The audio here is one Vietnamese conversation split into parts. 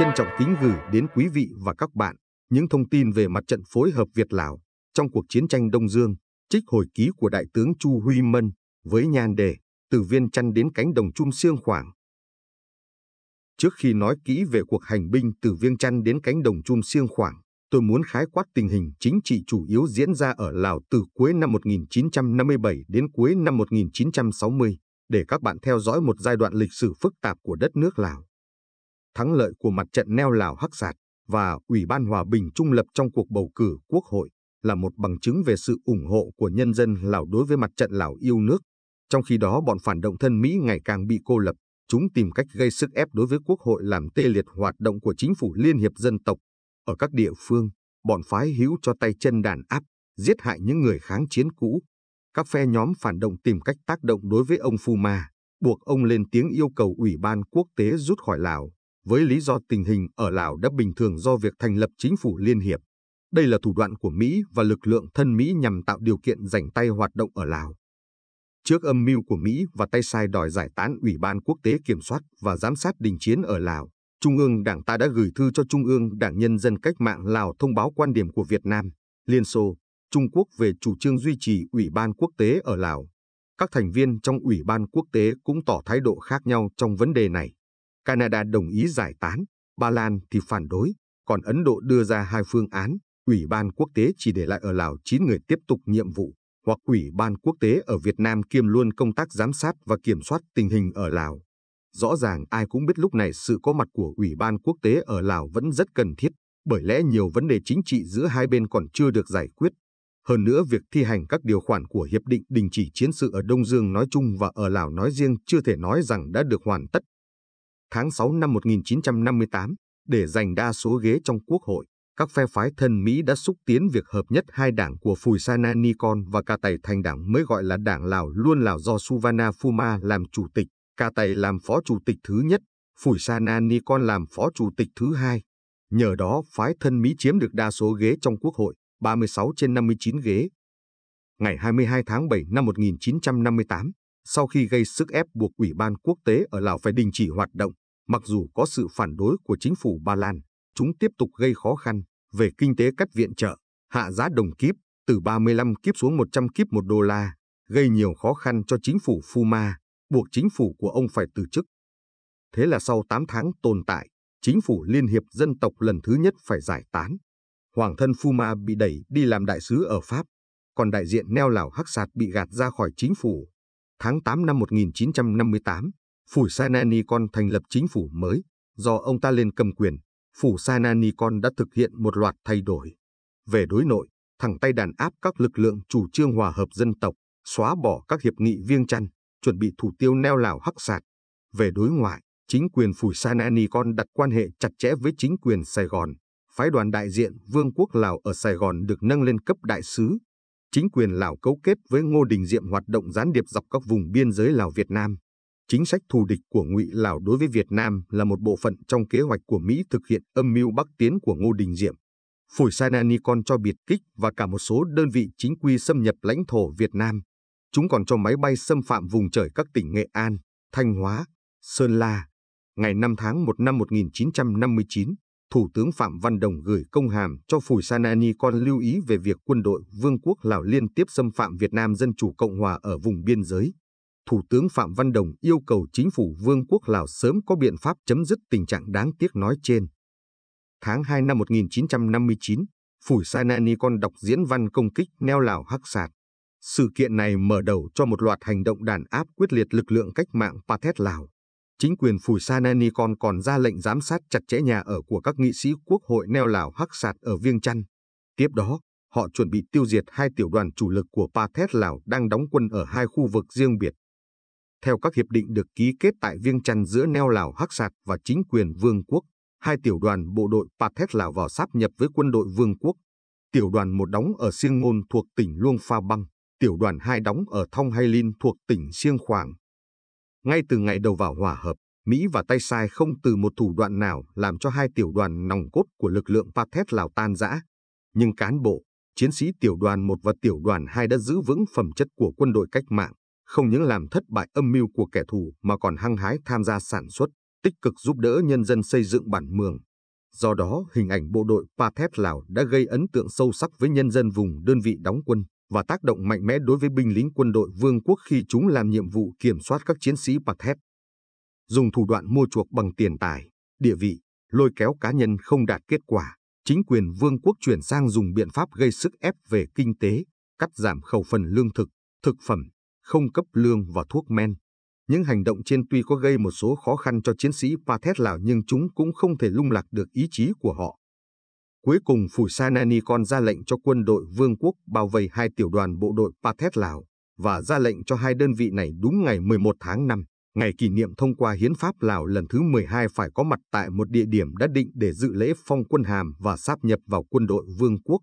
Trân trọng kính gửi đến quý vị và các bạn những thông tin về mặt trận phối hợp Việt-Lào trong cuộc chiến tranh Đông Dương, trích hồi ký của Đại tướng Chu Huy Mân với nhan đề Từ Viên Chăn đến cánh đồng Chum xương Khoảng. Trước khi nói kỹ về cuộc hành binh từ Viên Chăn đến cánh đồng Chum xương Khoảng, tôi muốn khái quát tình hình chính trị chủ yếu diễn ra ở Lào từ cuối năm 1957 đến cuối năm 1960 để các bạn theo dõi một giai đoạn lịch sử phức tạp của đất nước Lào thắng lợi của mặt trận neo Lào Hắc Sạt và Ủy ban Hòa bình Trung lập trong cuộc bầu cử Quốc hội là một bằng chứng về sự ủng hộ của nhân dân Lào đối với mặt trận Lào yêu nước. Trong khi đó bọn phản động thân Mỹ ngày càng bị cô lập, chúng tìm cách gây sức ép đối với Quốc hội làm tê liệt hoạt động của chính phủ Liên hiệp dân tộc. Ở các địa phương, bọn phái hữu cho tay chân đàn áp, giết hại những người kháng chiến cũ. Các phe nhóm phản động tìm cách tác động đối với ông Fuma, buộc ông lên tiếng yêu cầu Ủy ban quốc tế rút khỏi Lào với lý do tình hình ở Lào đã bình thường do việc thành lập chính phủ liên hiệp. Đây là thủ đoạn của Mỹ và lực lượng thân Mỹ nhằm tạo điều kiện rảnh tay hoạt động ở Lào. Trước âm mưu của Mỹ và tay sai đòi giải tán Ủy ban Quốc tế Kiểm soát và Giám sát đình chiến ở Lào, Trung ương Đảng ta đã gửi thư cho Trung ương Đảng Nhân dân Cách mạng Lào thông báo quan điểm của Việt Nam, Liên Xô, Trung Quốc về chủ trương duy trì Ủy ban Quốc tế ở Lào. Các thành viên trong Ủy ban Quốc tế cũng tỏ thái độ khác nhau trong vấn đề này. Canada đồng ý giải tán, Ba Lan thì phản đối, còn Ấn Độ đưa ra hai phương án, Ủy ban quốc tế chỉ để lại ở Lào 9 người tiếp tục nhiệm vụ, hoặc Ủy ban quốc tế ở Việt Nam kiêm luôn công tác giám sát và kiểm soát tình hình ở Lào. Rõ ràng ai cũng biết lúc này sự có mặt của Ủy ban quốc tế ở Lào vẫn rất cần thiết, bởi lẽ nhiều vấn đề chính trị giữa hai bên còn chưa được giải quyết. Hơn nữa việc thi hành các điều khoản của Hiệp định Đình chỉ chiến sự ở Đông Dương nói chung và ở Lào nói riêng chưa thể nói rằng đã được hoàn tất tháng 6 năm 1958, để giành đa số ghế trong Quốc hội, các phe phái thân Mỹ đã xúc tiến việc hợp nhất hai đảng của Phùisana Nikon và Cà Tày thành đảng mới gọi là Đảng Lào Luôn Lào do Suvana Phuma làm chủ tịch, Cà Tày làm phó chủ tịch thứ nhất, Phùisana Nikon làm phó chủ tịch thứ hai. Nhờ đó, phái thân Mỹ chiếm được đa số ghế trong Quốc hội, 36 trên 59 ghế. Ngày 22 tháng 7 năm 1958, sau khi gây sức ép buộc Ủy ban quốc tế ở Lào phải đình chỉ hoạt động, Mặc dù có sự phản đối của chính phủ Ba Lan, chúng tiếp tục gây khó khăn về kinh tế cắt viện trợ, hạ giá đồng kíp từ 35 kíp xuống 100 kíp một đô la, gây nhiều khó khăn cho chính phủ Fuma, buộc chính phủ của ông phải từ chức. Thế là sau 8 tháng tồn tại, chính phủ Liên hiệp Dân tộc lần thứ nhất phải giải tán. Hoàng thân Fuma bị đẩy đi làm đại sứ ở Pháp, còn đại diện neo Lào Hắc Sạt bị gạt ra khỏi chính phủ. Tháng 8 năm 1958, Phủ Sananikon thành lập chính phủ mới, do ông ta lên cầm quyền, phủ Sananikon đã thực hiện một loạt thay đổi. Về đối nội, thẳng tay đàn áp các lực lượng chủ trương hòa hợp dân tộc, xóa bỏ các hiệp nghị viêng chăn, chuẩn bị thủ tiêu neo lào hắc sạt. Về đối ngoại, chính quyền phủ Sananikon đặt quan hệ chặt chẽ với chính quyền Sài Gòn. Phái đoàn đại diện Vương quốc Lào ở Sài Gòn được nâng lên cấp đại sứ. Chính quyền Lào cấu kết với Ngô Đình Diệm hoạt động gián điệp dọc các vùng biên giới Lào Việt Nam chính sách thù địch của Ngụy Lào đối với Việt Nam là một bộ phận trong kế hoạch của Mỹ thực hiện âm mưu Bắc tiến của Ngô Đình Diệm. Phủi Sana Nikon cho biệt kích và cả một số đơn vị chính quy xâm nhập lãnh thổ Việt Nam. Chúng còn cho máy bay xâm phạm vùng trời các tỉnh Nghệ An, Thanh Hóa, Sơn La. Ngày 5 tháng 1 năm 1959, Thủ tướng Phạm Văn Đồng gửi công hàm cho Phủi Sanani con lưu ý về việc quân đội Vương quốc Lào liên tiếp xâm phạm Việt Nam Dân Chủ Cộng Hòa ở vùng biên giới. Thủ tướng Phạm Văn Đồng yêu cầu chính phủ Vương quốc Lào sớm có biện pháp chấm dứt tình trạng đáng tiếc nói trên. Tháng 2 năm 1959, Phủi Sai Nani con đọc diễn văn công kích neo Lào Hắc Sạt. Sự kiện này mở đầu cho một loạt hành động đàn áp quyết liệt lực lượng cách mạng Pathet Lào. Chính quyền Phủi Sai Nani con còn ra lệnh giám sát chặt chẽ nhà ở của các nghị sĩ quốc hội neo Lào Hắc Sạt ở Viêng Chăn. Tiếp đó, họ chuẩn bị tiêu diệt hai tiểu đoàn chủ lực của Pathet Lào đang đóng quân ở hai khu vực riêng biệt. Theo các hiệp định được ký kết tại Viêng Chăn giữa neo Lào Hắc Sạt và chính quyền Vương quốc, hai tiểu đoàn bộ đội Pathet Lào vào sáp nhập với quân đội Vương quốc. Tiểu đoàn 1 đóng ở Siêng Ngôn thuộc tỉnh Luông Pha Băng, tiểu đoàn 2 đóng ở Thong Hai Linh thuộc tỉnh Siêng Khoảng. Ngay từ ngày đầu vào hòa hợp, Mỹ và tay sai không từ một thủ đoạn nào làm cho hai tiểu đoàn nòng cốt của lực lượng Pathet Lào tan rã. Nhưng cán bộ, chiến sĩ tiểu đoàn 1 và tiểu đoàn 2 đã giữ vững phẩm chất của quân đội cách mạng không những làm thất bại âm mưu của kẻ thù mà còn hăng hái tham gia sản xuất, tích cực giúp đỡ nhân dân xây dựng bản mường. Do đó, hình ảnh bộ đội Pa Thép Lào đã gây ấn tượng sâu sắc với nhân dân vùng đơn vị đóng quân và tác động mạnh mẽ đối với binh lính quân đội vương quốc khi chúng làm nhiệm vụ kiểm soát các chiến sĩ Pa Thép. Dùng thủ đoạn mua chuộc bằng tiền tài, địa vị, lôi kéo cá nhân không đạt kết quả, chính quyền vương quốc chuyển sang dùng biện pháp gây sức ép về kinh tế, cắt giảm khẩu phần lương thực, thực phẩm, không cấp lương và thuốc men. Những hành động trên tuy có gây một số khó khăn cho chiến sĩ Pathet Lào nhưng chúng cũng không thể lung lạc được ý chí của họ. Cuối cùng Phủi Sanani còn ra lệnh cho quân đội vương quốc bao vây hai tiểu đoàn bộ đội Pathet Lào và ra lệnh cho hai đơn vị này đúng ngày 11 tháng 5, ngày kỷ niệm thông qua Hiến pháp Lào lần thứ 12 phải có mặt tại một địa điểm đã định để dự lễ phong quân hàm và sáp nhập vào quân đội vương quốc.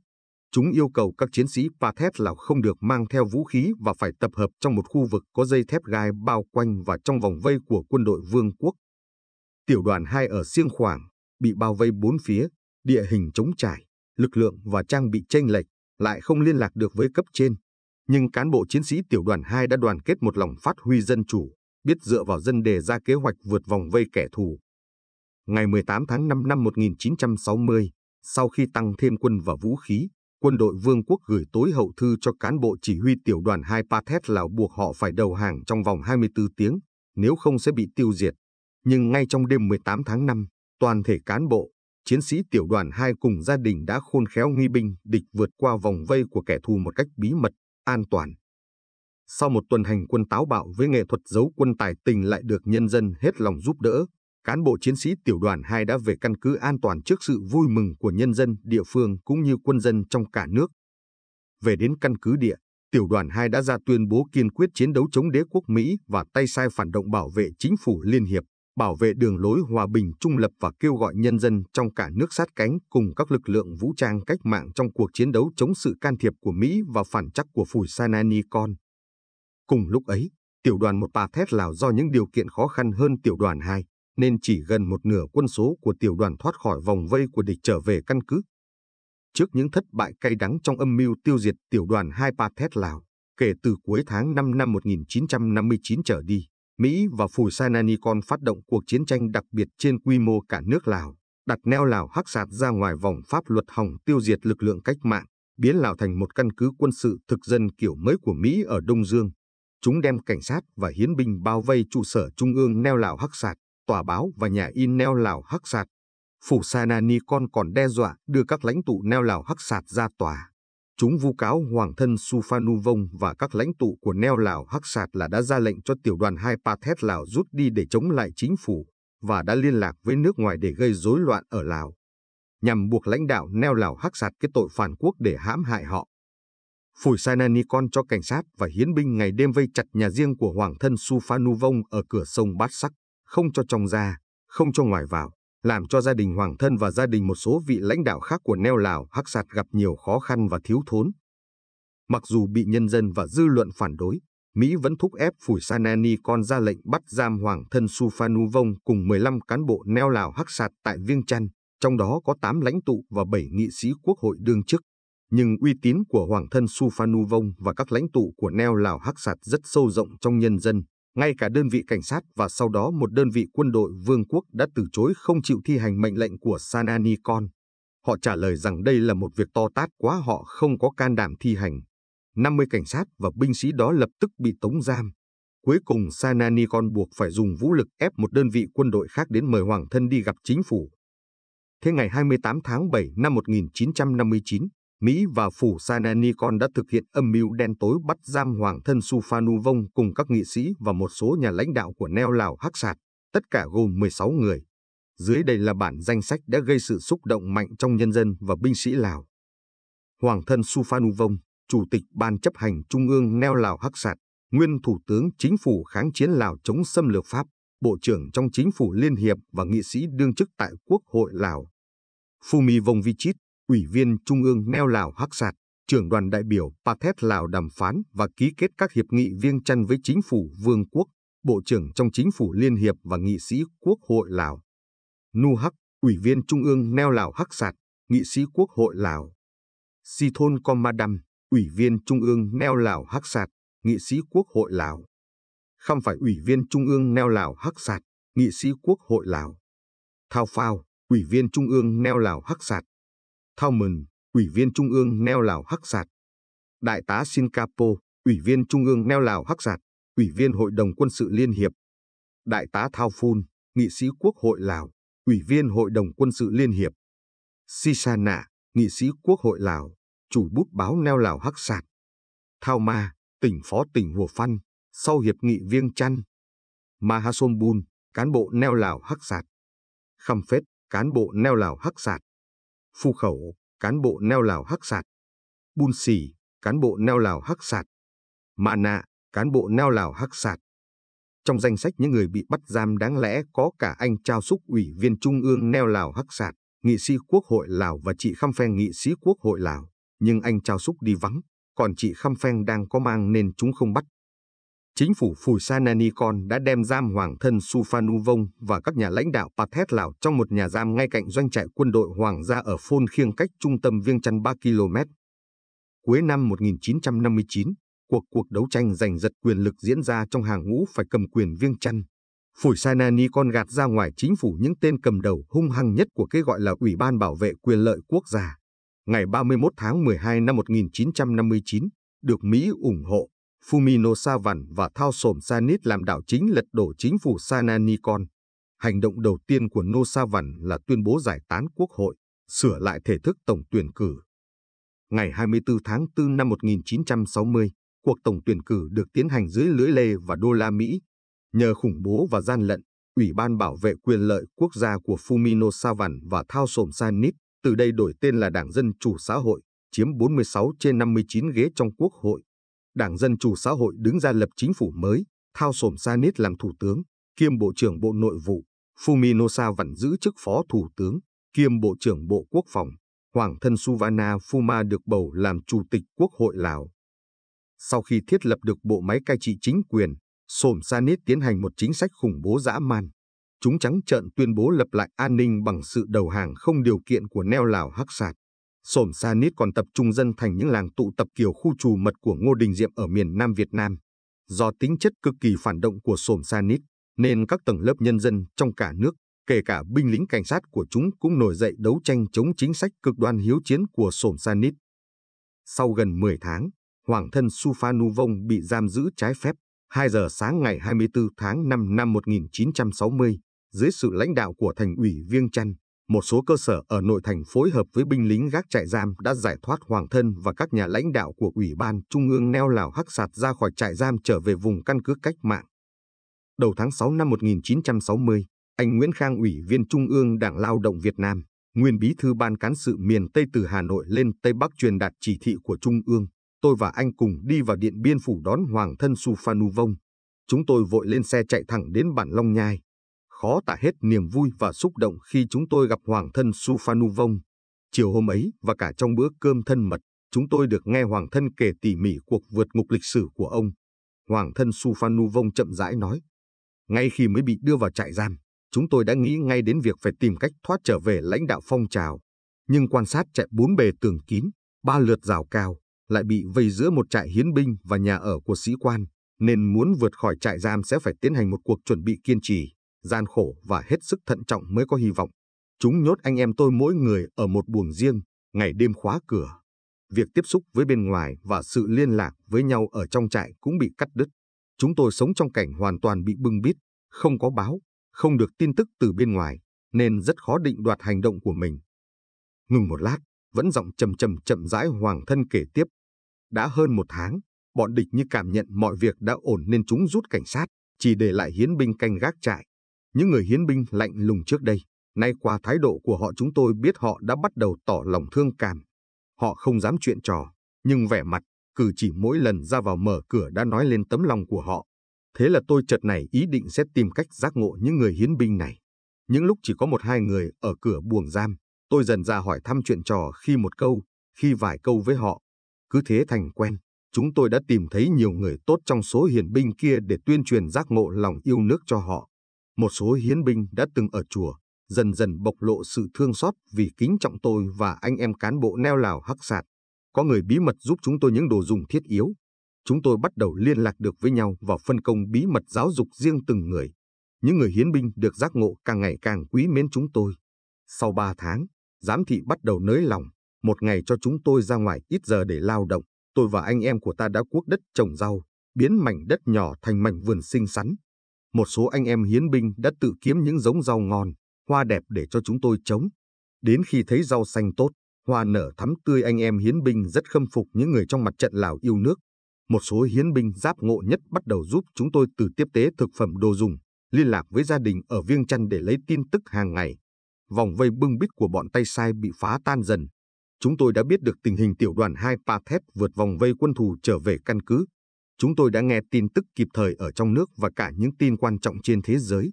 Chúng yêu cầu các chiến sĩ Pathet là không được mang theo vũ khí và phải tập hợp trong một khu vực có dây thép gai bao quanh và trong vòng vây của quân đội vương quốc. Tiểu đoàn 2 ở Siêng Khoảng bị bao vây bốn phía, địa hình chống trải, lực lượng và trang bị chênh lệch, lại không liên lạc được với cấp trên. Nhưng cán bộ chiến sĩ tiểu đoàn 2 đã đoàn kết một lòng phát huy dân chủ, biết dựa vào dân đề ra kế hoạch vượt vòng vây kẻ thù. Ngày 18 tháng 5 năm 1960, sau khi tăng thêm quân và vũ khí, quân đội vương quốc gửi tối hậu thư cho cán bộ chỉ huy tiểu đoàn 2 Pathet là buộc họ phải đầu hàng trong vòng 24 tiếng, nếu không sẽ bị tiêu diệt. Nhưng ngay trong đêm 18 tháng 5, toàn thể cán bộ, chiến sĩ tiểu đoàn 2 cùng gia đình đã khôn khéo nghi binh địch vượt qua vòng vây của kẻ thù một cách bí mật, an toàn. Sau một tuần hành quân táo bạo với nghệ thuật giấu quân tài tình lại được nhân dân hết lòng giúp đỡ, cán bộ chiến sĩ tiểu đoàn 2 đã về căn cứ an toàn trước sự vui mừng của nhân dân địa phương cũng như quân dân trong cả nước. Về đến căn cứ địa, tiểu đoàn 2 đã ra tuyên bố kiên quyết chiến đấu chống đế quốc Mỹ và tay sai phản động bảo vệ chính phủ liên hiệp, bảo vệ đường lối hòa bình trung lập và kêu gọi nhân dân trong cả nước sát cánh cùng các lực lượng vũ trang cách mạng trong cuộc chiến đấu chống sự can thiệp của Mỹ và phản chắc của phủi Sanani Con. Cùng lúc ấy, tiểu đoàn một bà thét lào do những điều kiện khó khăn hơn tiểu đoàn 2 nên chỉ gần một nửa quân số của tiểu đoàn thoát khỏi vòng vây của địch trở về căn cứ. Trước những thất bại cay đắng trong âm mưu tiêu diệt tiểu đoàn 2 Pathet Lào, kể từ cuối tháng 5 năm 1959 trở đi, Mỹ và Phù Sa Nanikon phát động cuộc chiến tranh đặc biệt trên quy mô cả nước Lào, đặt neo Lào hắc sạt ra ngoài vòng pháp luật hỏng tiêu diệt lực lượng cách mạng, biến Lào thành một căn cứ quân sự thực dân kiểu mới của Mỹ ở Đông Dương. Chúng đem cảnh sát và hiến binh bao vây trụ sở trung ương neo Lào hắc sạt, tòa báo và nhà in neo Lào Hắc Sạt. Phủ Sana Nikon còn đe dọa đưa các lãnh tụ neo Lào Hắc Sạt ra tòa. Chúng vu cáo Hoàng thân Suphan Vong và các lãnh tụ của neo Lào Hắc Sạt là đã ra lệnh cho tiểu đoàn 2 Pathet Lào rút đi để chống lại chính phủ và đã liên lạc với nước ngoài để gây rối loạn ở Lào, nhằm buộc lãnh đạo neo Lào Hắc Sạt cái tội phản quốc để hãm hại họ. Phủi Sana Nikon cho cảnh sát và hiến binh ngày đêm vây chặt nhà riêng của Hoàng thân Suphan Vong ở cửa sông Bát Sắc không cho trong ra, không cho ngoài vào, làm cho gia đình hoàng thân và gia đình một số vị lãnh đạo khác của neo Lào Hắc Sạt gặp nhiều khó khăn và thiếu thốn. Mặc dù bị nhân dân và dư luận phản đối, Mỹ vẫn thúc ép Phủi Sanani con ra lệnh bắt giam hoàng thân Suphan Vong cùng 15 cán bộ neo Lào Hắc Sạt tại Viêng Chăn, trong đó có 8 lãnh tụ và 7 nghị sĩ quốc hội đương chức. Nhưng uy tín của hoàng thân Suphan Vong và các lãnh tụ của neo Lào Hắc Sạt rất sâu rộng trong nhân dân, ngay cả đơn vị cảnh sát và sau đó một đơn vị quân đội vương quốc đã từ chối không chịu thi hành mệnh lệnh của San Họ trả lời rằng đây là một việc to tát quá họ không có can đảm thi hành. 50 cảnh sát và binh sĩ đó lập tức bị tống giam. Cuối cùng Sananikon buộc phải dùng vũ lực ép một đơn vị quân đội khác đến mời hoàng thân đi gặp chính phủ. Thế ngày 28 tháng 7 năm 1959, Mỹ và phủ Sananikon đã thực hiện âm mưu đen tối bắt giam hoàng thân Suphanuvong cùng các nghị sĩ và một số nhà lãnh đạo của neo Lào Hắc Sạt, tất cả gồm 16 người. Dưới đây là bản danh sách đã gây sự xúc động mạnh trong nhân dân và binh sĩ Lào. Hoàng thân Suphanuvong, Chủ tịch Ban chấp hành Trung ương neo Lào Hắc Sạt, nguyên Thủ tướng Chính phủ kháng chiến Lào chống xâm lược Pháp, Bộ trưởng trong Chính phủ Liên hiệp và nghị sĩ đương chức tại Quốc hội Lào. Phumi Vong Vichit, Ủy viên Trung ương Neo Lào Hắc Sạt, trưởng đoàn đại biểu Pathet Lào đàm phán và ký kết các hiệp nghị viên Chăn với chính phủ Vương quốc, Bộ trưởng trong chính phủ Liên hiệp và nghị sĩ Quốc hội Lào. Nu Hắc, Ủy viên Trung ương Neo Lào Hắc Sạt, nghị sĩ Quốc hội Lào. Si Thôn Comadam, Ủy viên Trung ương Neo Lào Hắc Sạt, nghị sĩ Quốc hội Lào. Khăm phải Ủy viên Trung ương Neo Lào Hắc Sạt, nghị sĩ Quốc hội Lào. Thao Phao, Ủy viên Trung ương Neo Lào Hắc Sạt, Thauman, Ủy viên Trung ương neo Lào Hắc Giạt, Đại tá Singapore, Ủy viên Trung ương neo Lào Hắc Giạt, Ủy viên Hội đồng Quân sự Liên hiệp, Đại tá Thao Phun, Nghị sĩ Quốc hội Lào, Ủy viên Hội đồng Quân sự Liên hiệp, Sisana, Nghị sĩ Quốc hội Lào, chủ bút báo neo Lào Hắc Giạt, Thao Ma, tỉnh phó tỉnh Hùa Phăn, sau hiệp nghị Viêng Chăn, Mahasombun, cán bộ neo Lào Hắc Giạt, Khăm Phết, cán bộ neo Lào Hắc Giạt, Phu Khẩu, cán bộ neo Lào Hắc Sạt, Bun Sì, cán bộ neo Lào Hắc Sạt, Mạ Nạ, cán bộ neo Lào Hắc Sạt. Trong danh sách những người bị bắt giam đáng lẽ có cả anh Trao Súc Ủy viên Trung ương neo Lào Hắc Sạt, nghị sĩ Quốc hội Lào và chị Khăm Phen nghị sĩ Quốc hội Lào. Nhưng anh Trao Súc đi vắng, còn chị Khăm Phen đang có mang nên chúng không bắt chính phủ Sa Con đã đem giam hoàng thân Suphanuvong và các nhà lãnh đạo Pathet Lào trong một nhà giam ngay cạnh doanh trại quân đội hoàng gia ở Phôn Khiêng cách trung tâm Viêng Chăn 3 km. Cuối năm 1959, cuộc cuộc đấu tranh giành giật quyền lực diễn ra trong hàng ngũ phải cầm quyền Viêng Chăn. Sa Con gạt ra ngoài chính phủ những tên cầm đầu hung hăng nhất của cái gọi là Ủy ban Bảo vệ quyền lợi quốc gia. Ngày 31 tháng 12 năm 1959, được Mỹ ủng hộ Fumino Savan và Thao Sổm Sanit làm đảo chính lật đổ chính phủ Sananikon. Hành động đầu tiên của Nô Savan là tuyên bố giải tán quốc hội, sửa lại thể thức tổng tuyển cử. Ngày 24 tháng 4 năm 1960, cuộc tổng tuyển cử được tiến hành dưới lưỡi lê và đô la Mỹ. Nhờ khủng bố và gian lận, Ủy ban Bảo vệ quyền lợi quốc gia của Fumino Savan và Thao Sổm Sanit từ đây đổi tên là Đảng Dân Chủ Xã hội, chiếm 46 trên 59 ghế trong quốc hội Đảng Dân Chủ Xã hội đứng ra lập chính phủ mới, thao sổm Sanis làm thủ tướng, kiêm Bộ trưởng Bộ Nội vụ, Fuminosa vẫn giữ chức Phó Thủ tướng, kiêm Bộ trưởng Bộ Quốc phòng, Hoàng thân Suvana Fuma được bầu làm Chủ tịch Quốc hội Lào. Sau khi thiết lập được bộ máy cai trị chính quyền, Sổm Sanis tiến hành một chính sách khủng bố dã man. Chúng trắng trợn tuyên bố lập lại an ninh bằng sự đầu hàng không điều kiện của neo Lào Hắc Sạt xổm Sa Nít còn tập trung dân thành những làng tụ tập kiểu khu trù mật của Ngô Đình Diệm ở miền Nam Việt Nam. Do tính chất cực kỳ phản động của xổm Sa Nít, nên các tầng lớp nhân dân trong cả nước, kể cả binh lính cảnh sát của chúng cũng nổi dậy đấu tranh chống chính sách cực đoan hiếu chiến của xổm Sa Nít. Sau gần 10 tháng, Hoàng thân Su Pha Nu Vong bị giam giữ trái phép 2 giờ sáng ngày 24 tháng 5 năm 1960 dưới sự lãnh đạo của thành ủy Viêng Chăn một số cơ sở ở nội thành phối hợp với binh lính gác trại giam đã giải thoát hoàng thân và các nhà lãnh đạo của Ủy ban Trung ương neo lào hắc sạt ra khỏi trại giam trở về vùng căn cứ cách mạng. Đầu tháng 6 năm 1960, anh Nguyễn Khang Ủy viên Trung ương Đảng Lao động Việt Nam, nguyên bí thư ban cán sự miền Tây từ Hà Nội lên Tây Bắc truyền đạt chỉ thị của Trung ương. Tôi và anh cùng đi vào Điện Biên Phủ đón Hoàng thân Suphanuvong. Chúng tôi vội lên xe chạy thẳng đến bản Long Nhai, khó tả hết niềm vui và xúc động khi chúng tôi gặp Hoàng thân Suphanuvong. Vong. Chiều hôm ấy và cả trong bữa cơm thân mật, chúng tôi được nghe Hoàng thân kể tỉ mỉ cuộc vượt ngục lịch sử của ông. Hoàng thân Suphanuvong Vong chậm rãi nói, ngay khi mới bị đưa vào trại giam, chúng tôi đã nghĩ ngay đến việc phải tìm cách thoát trở về lãnh đạo phong trào. Nhưng quan sát chạy bốn bề tường kín, ba lượt rào cao, lại bị vây giữa một trại hiến binh và nhà ở của sĩ quan, nên muốn vượt khỏi trại giam sẽ phải tiến hành một cuộc chuẩn bị kiên trì gian khổ và hết sức thận trọng mới có hy vọng. Chúng nhốt anh em tôi mỗi người ở một buồng riêng, ngày đêm khóa cửa. Việc tiếp xúc với bên ngoài và sự liên lạc với nhau ở trong trại cũng bị cắt đứt. Chúng tôi sống trong cảnh hoàn toàn bị bưng bít, không có báo, không được tin tức từ bên ngoài, nên rất khó định đoạt hành động của mình. Ngừng một lát, vẫn giọng trầm trầm chậm rãi hoàng thân kể tiếp. Đã hơn một tháng, bọn địch như cảm nhận mọi việc đã ổn nên chúng rút cảnh sát, chỉ để lại hiến binh canh gác trại. Những người hiến binh lạnh lùng trước đây, nay qua thái độ của họ chúng tôi biết họ đã bắt đầu tỏ lòng thương cảm. Họ không dám chuyện trò, nhưng vẻ mặt, cử chỉ mỗi lần ra vào mở cửa đã nói lên tấm lòng của họ. Thế là tôi chợt này ý định sẽ tìm cách giác ngộ những người hiến binh này. Những lúc chỉ có một hai người ở cửa buồng giam, tôi dần ra hỏi thăm chuyện trò khi một câu, khi vài câu với họ. Cứ thế thành quen, chúng tôi đã tìm thấy nhiều người tốt trong số hiến binh kia để tuyên truyền giác ngộ lòng yêu nước cho họ. Một số hiến binh đã từng ở chùa, dần dần bộc lộ sự thương xót vì kính trọng tôi và anh em cán bộ neo lào hắc sạt. Có người bí mật giúp chúng tôi những đồ dùng thiết yếu. Chúng tôi bắt đầu liên lạc được với nhau và phân công bí mật giáo dục riêng từng người. Những người hiến binh được giác ngộ càng ngày càng quý mến chúng tôi. Sau ba tháng, giám thị bắt đầu nới lòng, một ngày cho chúng tôi ra ngoài ít giờ để lao động. Tôi và anh em của ta đã cuốc đất trồng rau, biến mảnh đất nhỏ thành mảnh vườn xinh xắn, một số anh em hiến binh đã tự kiếm những giống rau ngon, hoa đẹp để cho chúng tôi trống. Đến khi thấy rau xanh tốt, hoa nở thắm tươi anh em hiến binh rất khâm phục những người trong mặt trận Lào yêu nước. Một số hiến binh giáp ngộ nhất bắt đầu giúp chúng tôi từ tiếp tế thực phẩm đồ dùng, liên lạc với gia đình ở Viêng Chăn để lấy tin tức hàng ngày. Vòng vây bưng bít của bọn tay sai bị phá tan dần. Chúng tôi đã biết được tình hình tiểu đoàn 2 Pa Thép vượt vòng vây quân thù trở về căn cứ chúng tôi đã nghe tin tức kịp thời ở trong nước và cả những tin quan trọng trên thế giới.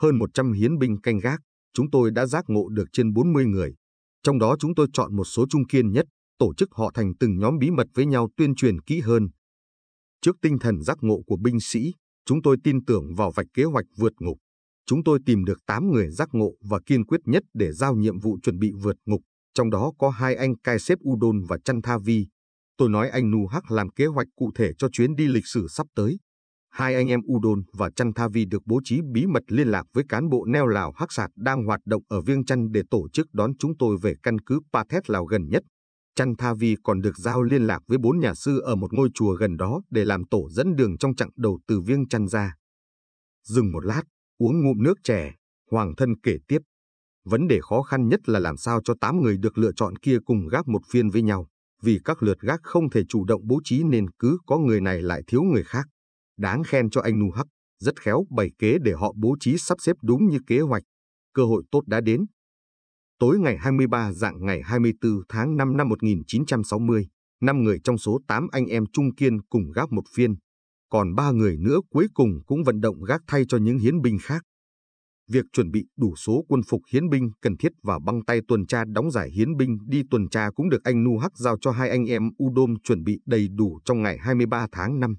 Hơn 100 hiến binh canh gác, chúng tôi đã giác ngộ được trên 40 người. Trong đó chúng tôi chọn một số trung kiên nhất, tổ chức họ thành từng nhóm bí mật với nhau tuyên truyền kỹ hơn. Trước tinh thần giác ngộ của binh sĩ, chúng tôi tin tưởng vào vạch kế hoạch vượt ngục. Chúng tôi tìm được 8 người giác ngộ và kiên quyết nhất để giao nhiệm vụ chuẩn bị vượt ngục, trong đó có hai anh Cai xếp Udon và Chăn Tha Vi. Tôi nói anh Nu Hắc làm kế hoạch cụ thể cho chuyến đi lịch sử sắp tới. Hai anh em Udon và Chăn Tha Vi được bố trí bí mật liên lạc với cán bộ neo Lào Hắc Sạt đang hoạt động ở Viêng Chăn để tổ chức đón chúng tôi về căn cứ Pa Thét Lào gần nhất. Chăn Tha Vi còn được giao liên lạc với bốn nhà sư ở một ngôi chùa gần đó để làm tổ dẫn đường trong chặng đầu từ Viêng Chăn ra. Dừng một lát, uống ngụm nước chè, Hoàng thân kể tiếp. Vấn đề khó khăn nhất là làm sao cho tám người được lựa chọn kia cùng gác một phiên với nhau vì các lượt gác không thể chủ động bố trí nên cứ có người này lại thiếu người khác. Đáng khen cho anh Nu Hắc, rất khéo bày kế để họ bố trí sắp xếp đúng như kế hoạch. Cơ hội tốt đã đến. Tối ngày 23 dạng ngày 24 tháng 5 năm 1960, năm người trong số 8 anh em Trung Kiên cùng gác một phiên, còn ba người nữa cuối cùng cũng vận động gác thay cho những hiến binh khác việc chuẩn bị đủ số quân phục hiến binh cần thiết và băng tay tuần tra đóng giải hiến binh đi tuần tra cũng được anh Nu Hắc giao cho hai anh em udom chuẩn bị đầy đủ trong ngày 23 tháng 5.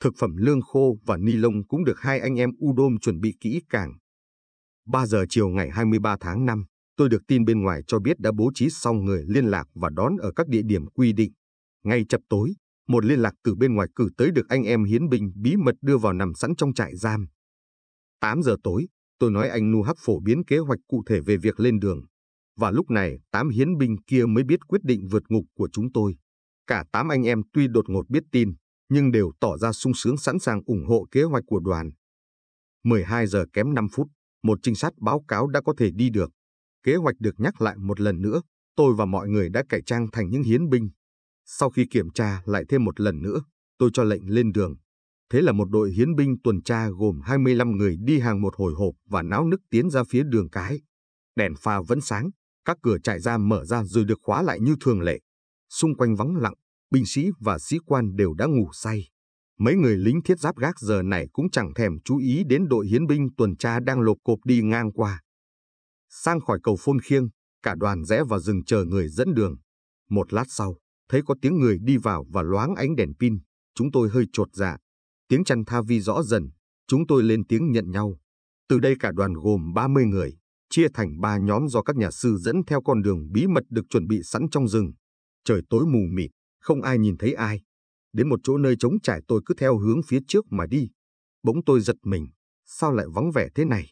Thực phẩm lương khô và ni lông cũng được hai anh em udom chuẩn bị kỹ càng. 3 giờ chiều ngày 23 tháng 5, tôi được tin bên ngoài cho biết đã bố trí xong người liên lạc và đón ở các địa điểm quy định. Ngay chập tối, một liên lạc từ bên ngoài cử tới được anh em hiến binh bí mật đưa vào nằm sẵn trong trại giam. 8 giờ tối, Tôi nói anh Nu Hắc phổ biến kế hoạch cụ thể về việc lên đường. Và lúc này, tám hiến binh kia mới biết quyết định vượt ngục của chúng tôi. Cả tám anh em tuy đột ngột biết tin, nhưng đều tỏ ra sung sướng sẵn sàng ủng hộ kế hoạch của đoàn. 12 giờ kém 5 phút, một trinh sát báo cáo đã có thể đi được. Kế hoạch được nhắc lại một lần nữa, tôi và mọi người đã cải trang thành những hiến binh. Sau khi kiểm tra lại thêm một lần nữa, tôi cho lệnh lên đường. Thế là một đội hiến binh tuần tra gồm 25 người đi hàng một hồi hộp và náo nức tiến ra phía đường cái. Đèn pha vẫn sáng, các cửa trại ra mở ra rồi được khóa lại như thường lệ. Xung quanh vắng lặng, binh sĩ và sĩ quan đều đã ngủ say. Mấy người lính thiết giáp gác giờ này cũng chẳng thèm chú ý đến đội hiến binh tuần tra đang lột cộp đi ngang qua. Sang khỏi cầu phôn khiêng, cả đoàn rẽ vào rừng chờ người dẫn đường. Một lát sau, thấy có tiếng người đi vào và loáng ánh đèn pin, chúng tôi hơi trột dạ, Tiếng chăn tha vi rõ dần, chúng tôi lên tiếng nhận nhau. Từ đây cả đoàn gồm 30 người, chia thành 3 nhóm do các nhà sư dẫn theo con đường bí mật được chuẩn bị sẵn trong rừng. Trời tối mù mịt, không ai nhìn thấy ai. Đến một chỗ nơi trống trải tôi cứ theo hướng phía trước mà đi. Bỗng tôi giật mình, sao lại vắng vẻ thế này?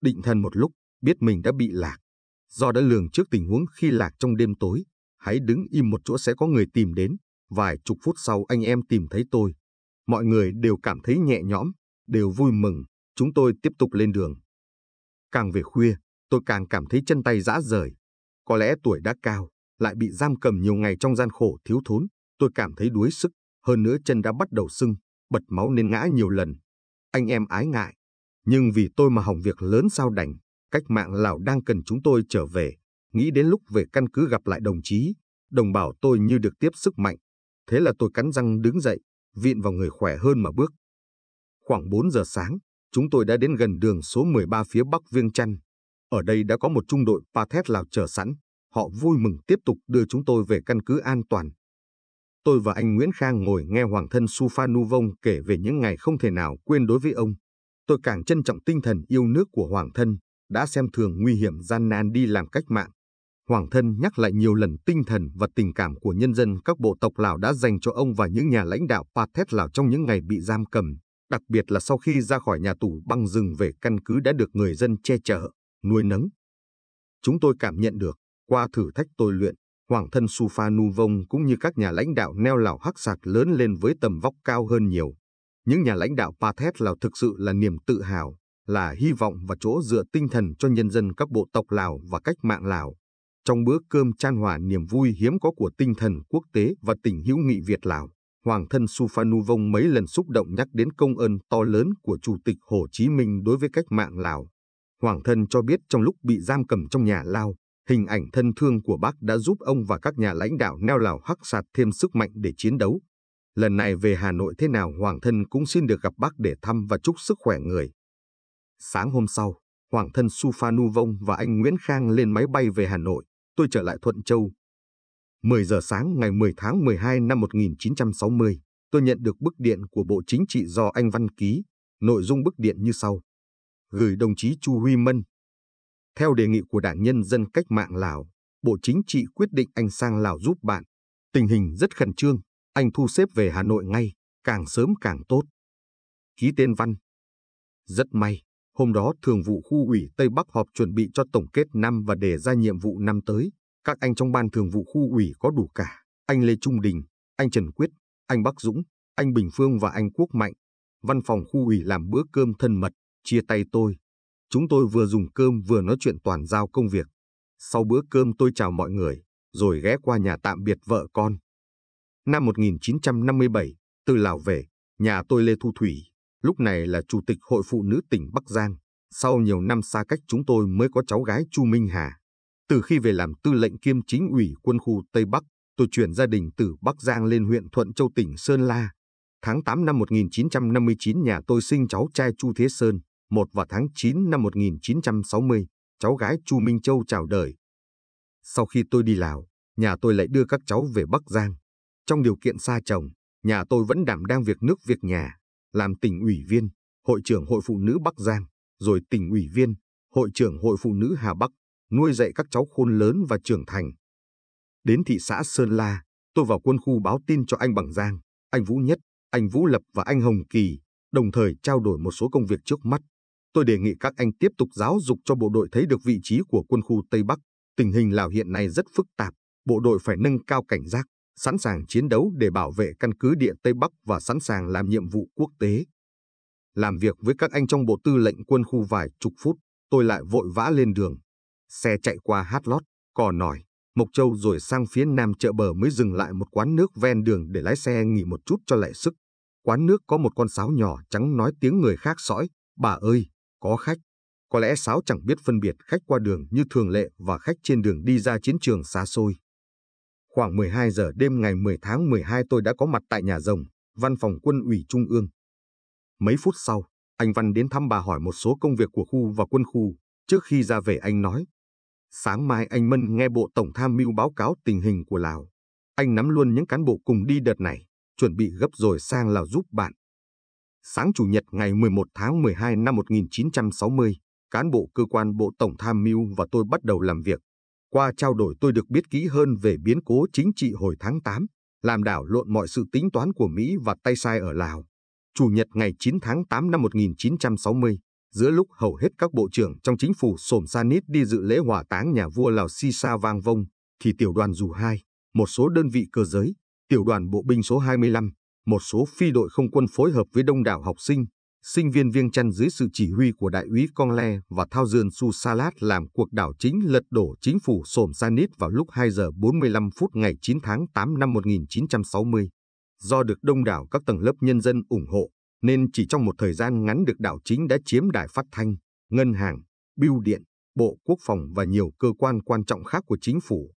Định thần một lúc, biết mình đã bị lạc. Do đã lường trước tình huống khi lạc trong đêm tối, hãy đứng im một chỗ sẽ có người tìm đến. Vài chục phút sau anh em tìm thấy tôi, mọi người đều cảm thấy nhẹ nhõm, đều vui mừng, chúng tôi tiếp tục lên đường. Càng về khuya, tôi càng cảm thấy chân tay rã rời. Có lẽ tuổi đã cao, lại bị giam cầm nhiều ngày trong gian khổ thiếu thốn, tôi cảm thấy đuối sức, hơn nữa chân đã bắt đầu sưng, bật máu nên ngã nhiều lần. Anh em ái ngại, nhưng vì tôi mà hỏng việc lớn sao đành, cách mạng Lào đang cần chúng tôi trở về, nghĩ đến lúc về căn cứ gặp lại đồng chí, đồng bào tôi như được tiếp sức mạnh. Thế là tôi cắn răng đứng dậy, vịn vào người khỏe hơn mà bước. Khoảng 4 giờ sáng, chúng tôi đã đến gần đường số 13 phía bắc Viêng Chăn. Ở đây đã có một trung đội pa thét Lào chờ sẵn. Họ vui mừng tiếp tục đưa chúng tôi về căn cứ an toàn. Tôi và anh Nguyễn Khang ngồi nghe Hoàng thân Su Pha Nu Vong kể về những ngày không thể nào quên đối với ông. Tôi càng trân trọng tinh thần yêu nước của Hoàng thân, đã xem thường nguy hiểm gian nan đi làm cách mạng Hoàng thân nhắc lại nhiều lần tinh thần và tình cảm của nhân dân các bộ tộc Lào đã dành cho ông và những nhà lãnh đạo Pathet Lào trong những ngày bị giam cầm, đặc biệt là sau khi ra khỏi nhà tù băng rừng về căn cứ đã được người dân che chở, nuôi nấng. Chúng tôi cảm nhận được, qua thử thách tôi luyện, Hoàng thân Sufa Nu Vong cũng như các nhà lãnh đạo neo Lào Hắc Sạc lớn lên với tầm vóc cao hơn nhiều. Những nhà lãnh đạo Pathet Lào thực sự là niềm tự hào, là hy vọng và chỗ dựa tinh thần cho nhân dân các bộ tộc Lào và cách mạng Lào. Trong bữa cơm chan hòa niềm vui hiếm có của tinh thần quốc tế và tình hữu nghị Việt-Lào, Hoàng thân Suphanú Vong mấy lần xúc động nhắc đến công ơn to lớn của Chủ tịch Hồ Chí Minh đối với cách mạng Lào. Hoàng thân cho biết trong lúc bị giam cầm trong nhà Lào, hình ảnh thân thương của bác đã giúp ông và các nhà lãnh đạo neo Lào hắc sạt thêm sức mạnh để chiến đấu. Lần này về Hà Nội thế nào Hoàng thân cũng xin được gặp bác để thăm và chúc sức khỏe người. Sáng hôm sau, Hoàng thân Suphanú Vong và anh Nguyễn Khang lên máy bay về Hà Nội tôi trở lại Thuận Châu. 10 giờ sáng ngày 10 tháng 12 năm 1960, tôi nhận được bức điện của Bộ Chính trị do anh Văn ký, nội dung bức điện như sau. Gửi đồng chí Chu Huy Mân. Theo đề nghị của Đảng Nhân dân Cách mạng Lào, Bộ Chính trị quyết định anh sang Lào giúp bạn. Tình hình rất khẩn trương, anh thu xếp về Hà Nội ngay, càng sớm càng tốt. Ký tên Văn. Rất may, Hôm đó thường vụ khu ủy Tây Bắc họp chuẩn bị cho tổng kết năm và đề ra nhiệm vụ năm tới. Các anh trong ban thường vụ khu ủy có đủ cả. Anh Lê Trung Đình, anh Trần Quyết, anh Bắc Dũng, anh Bình Phương và anh Quốc Mạnh. Văn phòng khu ủy làm bữa cơm thân mật, chia tay tôi. Chúng tôi vừa dùng cơm vừa nói chuyện toàn giao công việc. Sau bữa cơm tôi chào mọi người, rồi ghé qua nhà tạm biệt vợ con. Năm 1957, từ Lào về, nhà tôi Lê Thu Thủy lúc này là Chủ tịch Hội Phụ Nữ tỉnh Bắc Giang. Sau nhiều năm xa cách chúng tôi mới có cháu gái Chu Minh Hà. Từ khi về làm tư lệnh kiêm chính ủy quân khu Tây Bắc, tôi chuyển gia đình từ Bắc Giang lên huyện Thuận Châu tỉnh Sơn La. Tháng 8 năm 1959 nhà tôi sinh cháu trai Chu Thế Sơn, một vào tháng 9 năm 1960, cháu gái Chu Minh Châu chào đời. Sau khi tôi đi Lào, nhà tôi lại đưa các cháu về Bắc Giang. Trong điều kiện xa chồng, nhà tôi vẫn đảm đang việc nước việc nhà làm tỉnh ủy viên, hội trưởng hội phụ nữ Bắc Giang, rồi tỉnh ủy viên, hội trưởng hội phụ nữ Hà Bắc, nuôi dạy các cháu khôn lớn và trưởng thành. Đến thị xã Sơn La, tôi vào quân khu báo tin cho anh Bằng Giang, anh Vũ Nhất, anh Vũ Lập và anh Hồng Kỳ, đồng thời trao đổi một số công việc trước mắt. Tôi đề nghị các anh tiếp tục giáo dục cho bộ đội thấy được vị trí của quân khu Tây Bắc. Tình hình Lào hiện nay rất phức tạp, bộ đội phải nâng cao cảnh giác, sẵn sàng chiến đấu để bảo vệ căn cứ địa Tây Bắc và sẵn sàng làm nhiệm vụ quốc tế. Làm việc với các anh trong bộ tư lệnh quân khu vài chục phút, tôi lại vội vã lên đường. Xe chạy qua Hát Lót, Cò Nòi, Mộc Châu rồi sang phía nam chợ bờ mới dừng lại một quán nước ven đường để lái xe nghỉ một chút cho lại sức. Quán nước có một con sáo nhỏ trắng nói tiếng người khác sõi, bà ơi, có khách. Có lẽ sáo chẳng biết phân biệt khách qua đường như thường lệ và khách trên đường đi ra chiến trường xa xôi. Khoảng 12 giờ đêm ngày 10 tháng 12 tôi đã có mặt tại nhà rồng, văn phòng quân ủy Trung ương. Mấy phút sau, anh Văn đến thăm bà hỏi một số công việc của khu và quân khu. Trước khi ra về anh nói, sáng mai anh Mân nghe Bộ Tổng Tham mưu báo cáo tình hình của Lào. Anh nắm luôn những cán bộ cùng đi đợt này, chuẩn bị gấp rồi sang Lào giúp bạn. Sáng Chủ nhật ngày 11 tháng 12 năm 1960, cán bộ cơ quan Bộ Tổng Tham mưu và tôi bắt đầu làm việc. Qua trao đổi tôi được biết kỹ hơn về biến cố chính trị hồi tháng 8, làm đảo lộn mọi sự tính toán của Mỹ và tay sai ở Lào. Chủ nhật ngày 9 tháng 8 năm 1960, giữa lúc hầu hết các bộ trưởng trong chính phủ Sổm Sanit đi dự lễ hỏa táng nhà vua Lào si sa Vang Vong, thì tiểu đoàn dù 2, một số đơn vị cơ giới, tiểu đoàn bộ binh số 25, một số phi đội không quân phối hợp với đông đảo học sinh, sinh viên Viêng Chăn dưới sự chỉ huy của đại úy Cong Le và Thao Dương Su Salat làm cuộc đảo chính lật đổ chính phủ Sổm Sanit vào lúc 2 giờ 45 phút ngày 9 tháng 8 năm 1960. Do được đông đảo các tầng lớp nhân dân ủng hộ, nên chỉ trong một thời gian ngắn được đảo chính đã chiếm đài phát thanh, ngân hàng, bưu điện, bộ quốc phòng và nhiều cơ quan quan trọng khác của chính phủ.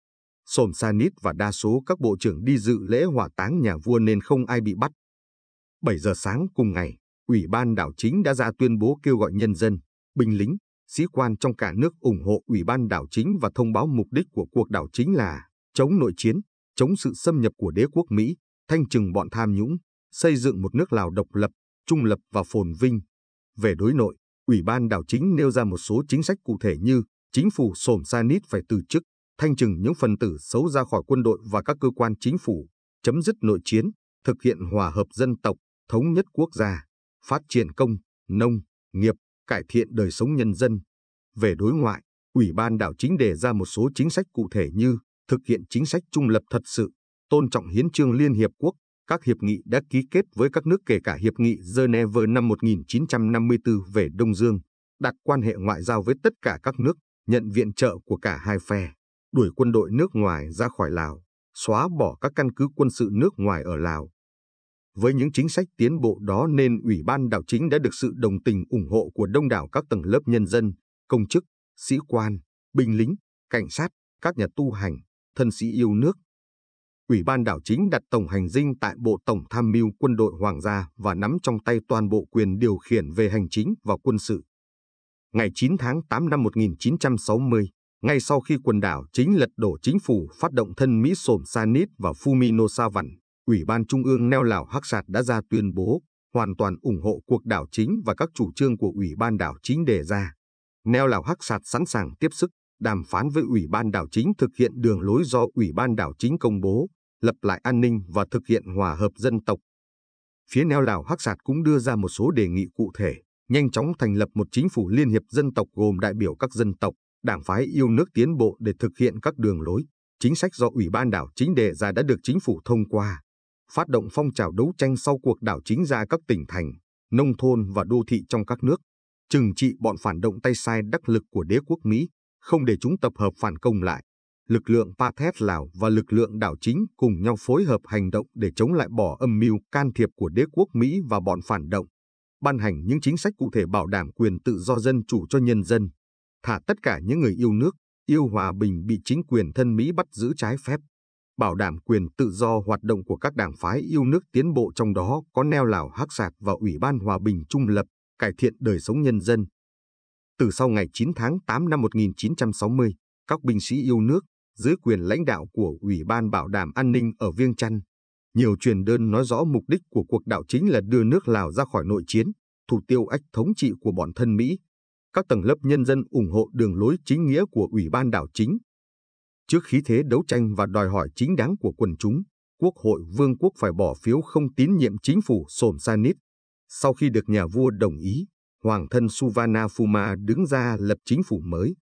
Sổm Sanit và đa số các bộ trưởng đi dự lễ hỏa táng nhà vua nên không ai bị bắt. 7 giờ sáng cùng ngày, Ủy ban đảo chính đã ra tuyên bố kêu gọi nhân dân, binh lính, sĩ quan trong cả nước ủng hộ Ủy ban đảo chính và thông báo mục đích của cuộc đảo chính là chống nội chiến, chống sự xâm nhập của đế quốc Mỹ, thanh trừng bọn tham nhũng, xây dựng một nước Lào độc lập, trung lập và phồn vinh. Về đối nội, Ủy ban đảo chính nêu ra một số chính sách cụ thể như chính phủ sổm sa nít phải từ chức, thanh trừng những phần tử xấu ra khỏi quân đội và các cơ quan chính phủ, chấm dứt nội chiến, thực hiện hòa hợp dân tộc, thống nhất quốc gia phát triển công, nông, nghiệp, cải thiện đời sống nhân dân. Về đối ngoại, Ủy ban đảo chính đề ra một số chính sách cụ thể như thực hiện chính sách trung lập thật sự, tôn trọng hiến trương Liên Hiệp Quốc, các hiệp nghị đã ký kết với các nước kể cả Hiệp nghị Geneva năm 1954 về Đông Dương, đặt quan hệ ngoại giao với tất cả các nước, nhận viện trợ của cả hai phe, đuổi quân đội nước ngoài ra khỏi Lào, xóa bỏ các căn cứ quân sự nước ngoài ở Lào, với những chính sách tiến bộ đó nên Ủy ban đảo chính đã được sự đồng tình ủng hộ của đông đảo các tầng lớp nhân dân, công chức, sĩ quan, binh lính, cảnh sát, các nhà tu hành, thân sĩ yêu nước. Ủy ban đảo chính đặt tổng hành dinh tại Bộ Tổng Tham mưu Quân đội Hoàng gia và nắm trong tay toàn bộ quyền điều khiển về hành chính và quân sự. Ngày 9 tháng 8 năm 1960, ngay sau khi quần đảo chính lật đổ chính phủ phát động thân Mỹ Sổm Sanit và Fumino Sa Savan Ủy ban Trung ương neo Lào Hắc Sạt đã ra tuyên bố hoàn toàn ủng hộ cuộc đảo chính và các chủ trương của Ủy ban đảo chính đề ra. Neo Lào Hắc Sạt sẵn sàng tiếp sức đàm phán với Ủy ban đảo chính thực hiện đường lối do Ủy ban đảo chính công bố, lập lại an ninh và thực hiện hòa hợp dân tộc. Phía neo Lào Hắc Sạt cũng đưa ra một số đề nghị cụ thể, nhanh chóng thành lập một chính phủ liên hiệp dân tộc gồm đại biểu các dân tộc, đảng phái yêu nước tiến bộ để thực hiện các đường lối, chính sách do Ủy ban đảo chính đề ra đã được chính phủ thông qua phát động phong trào đấu tranh sau cuộc đảo chính ra các tỉnh thành, nông thôn và đô thị trong các nước, trừng trị bọn phản động tay sai đắc lực của đế quốc Mỹ, không để chúng tập hợp phản công lại. Lực lượng Pathet Lào và lực lượng đảo chính cùng nhau phối hợp hành động để chống lại bỏ âm mưu can thiệp của đế quốc Mỹ và bọn phản động, ban hành những chính sách cụ thể bảo đảm quyền tự do dân chủ cho nhân dân, thả tất cả những người yêu nước, yêu hòa bình bị chính quyền thân Mỹ bắt giữ trái phép bảo đảm quyền tự do hoạt động của các đảng phái yêu nước tiến bộ trong đó có neo Lào Hắc Sạc và Ủy ban Hòa bình Trung lập, cải thiện đời sống nhân dân. Từ sau ngày 9 tháng 8 năm 1960, các binh sĩ yêu nước dưới quyền lãnh đạo của Ủy ban Bảo đảm An ninh ở Viêng Chăn, nhiều truyền đơn nói rõ mục đích của cuộc đảo chính là đưa nước Lào ra khỏi nội chiến, thủ tiêu ách thống trị của bọn thân Mỹ. Các tầng lớp nhân dân ủng hộ đường lối chính nghĩa của Ủy ban đảo chính, Trước khí thế đấu tranh và đòi hỏi chính đáng của quần chúng, Quốc hội Vương quốc phải bỏ phiếu không tín nhiệm chính phủ Sanit. Sau khi được nhà vua đồng ý, Hoàng thân Suvana Fuma đứng ra lập chính phủ mới.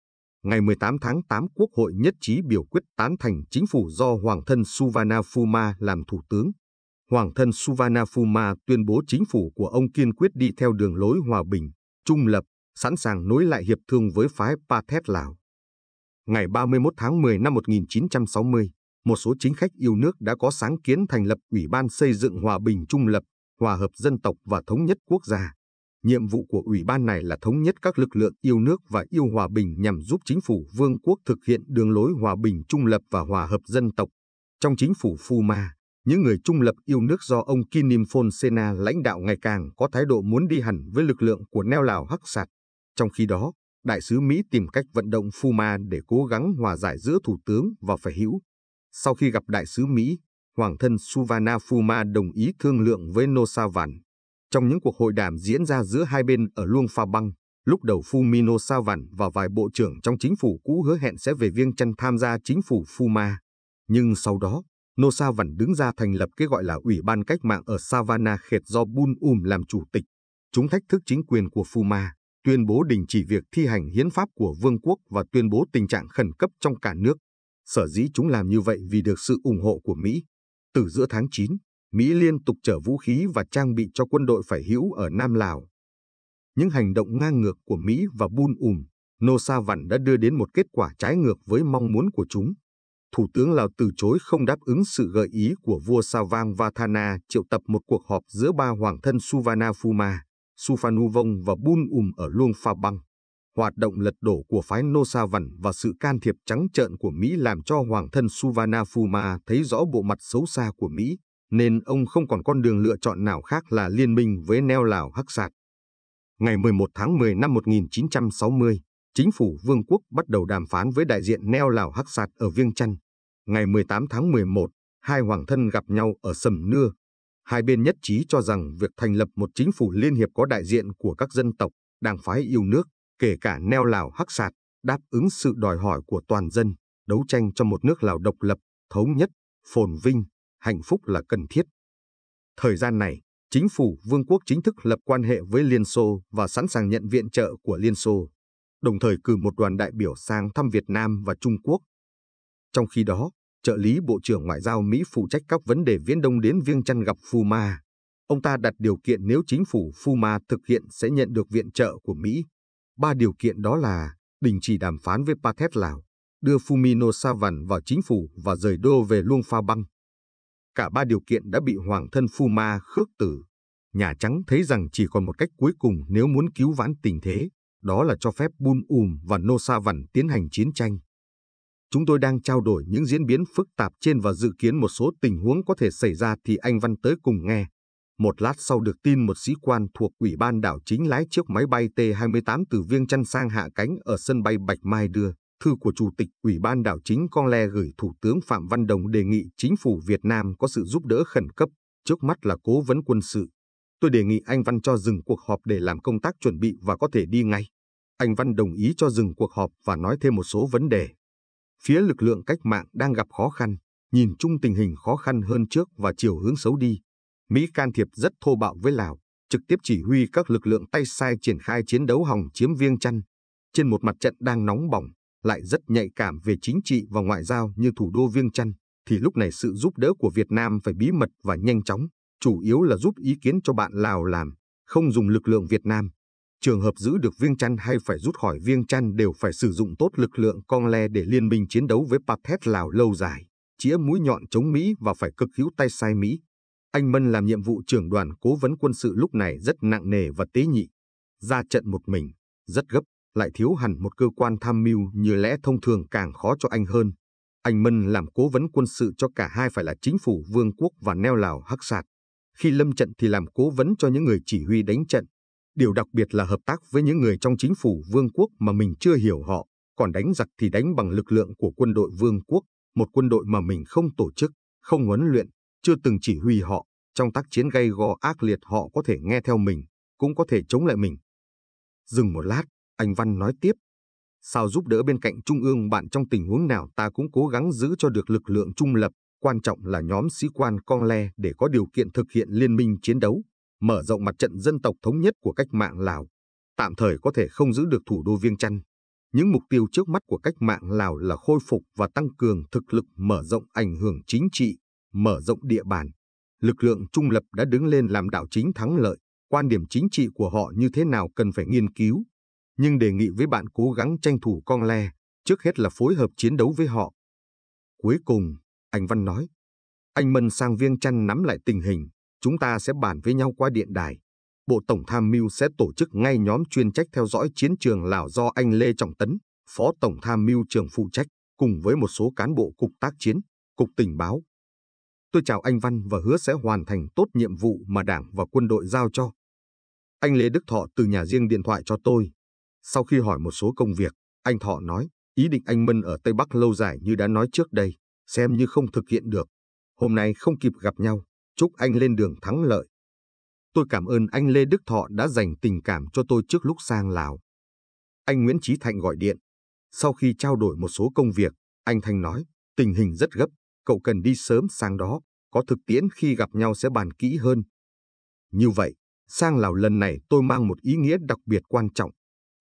Ngày 18 tháng 8 Quốc hội nhất trí biểu quyết tán thành chính phủ do Hoàng thân Suvana Fuma làm thủ tướng. Hoàng thân Suvana Fuma tuyên bố chính phủ của ông kiên quyết đi theo đường lối hòa bình, trung lập, sẵn sàng nối lại hiệp thương với phái Pathet Lào ngày 31 tháng 10 năm 1960, một số chính khách yêu nước đã có sáng kiến thành lập Ủy ban xây dựng hòa bình trung lập, hòa hợp dân tộc và thống nhất quốc gia. Nhiệm vụ của ủy ban này là thống nhất các lực lượng yêu nước và yêu hòa bình nhằm giúp chính phủ vương quốc thực hiện đường lối hòa bình trung lập và hòa hợp dân tộc. Trong chính phủ Fuma, những người trung lập yêu nước do ông Kim Kinim Sena lãnh đạo ngày càng có thái độ muốn đi hẳn với lực lượng của neo Lào Hắc Sạt. Trong khi đó, đại sứ Mỹ tìm cách vận động Fuma để cố gắng hòa giải giữa Thủ tướng và Phải Hữu. Sau khi gặp đại sứ Mỹ, Hoàng thân Suvarna Fuma đồng ý thương lượng với Nosavan. Trong những cuộc hội đàm diễn ra giữa hai bên ở Luông Pha Băng, lúc đầu Fumino Savan và vài bộ trưởng trong chính phủ cũ hứa hẹn sẽ về Viêng Chăn tham gia chính phủ Fuma. Nhưng sau đó, Nosavan đứng ra thành lập cái gọi là Ủy ban Cách mạng ở Savana Khệt do Bun Um làm chủ tịch. Chúng thách thức chính quyền của Fuma tuyên bố đình chỉ việc thi hành hiến pháp của vương quốc và tuyên bố tình trạng khẩn cấp trong cả nước. Sở dĩ chúng làm như vậy vì được sự ủng hộ của Mỹ. Từ giữa tháng 9, Mỹ liên tục chở vũ khí và trang bị cho quân đội phải hữu ở Nam Lào. Những hành động ngang ngược của Mỹ và Bun um, Nô Sa Vặn đã đưa đến một kết quả trái ngược với mong muốn của chúng. Thủ tướng Lào từ chối không đáp ứng sự gợi ý của vua sa Savang Vathana triệu tập một cuộc họp giữa ba hoàng thân Suvarnabhuma Suphanuvong và Bun Um ở Luang Pha Hoạt động lật đổ của phái Nosavan và sự can thiệp trắng trợn của Mỹ làm cho hoàng thân Suvarnabhuma thấy rõ bộ mặt xấu xa của Mỹ, nên ông không còn con đường lựa chọn nào khác là liên minh với Neo Lào Hắc Sạt. Ngày 11 tháng 10 năm 1960, chính phủ Vương quốc bắt đầu đàm phán với đại diện Neo Lào Hắc Sạt ở Viêng Chăn. Ngày 18 tháng 11, hai hoàng thân gặp nhau ở Sầm Nưa, hai bên nhất trí cho rằng việc thành lập một chính phủ liên hiệp có đại diện của các dân tộc, đảng phái yêu nước, kể cả neo Lào Hắc Sạt, đáp ứng sự đòi hỏi của toàn dân, đấu tranh cho một nước Lào độc lập, thống nhất, phồn vinh, hạnh phúc là cần thiết. Thời gian này, chính phủ vương quốc chính thức lập quan hệ với Liên Xô và sẵn sàng nhận viện trợ của Liên Xô, đồng thời cử một đoàn đại biểu sang thăm Việt Nam và Trung Quốc. Trong khi đó, trợ lý Bộ trưởng Ngoại giao Mỹ phụ trách các vấn đề Viễn Đông đến Viêng Chăn gặp Fuma. Ông ta đặt điều kiện nếu chính phủ Fuma thực hiện sẽ nhận được viện trợ của Mỹ. Ba điều kiện đó là đình chỉ đàm phán với Pathet Lào, đưa Fumino Savan vào chính phủ và rời đô về Luông Pha Băng. Cả ba điều kiện đã bị hoàng thân Fuma khước từ. Nhà Trắng thấy rằng chỉ còn một cách cuối cùng nếu muốn cứu vãn tình thế, đó là cho phép Bun Um và Nosa Văn tiến hành chiến tranh chúng tôi đang trao đổi những diễn biến phức tạp trên và dự kiến một số tình huống có thể xảy ra thì anh Văn tới cùng nghe. Một lát sau được tin một sĩ quan thuộc Ủy ban đảo chính lái chiếc máy bay T-28 từ Viêng Chăn sang hạ cánh ở sân bay Bạch Mai đưa. Thư của Chủ tịch Ủy ban đảo chính Con Le gửi Thủ tướng Phạm Văn Đồng đề nghị chính phủ Việt Nam có sự giúp đỡ khẩn cấp, trước mắt là cố vấn quân sự. Tôi đề nghị anh Văn cho dừng cuộc họp để làm công tác chuẩn bị và có thể đi ngay. Anh Văn đồng ý cho dừng cuộc họp và nói thêm một số vấn đề phía lực lượng cách mạng đang gặp khó khăn, nhìn chung tình hình khó khăn hơn trước và chiều hướng xấu đi. Mỹ can thiệp rất thô bạo với Lào, trực tiếp chỉ huy các lực lượng tay sai triển khai chiến đấu hòng chiếm Viêng Chăn. Trên một mặt trận đang nóng bỏng, lại rất nhạy cảm về chính trị và ngoại giao như thủ đô Viêng Chăn, thì lúc này sự giúp đỡ của Việt Nam phải bí mật và nhanh chóng, chủ yếu là giúp ý kiến cho bạn Lào làm, không dùng lực lượng Việt Nam trường hợp giữ được Viêng Chăn hay phải rút khỏi Viêng Chăn đều phải sử dụng tốt lực lượng con le để liên minh chiến đấu với Pathet Lào lâu dài, chĩa mũi nhọn chống Mỹ và phải cực hữu tay sai Mỹ. Anh Mân làm nhiệm vụ trưởng đoàn cố vấn quân sự lúc này rất nặng nề và tế nhị. Ra trận một mình, rất gấp, lại thiếu hẳn một cơ quan tham mưu như lẽ thông thường càng khó cho anh hơn. Anh Mân làm cố vấn quân sự cho cả hai phải là chính phủ Vương quốc và neo Lào Hắc Sạt. Khi lâm trận thì làm cố vấn cho những người chỉ huy đánh trận, Điều đặc biệt là hợp tác với những người trong chính phủ vương quốc mà mình chưa hiểu họ, còn đánh giặc thì đánh bằng lực lượng của quân đội vương quốc, một quân đội mà mình không tổ chức, không huấn luyện, chưa từng chỉ huy họ. Trong tác chiến gay go ác liệt họ có thể nghe theo mình, cũng có thể chống lại mình. Dừng một lát, anh Văn nói tiếp. Sao giúp đỡ bên cạnh Trung ương bạn trong tình huống nào ta cũng cố gắng giữ cho được lực lượng trung lập, quan trọng là nhóm sĩ quan con le để có điều kiện thực hiện liên minh chiến đấu mở rộng mặt trận dân tộc thống nhất của cách mạng Lào. Tạm thời có thể không giữ được thủ đô Viêng Chăn. Những mục tiêu trước mắt của cách mạng Lào là khôi phục và tăng cường thực lực mở rộng ảnh hưởng chính trị, mở rộng địa bàn. Lực lượng trung lập đã đứng lên làm đảo chính thắng lợi. Quan điểm chính trị của họ như thế nào cần phải nghiên cứu. Nhưng đề nghị với bạn cố gắng tranh thủ con le, trước hết là phối hợp chiến đấu với họ. Cuối cùng, anh Văn nói, anh Mân sang Viêng Chăn nắm lại tình hình, chúng ta sẽ bàn với nhau qua điện đài. Bộ Tổng Tham mưu sẽ tổ chức ngay nhóm chuyên trách theo dõi chiến trường Lào do anh Lê Trọng Tấn, Phó Tổng Tham mưu trường phụ trách, cùng với một số cán bộ Cục Tác chiến, Cục Tình báo. Tôi chào anh Văn và hứa sẽ hoàn thành tốt nhiệm vụ mà Đảng và quân đội giao cho. Anh Lê Đức Thọ từ nhà riêng điện thoại cho tôi. Sau khi hỏi một số công việc, anh Thọ nói, ý định anh Mân ở Tây Bắc lâu dài như đã nói trước đây, xem như không thực hiện được. Hôm nay không kịp gặp nhau, chúc anh lên đường thắng lợi. Tôi cảm ơn anh Lê Đức Thọ đã dành tình cảm cho tôi trước lúc sang Lào. Anh Nguyễn Trí Thành gọi điện. Sau khi trao đổi một số công việc, anh Thanh nói, tình hình rất gấp, cậu cần đi sớm sang đó, có thực tiễn khi gặp nhau sẽ bàn kỹ hơn. Như vậy, sang Lào lần này tôi mang một ý nghĩa đặc biệt quan trọng.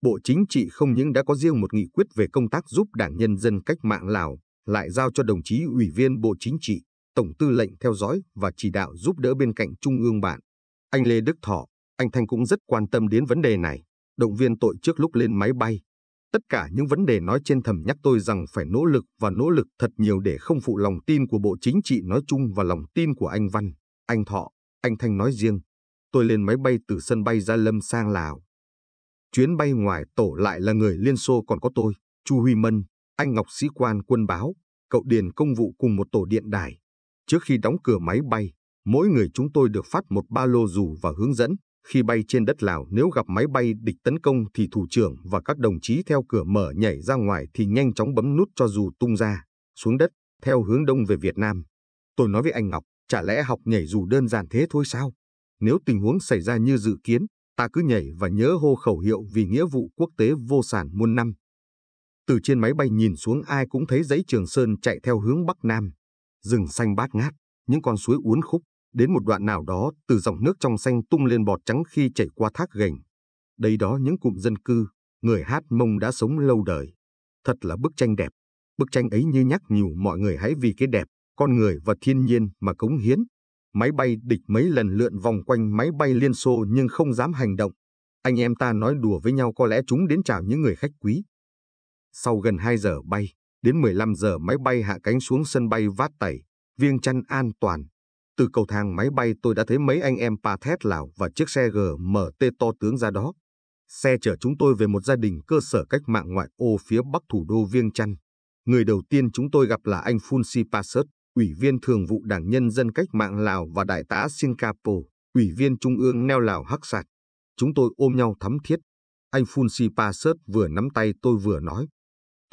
Bộ Chính trị không những đã có riêng một nghị quyết về công tác giúp Đảng Nhân dân cách mạng Lào, lại giao cho đồng chí Ủy viên Bộ Chính trị Tổng tư lệnh theo dõi và chỉ đạo giúp đỡ bên cạnh Trung ương bạn. Anh Lê Đức Thọ, anh Thanh cũng rất quan tâm đến vấn đề này, động viên tội trước lúc lên máy bay. Tất cả những vấn đề nói trên thầm nhắc tôi rằng phải nỗ lực và nỗ lực thật nhiều để không phụ lòng tin của Bộ Chính trị nói chung và lòng tin của anh Văn, anh Thọ, anh Thanh nói riêng. Tôi lên máy bay từ sân bay Gia Lâm sang Lào. Chuyến bay ngoài tổ lại là người Liên Xô còn có tôi, Chu Huy Mân, anh Ngọc Sĩ Quan quân báo, cậu Điền công vụ cùng một tổ điện đài. Trước khi đóng cửa máy bay, mỗi người chúng tôi được phát một ba lô dù và hướng dẫn. Khi bay trên đất Lào nếu gặp máy bay địch tấn công thì thủ trưởng và các đồng chí theo cửa mở nhảy ra ngoài thì nhanh chóng bấm nút cho dù tung ra, xuống đất, theo hướng đông về Việt Nam. Tôi nói với anh Ngọc, chả lẽ học nhảy dù đơn giản thế thôi sao? Nếu tình huống xảy ra như dự kiến, ta cứ nhảy và nhớ hô khẩu hiệu vì nghĩa vụ quốc tế vô sản muôn năm. Từ trên máy bay nhìn xuống ai cũng thấy giấy Trường Sơn chạy theo hướng Bắc Nam rừng xanh bát ngát, những con suối uốn khúc, đến một đoạn nào đó từ dòng nước trong xanh tung lên bọt trắng khi chảy qua thác gành. Đây đó những cụm dân cư, người hát mông đã sống lâu đời. Thật là bức tranh đẹp, bức tranh ấy như nhắc nhủ mọi người hãy vì cái đẹp, con người và thiên nhiên mà cống hiến. Máy bay địch mấy lần lượn vòng quanh máy bay Liên Xô nhưng không dám hành động. Anh em ta nói đùa với nhau có lẽ chúng đến chào những người khách quý. Sau gần 2 giờ bay, Đến 15 giờ máy bay hạ cánh xuống sân bay Vát Tẩy, Viêng Chăn an toàn. Từ cầu thang máy bay tôi đã thấy mấy anh em pa thét Lào và chiếc xe GMT to tướng ra đó. Xe chở chúng tôi về một gia đình cơ sở cách mạng ngoại ô phía bắc thủ đô Viêng Chăn. Người đầu tiên chúng tôi gặp là anh Phun Phunsi Pasert, Ủy viên Thường vụ Đảng Nhân dân Cách mạng Lào và Đại tá Singapore, Ủy viên Trung ương Neo Lào Hắc Sạc. Chúng tôi ôm nhau thắm thiết. Anh Phun Phunsi Pasert vừa nắm tay tôi vừa nói,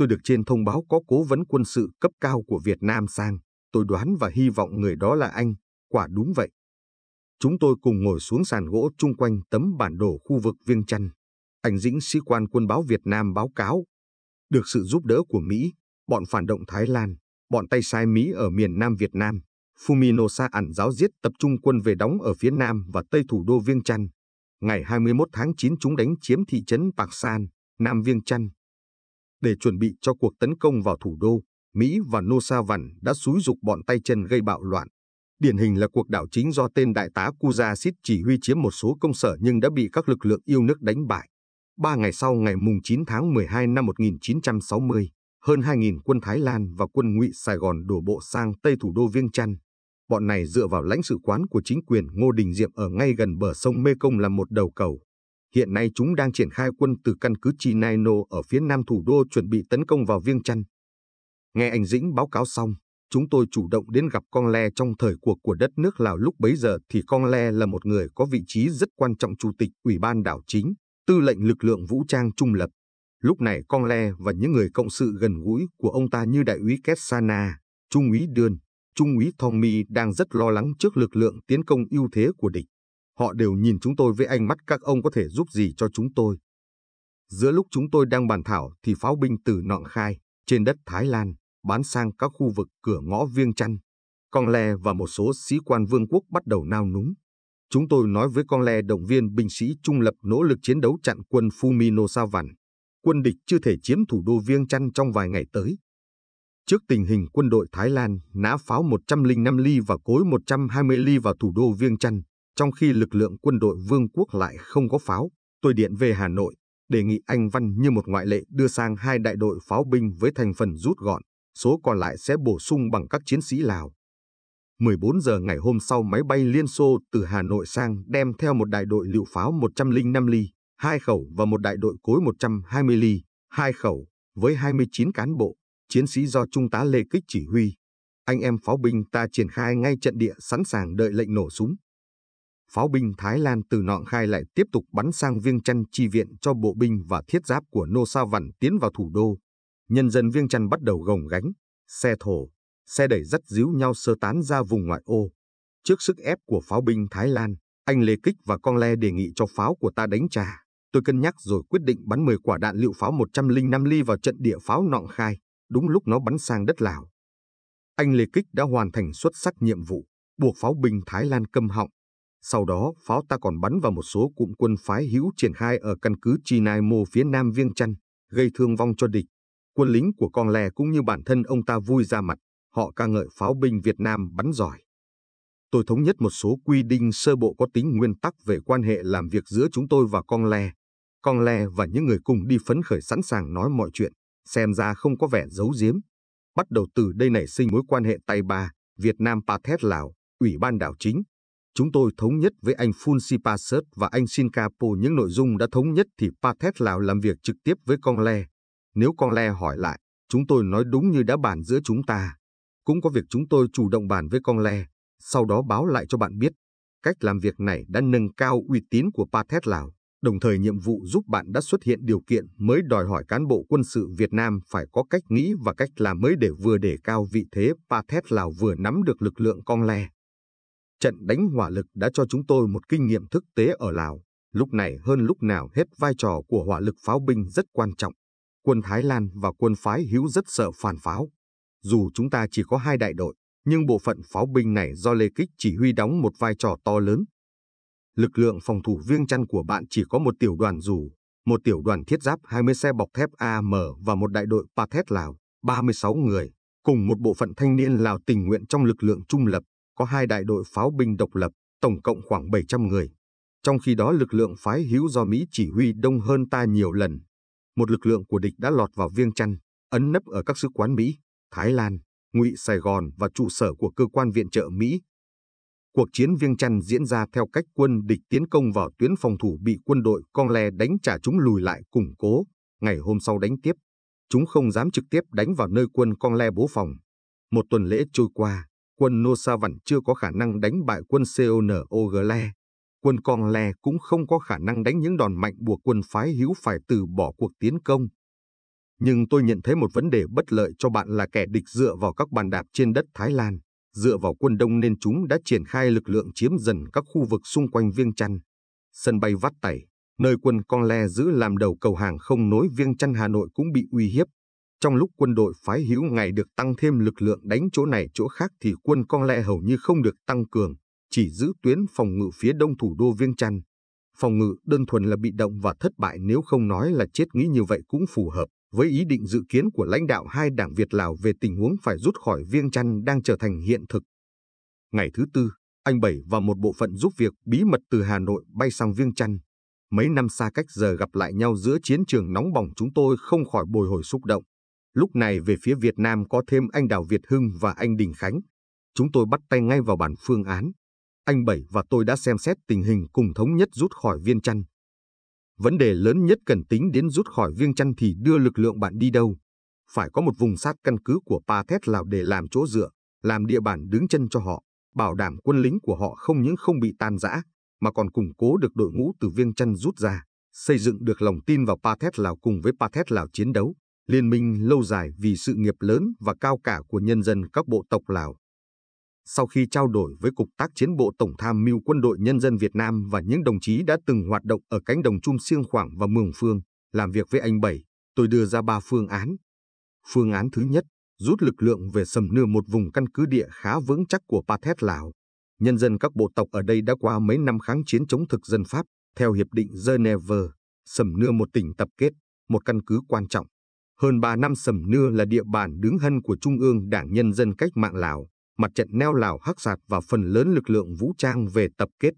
Tôi được trên thông báo có cố vấn quân sự cấp cao của Việt Nam sang, tôi đoán và hy vọng người đó là anh, quả đúng vậy. Chúng tôi cùng ngồi xuống sàn gỗ chung quanh tấm bản đồ khu vực Viêng Chăn. Anh Dĩnh sĩ quan quân báo Việt Nam báo cáo. Được sự giúp đỡ của Mỹ, bọn phản động Thái Lan, bọn tay sai Mỹ ở miền Nam Việt Nam, Fumino ẩn giáo giết tập trung quân về đóng ở phía Nam và Tây thủ đô Viêng Chăn. Ngày 21 tháng 9 chúng đánh chiếm thị trấn Pạc San, Nam Viêng Chăn, để chuẩn bị cho cuộc tấn công vào thủ đô, Mỹ và Nô Sa Văn đã xúi dục bọn tay chân gây bạo loạn. Điển hình là cuộc đảo chính do tên đại tá Kuzasit chỉ huy chiếm một số công sở nhưng đã bị các lực lượng yêu nước đánh bại. Ba ngày sau ngày mùng 9 tháng 12 năm 1960, hơn 2.000 quân Thái Lan và quân ngụy Sài Gòn đổ bộ sang tây thủ đô Viêng Chăn. Bọn này dựa vào lãnh sự quán của chính quyền Ngô Đình Diệm ở ngay gần bờ sông Mê Công làm một đầu cầu hiện nay chúng đang triển khai quân từ căn cứ Chinaino ở phía nam thủ đô chuẩn bị tấn công vào Viêng Chăn. Nghe anh Dĩnh báo cáo xong, chúng tôi chủ động đến gặp Con Le trong thời cuộc của đất nước Lào lúc bấy giờ thì Con Le là một người có vị trí rất quan trọng chủ tịch Ủy ban đảo chính, tư lệnh lực lượng vũ trang trung lập. Lúc này Con Le và những người cộng sự gần gũi của ông ta như đại úy Ketsana, trung úy Đươn, trung úy Thong Mi đang rất lo lắng trước lực lượng tiến công ưu thế của địch. Họ đều nhìn chúng tôi với ánh mắt các ông có thể giúp gì cho chúng tôi. Giữa lúc chúng tôi đang bàn thảo thì pháo binh từ nọng khai, trên đất Thái Lan, bán sang các khu vực cửa ngõ Viêng Chăn. Con Le và một số sĩ quan vương quốc bắt đầu nao núng. Chúng tôi nói với con Le động viên binh sĩ trung lập nỗ lực chiến đấu chặn quân Fumino Sa Vằn. Quân địch chưa thể chiếm thủ đô Viêng Chăn trong vài ngày tới. Trước tình hình quân đội Thái Lan nã pháo 105 ly và cối 120 ly vào thủ đô Viêng Chăn, trong khi lực lượng quân đội vương quốc lại không có pháo, tôi điện về Hà Nội, đề nghị anh Văn như một ngoại lệ đưa sang hai đại đội pháo binh với thành phần rút gọn, số còn lại sẽ bổ sung bằng các chiến sĩ Lào. 14 giờ ngày hôm sau máy bay Liên Xô từ Hà Nội sang đem theo một đại đội lựu pháo 105 ly, hai khẩu và một đại đội cối 120 ly, hai khẩu, với 29 cán bộ, chiến sĩ do Trung tá Lê Kích chỉ huy. Anh em pháo binh ta triển khai ngay trận địa sẵn sàng đợi lệnh nổ súng pháo binh Thái Lan từ Nọng Khai lại tiếp tục bắn sang Viêng Chăn chi viện cho bộ binh và thiết giáp của Nô Sa Văn tiến vào thủ đô. Nhân dân Viêng Chăn bắt đầu gồng gánh, xe thổ, xe đẩy dắt díu nhau sơ tán ra vùng ngoại ô. Trước sức ép của pháo binh Thái Lan, anh Lê Kích và Con Le đề nghị cho pháo của ta đánh trả. Tôi cân nhắc rồi quyết định bắn 10 quả đạn lựu pháo 105 ly vào trận địa pháo Nọng Khai, đúng lúc nó bắn sang đất Lào. Anh Lê Kích đã hoàn thành xuất sắc nhiệm vụ, buộc pháo binh Thái Lan câm họng, sau đó, pháo ta còn bắn vào một số cụm quân phái hữu triển khai ở căn cứ Chinai Chinaimo phía nam Viêng Chăn, gây thương vong cho địch. Quân lính của con lè cũng như bản thân ông ta vui ra mặt, họ ca ngợi pháo binh Việt Nam bắn giỏi. Tôi thống nhất một số quy định sơ bộ có tính nguyên tắc về quan hệ làm việc giữa chúng tôi và con lè. Con lè và những người cùng đi phấn khởi sẵn sàng nói mọi chuyện, xem ra không có vẻ giấu giếm. Bắt đầu từ đây nảy sinh mối quan hệ tay ba, Việt Nam Pathet Lào, Ủy ban đảo chính, chúng tôi thống nhất với anh Funsi Pasert và anh Sincapo những nội dung đã thống nhất thì Pathet Lào làm việc trực tiếp với Con Le. Nếu Con Le hỏi lại, chúng tôi nói đúng như đã bàn giữa chúng ta. Cũng có việc chúng tôi chủ động bàn với Con Le, sau đó báo lại cho bạn biết. Cách làm việc này đã nâng cao uy tín của Pathet Lào, đồng thời nhiệm vụ giúp bạn đã xuất hiện điều kiện mới đòi hỏi cán bộ quân sự Việt Nam phải có cách nghĩ và cách làm mới để vừa để cao vị thế Pathet Lào vừa nắm được lực lượng Con Le. Trận đánh hỏa lực đã cho chúng tôi một kinh nghiệm thực tế ở Lào. Lúc này hơn lúc nào hết vai trò của hỏa lực pháo binh rất quan trọng. Quân Thái Lan và quân phái hữu rất sợ phản pháo. Dù chúng ta chỉ có hai đại đội, nhưng bộ phận pháo binh này do Lê Kích chỉ huy đóng một vai trò to lớn. Lực lượng phòng thủ viêng chăn của bạn chỉ có một tiểu đoàn dù, một tiểu đoàn thiết giáp 20 xe bọc thép AM và một đại đội Pathet Lào, 36 người, cùng một bộ phận thanh niên Lào tình nguyện trong lực lượng trung lập có hai đại đội pháo binh độc lập, tổng cộng khoảng 700 người. Trong khi đó lực lượng phái hữu do Mỹ chỉ huy đông hơn ta nhiều lần. Một lực lượng của địch đã lọt vào Viêng Chăn, ấn nấp ở các sứ quán Mỹ, Thái Lan, Ngụy Sài Gòn và trụ sở của cơ quan viện trợ Mỹ. Cuộc chiến Viêng Chăn diễn ra theo cách quân địch tiến công vào tuyến phòng thủ bị quân đội Con Le đánh trả chúng lùi lại củng cố, ngày hôm sau đánh tiếp. Chúng không dám trực tiếp đánh vào nơi quân Con Le bố phòng. Một tuần lễ trôi qua, quân Nosavan chưa có khả năng đánh bại quân Conogle. Quân Conle cũng không có khả năng đánh những đòn mạnh buộc quân phái hữu phải từ bỏ cuộc tiến công. Nhưng tôi nhận thấy một vấn đề bất lợi cho bạn là kẻ địch dựa vào các bàn đạp trên đất Thái Lan, dựa vào quân đông nên chúng đã triển khai lực lượng chiếm dần các khu vực xung quanh Viêng Chăn. Sân bay Vát Tẩy, nơi quân Conle giữ làm đầu cầu hàng không nối Viêng Chăn Hà Nội cũng bị uy hiếp trong lúc quân đội phái hữu ngày được tăng thêm lực lượng đánh chỗ này chỗ khác thì quân con lẹ hầu như không được tăng cường, chỉ giữ tuyến phòng ngự phía đông thủ đô Viêng Chăn. Phòng ngự đơn thuần là bị động và thất bại nếu không nói là chết nghĩ như vậy cũng phù hợp với ý định dự kiến của lãnh đạo hai đảng Việt-Lào về tình huống phải rút khỏi Viêng Chăn đang trở thành hiện thực. Ngày thứ tư, anh Bảy và một bộ phận giúp việc bí mật từ Hà Nội bay sang Viêng Chăn. Mấy năm xa cách giờ gặp lại nhau giữa chiến trường nóng bỏng chúng tôi không khỏi bồi hồi xúc động, Lúc này về phía Việt Nam có thêm anh Đào Việt Hưng và anh Đình Khánh. Chúng tôi bắt tay ngay vào bản phương án. Anh Bảy và tôi đã xem xét tình hình cùng thống nhất rút khỏi viên chăn. Vấn đề lớn nhất cần tính đến rút khỏi viên chăn thì đưa lực lượng bạn đi đâu. Phải có một vùng sát căn cứ của Pa Thét Lào để làm chỗ dựa, làm địa bàn đứng chân cho họ, bảo đảm quân lính của họ không những không bị tan rã, mà còn củng cố được đội ngũ từ viên chăn rút ra, xây dựng được lòng tin vào Pa Thét Lào cùng với Pa Thét Lào chiến đấu liên minh lâu dài vì sự nghiệp lớn và cao cả của nhân dân các bộ tộc Lào. Sau khi trao đổi với Cục tác chiến bộ Tổng tham mưu quân đội nhân dân Việt Nam và những đồng chí đã từng hoạt động ở cánh đồng chung Siêng Khoảng và Mường Phương, làm việc với anh Bảy, tôi đưa ra ba phương án. Phương án thứ nhất, rút lực lượng về sầm nưa một vùng căn cứ địa khá vững chắc của Pathet Lào. Nhân dân các bộ tộc ở đây đã qua mấy năm kháng chiến chống thực dân Pháp, theo Hiệp định Geneva, sầm nưa một tỉnh tập kết, một căn cứ quan trọng hơn 3 năm sầm nưa là địa bàn đứng hân của Trung ương Đảng Nhân dân Cách mạng Lào, mặt trận neo Lào hắc sạt và phần lớn lực lượng vũ trang về tập kết.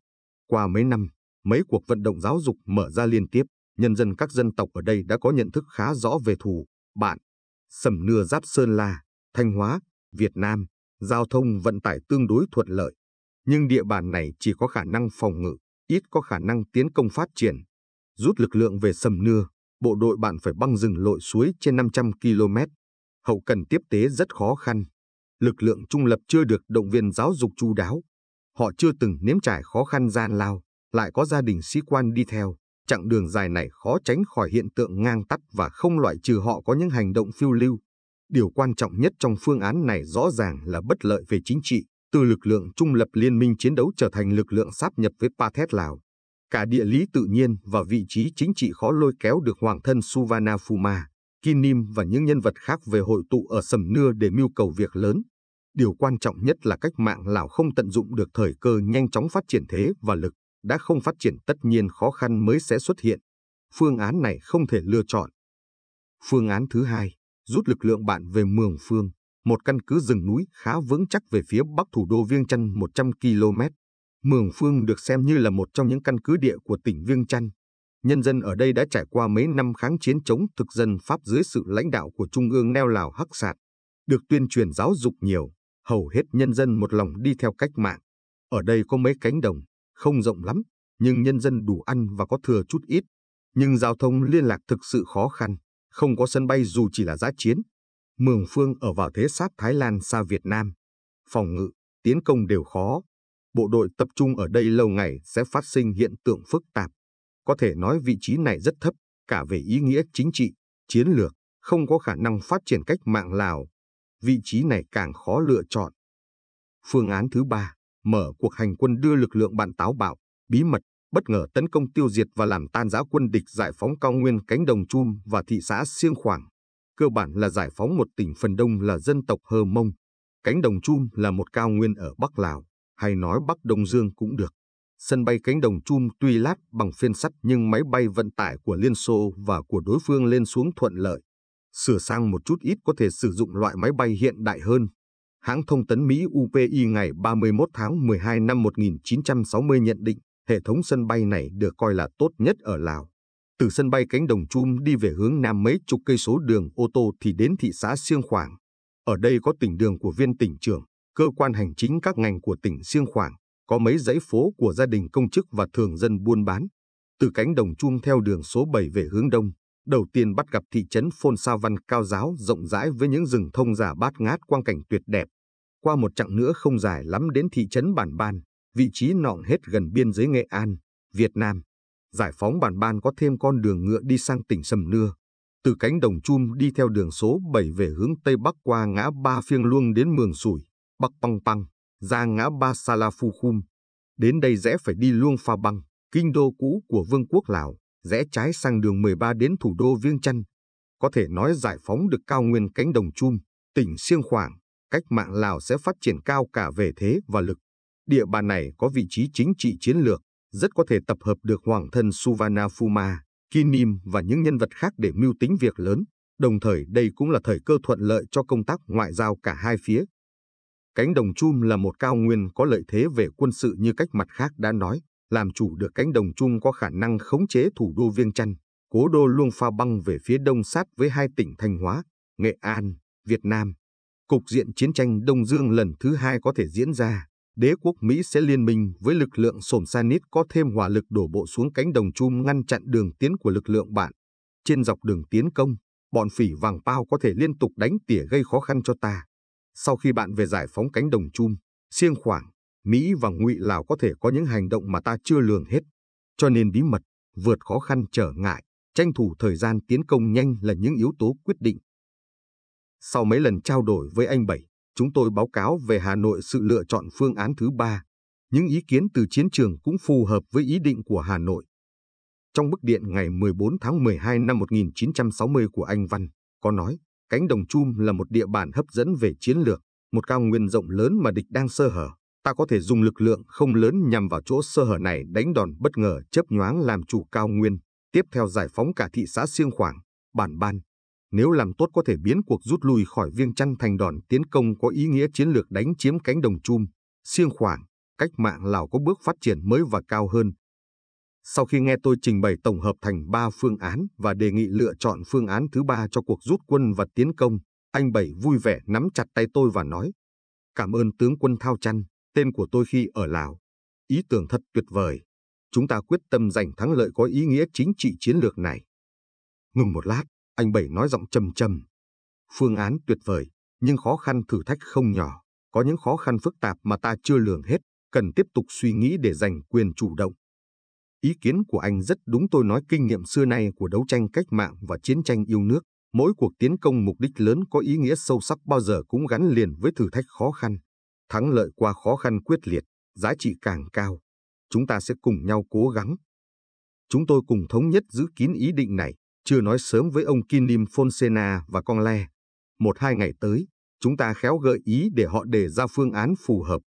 Qua mấy năm, mấy cuộc vận động giáo dục mở ra liên tiếp, nhân dân các dân tộc ở đây đã có nhận thức khá rõ về thù, bạn, sầm nưa giáp Sơn La, Thanh Hóa, Việt Nam, giao thông vận tải tương đối thuận lợi. Nhưng địa bàn này chỉ có khả năng phòng ngự, ít có khả năng tiến công phát triển. Rút lực lượng về sầm nưa, bộ đội bạn phải băng rừng lội suối trên 500 km. Hậu cần tiếp tế rất khó khăn. Lực lượng trung lập chưa được động viên giáo dục chu đáo. Họ chưa từng nếm trải khó khăn gian lao, lại có gia đình sĩ quan đi theo. Chặng đường dài này khó tránh khỏi hiện tượng ngang tắt và không loại trừ họ có những hành động phiêu lưu. Điều quan trọng nhất trong phương án này rõ ràng là bất lợi về chính trị, từ lực lượng trung lập liên minh chiến đấu trở thành lực lượng sáp nhập với Pathet Lào. Cả địa lý tự nhiên và vị trí chính trị khó lôi kéo được hoàng thân Suvanafuma, Kinim và những nhân vật khác về hội tụ ở Sầm Nưa để mưu cầu việc lớn. Điều quan trọng nhất là cách mạng Lào không tận dụng được thời cơ nhanh chóng phát triển thế và lực, đã không phát triển tất nhiên khó khăn mới sẽ xuất hiện. Phương án này không thể lựa chọn. Phương án thứ hai, rút lực lượng bạn về Mường Phương, một căn cứ rừng núi khá vững chắc về phía bắc thủ đô Viêng Chăn 100 km, Mường Phương được xem như là một trong những căn cứ địa của tỉnh Viêng Chăn. Nhân dân ở đây đã trải qua mấy năm kháng chiến chống thực dân Pháp dưới sự lãnh đạo của Trung ương neo Lào Hắc Sạt, được tuyên truyền giáo dục nhiều, hầu hết nhân dân một lòng đi theo cách mạng. Ở đây có mấy cánh đồng, không rộng lắm, nhưng nhân dân đủ ăn và có thừa chút ít. Nhưng giao thông liên lạc thực sự khó khăn, không có sân bay dù chỉ là giá chiến. Mường Phương ở vào thế sát Thái Lan xa Việt Nam. Phòng ngự, tiến công đều khó, bộ đội tập trung ở đây lâu ngày sẽ phát sinh hiện tượng phức tạp. Có thể nói vị trí này rất thấp, cả về ý nghĩa chính trị, chiến lược, không có khả năng phát triển cách mạng Lào. Vị trí này càng khó lựa chọn. Phương án thứ ba, mở cuộc hành quân đưa lực lượng bạn táo bạo, bí mật, bất ngờ tấn công tiêu diệt và làm tan rã quân địch giải phóng cao nguyên cánh đồng Chum và thị xã Siêng Khoảng. Cơ bản là giải phóng một tỉnh phần đông là dân tộc Hơ Mông. Cánh đồng Chum là một cao nguyên ở Bắc Lào hay nói Bắc Đông Dương cũng được. Sân bay cánh đồng Chum tuy lát bằng phiên sắt nhưng máy bay vận tải của Liên Xô và của đối phương lên xuống thuận lợi. Sửa sang một chút ít có thể sử dụng loại máy bay hiện đại hơn. Hãng thông tấn Mỹ UPI ngày 31 tháng 12 năm 1960 nhận định hệ thống sân bay này được coi là tốt nhất ở Lào. Từ sân bay cánh đồng Chum đi về hướng nam mấy chục cây số đường ô tô thì đến thị xã Siêng Khoảng. Ở đây có tỉnh đường của viên tỉnh trưởng, cơ quan hành chính các ngành của tỉnh Siêng Khoảng, có mấy dãy phố của gia đình công chức và thường dân buôn bán. Từ cánh đồng chung theo đường số 7 về hướng đông, đầu tiên bắt gặp thị trấn Phôn Sa Văn cao giáo rộng rãi với những rừng thông giả bát ngát quang cảnh tuyệt đẹp. Qua một chặng nữa không dài lắm đến thị trấn Bản Ban, vị trí nọn hết gần biên giới Nghệ An, Việt Nam. Giải phóng Bản Ban có thêm con đường ngựa đi sang tỉnh Sầm Nưa. Từ cánh đồng chum đi theo đường số 7 về hướng Tây Bắc qua ngã Ba Phiêng Luông đến Mường Sủi Bắc Băng Băng, ra ngã Ba Sala Phu Khum. Đến đây rẽ phải đi Luông Pha Băng, kinh đô cũ của Vương quốc Lào, rẽ trái sang đường 13 đến thủ đô Viêng Chăn. Có thể nói giải phóng được cao nguyên cánh đồng chum, tỉnh Siêng Khoảng, cách mạng Lào sẽ phát triển cao cả về thế và lực. Địa bàn này có vị trí chính trị chiến lược, rất có thể tập hợp được hoàng thân Suvarnabhuma, Kinim và những nhân vật khác để mưu tính việc lớn. Đồng thời đây cũng là thời cơ thuận lợi cho công tác ngoại giao cả hai phía, Cánh đồng Chum là một cao nguyên có lợi thế về quân sự như cách mặt khác đã nói, làm chủ được cánh đồng Chum có khả năng khống chế thủ đô Viêng Chăn, cố đô Luông Pha Băng về phía đông sát với hai tỉnh Thanh Hóa, Nghệ An, Việt Nam. Cục diện chiến tranh Đông Dương lần thứ hai có thể diễn ra, đế quốc Mỹ sẽ liên minh với lực lượng Sổm Sanit có thêm hỏa lực đổ bộ xuống cánh đồng Chum ngăn chặn đường tiến của lực lượng bạn. Trên dọc đường tiến công, bọn phỉ vàng bao có thể liên tục đánh tỉa gây khó khăn cho ta. Sau khi bạn về giải phóng cánh đồng chum, siêng khoảng, Mỹ và Ngụy Lào có thể có những hành động mà ta chưa lường hết. Cho nên bí mật, vượt khó khăn trở ngại, tranh thủ thời gian tiến công nhanh là những yếu tố quyết định. Sau mấy lần trao đổi với anh Bảy, chúng tôi báo cáo về Hà Nội sự lựa chọn phương án thứ ba. Những ý kiến từ chiến trường cũng phù hợp với ý định của Hà Nội. Trong bức điện ngày 14 tháng 12 năm 1960 của anh Văn, có nói Cánh đồng Chum là một địa bàn hấp dẫn về chiến lược, một cao nguyên rộng lớn mà địch đang sơ hở. Ta có thể dùng lực lượng không lớn nhằm vào chỗ sơ hở này đánh đòn bất ngờ chớp nhoáng làm chủ cao nguyên, tiếp theo giải phóng cả thị xã Siêng Khoảng, Bản Ban. Nếu làm tốt có thể biến cuộc rút lui khỏi viên Chăn thành đòn tiến công có ý nghĩa chiến lược đánh chiếm cánh đồng Chum, Siêng Khoảng, cách mạng Lào có bước phát triển mới và cao hơn, sau khi nghe tôi trình bày tổng hợp thành 3 phương án và đề nghị lựa chọn phương án thứ ba cho cuộc rút quân và tiến công, anh Bảy vui vẻ nắm chặt tay tôi và nói, cảm ơn tướng quân Thao Chăn, tên của tôi khi ở Lào. Ý tưởng thật tuyệt vời. Chúng ta quyết tâm giành thắng lợi có ý nghĩa chính trị chiến lược này. Ngừng một lát, anh Bảy nói giọng trầm trầm. Phương án tuyệt vời, nhưng khó khăn thử thách không nhỏ. Có những khó khăn phức tạp mà ta chưa lường hết, cần tiếp tục suy nghĩ để giành quyền chủ động. Ý kiến của anh rất đúng tôi nói kinh nghiệm xưa nay của đấu tranh cách mạng và chiến tranh yêu nước. Mỗi cuộc tiến công mục đích lớn có ý nghĩa sâu sắc bao giờ cũng gắn liền với thử thách khó khăn. Thắng lợi qua khó khăn quyết liệt, giá trị càng cao. Chúng ta sẽ cùng nhau cố gắng. Chúng tôi cùng thống nhất giữ kín ý định này, chưa nói sớm với ông Kinim Fonsena và Con Le. Một hai ngày tới, chúng ta khéo gợi ý để họ đề ra phương án phù hợp.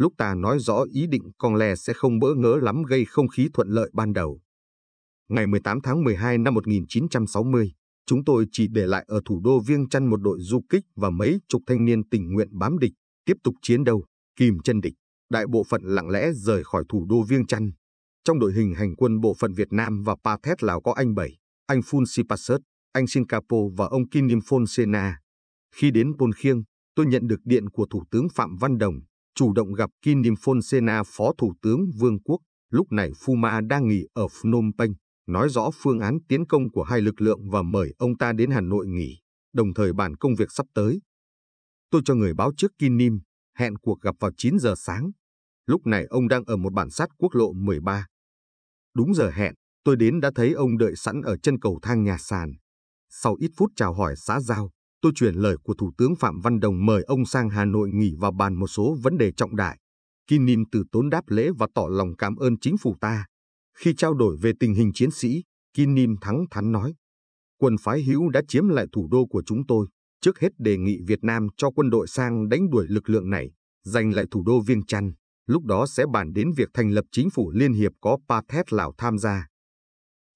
Lúc ta nói rõ ý định con lè sẽ không bỡ ngỡ lắm gây không khí thuận lợi ban đầu. Ngày 18 tháng 12 năm 1960, chúng tôi chỉ để lại ở thủ đô Viêng Chăn một đội du kích và mấy chục thanh niên tình nguyện bám địch, tiếp tục chiến đấu, kìm chân địch. Đại bộ phận lặng lẽ rời khỏi thủ đô Viêng Chăn. Trong đội hình hành quân bộ phận Việt Nam và Pa Thét Lào có anh Bảy, anh Phun Sipasert, anh Singapore và ông Kim Nim Phôn Sena. Khi đến Pôn Khiêng, tôi nhận được điện của Thủ tướng Phạm Văn Đồng, chủ động gặp Kim Nim Fonsena Phó Thủ tướng Vương quốc, lúc này Ma đang nghỉ ở Phnom Penh, nói rõ phương án tiến công của hai lực lượng và mời ông ta đến Hà Nội nghỉ, đồng thời bàn công việc sắp tới. Tôi cho người báo trước Kim Nim, hẹn cuộc gặp vào 9 giờ sáng. Lúc này ông đang ở một bản sát quốc lộ 13. Đúng giờ hẹn, tôi đến đã thấy ông đợi sẵn ở chân cầu thang nhà sàn. Sau ít phút chào hỏi xã giao, tôi chuyển lời của Thủ tướng Phạm Văn Đồng mời ông sang Hà Nội nghỉ và bàn một số vấn đề trọng đại. Kinin từ tốn đáp lễ và tỏ lòng cảm ơn chính phủ ta. Khi trao đổi về tình hình chiến sĩ, Kinin thắng thắn nói, quân phái hữu đã chiếm lại thủ đô của chúng tôi, trước hết đề nghị Việt Nam cho quân đội sang đánh đuổi lực lượng này, giành lại thủ đô Viêng Chăn, lúc đó sẽ bàn đến việc thành lập chính phủ liên hiệp có Pathet Lào tham gia.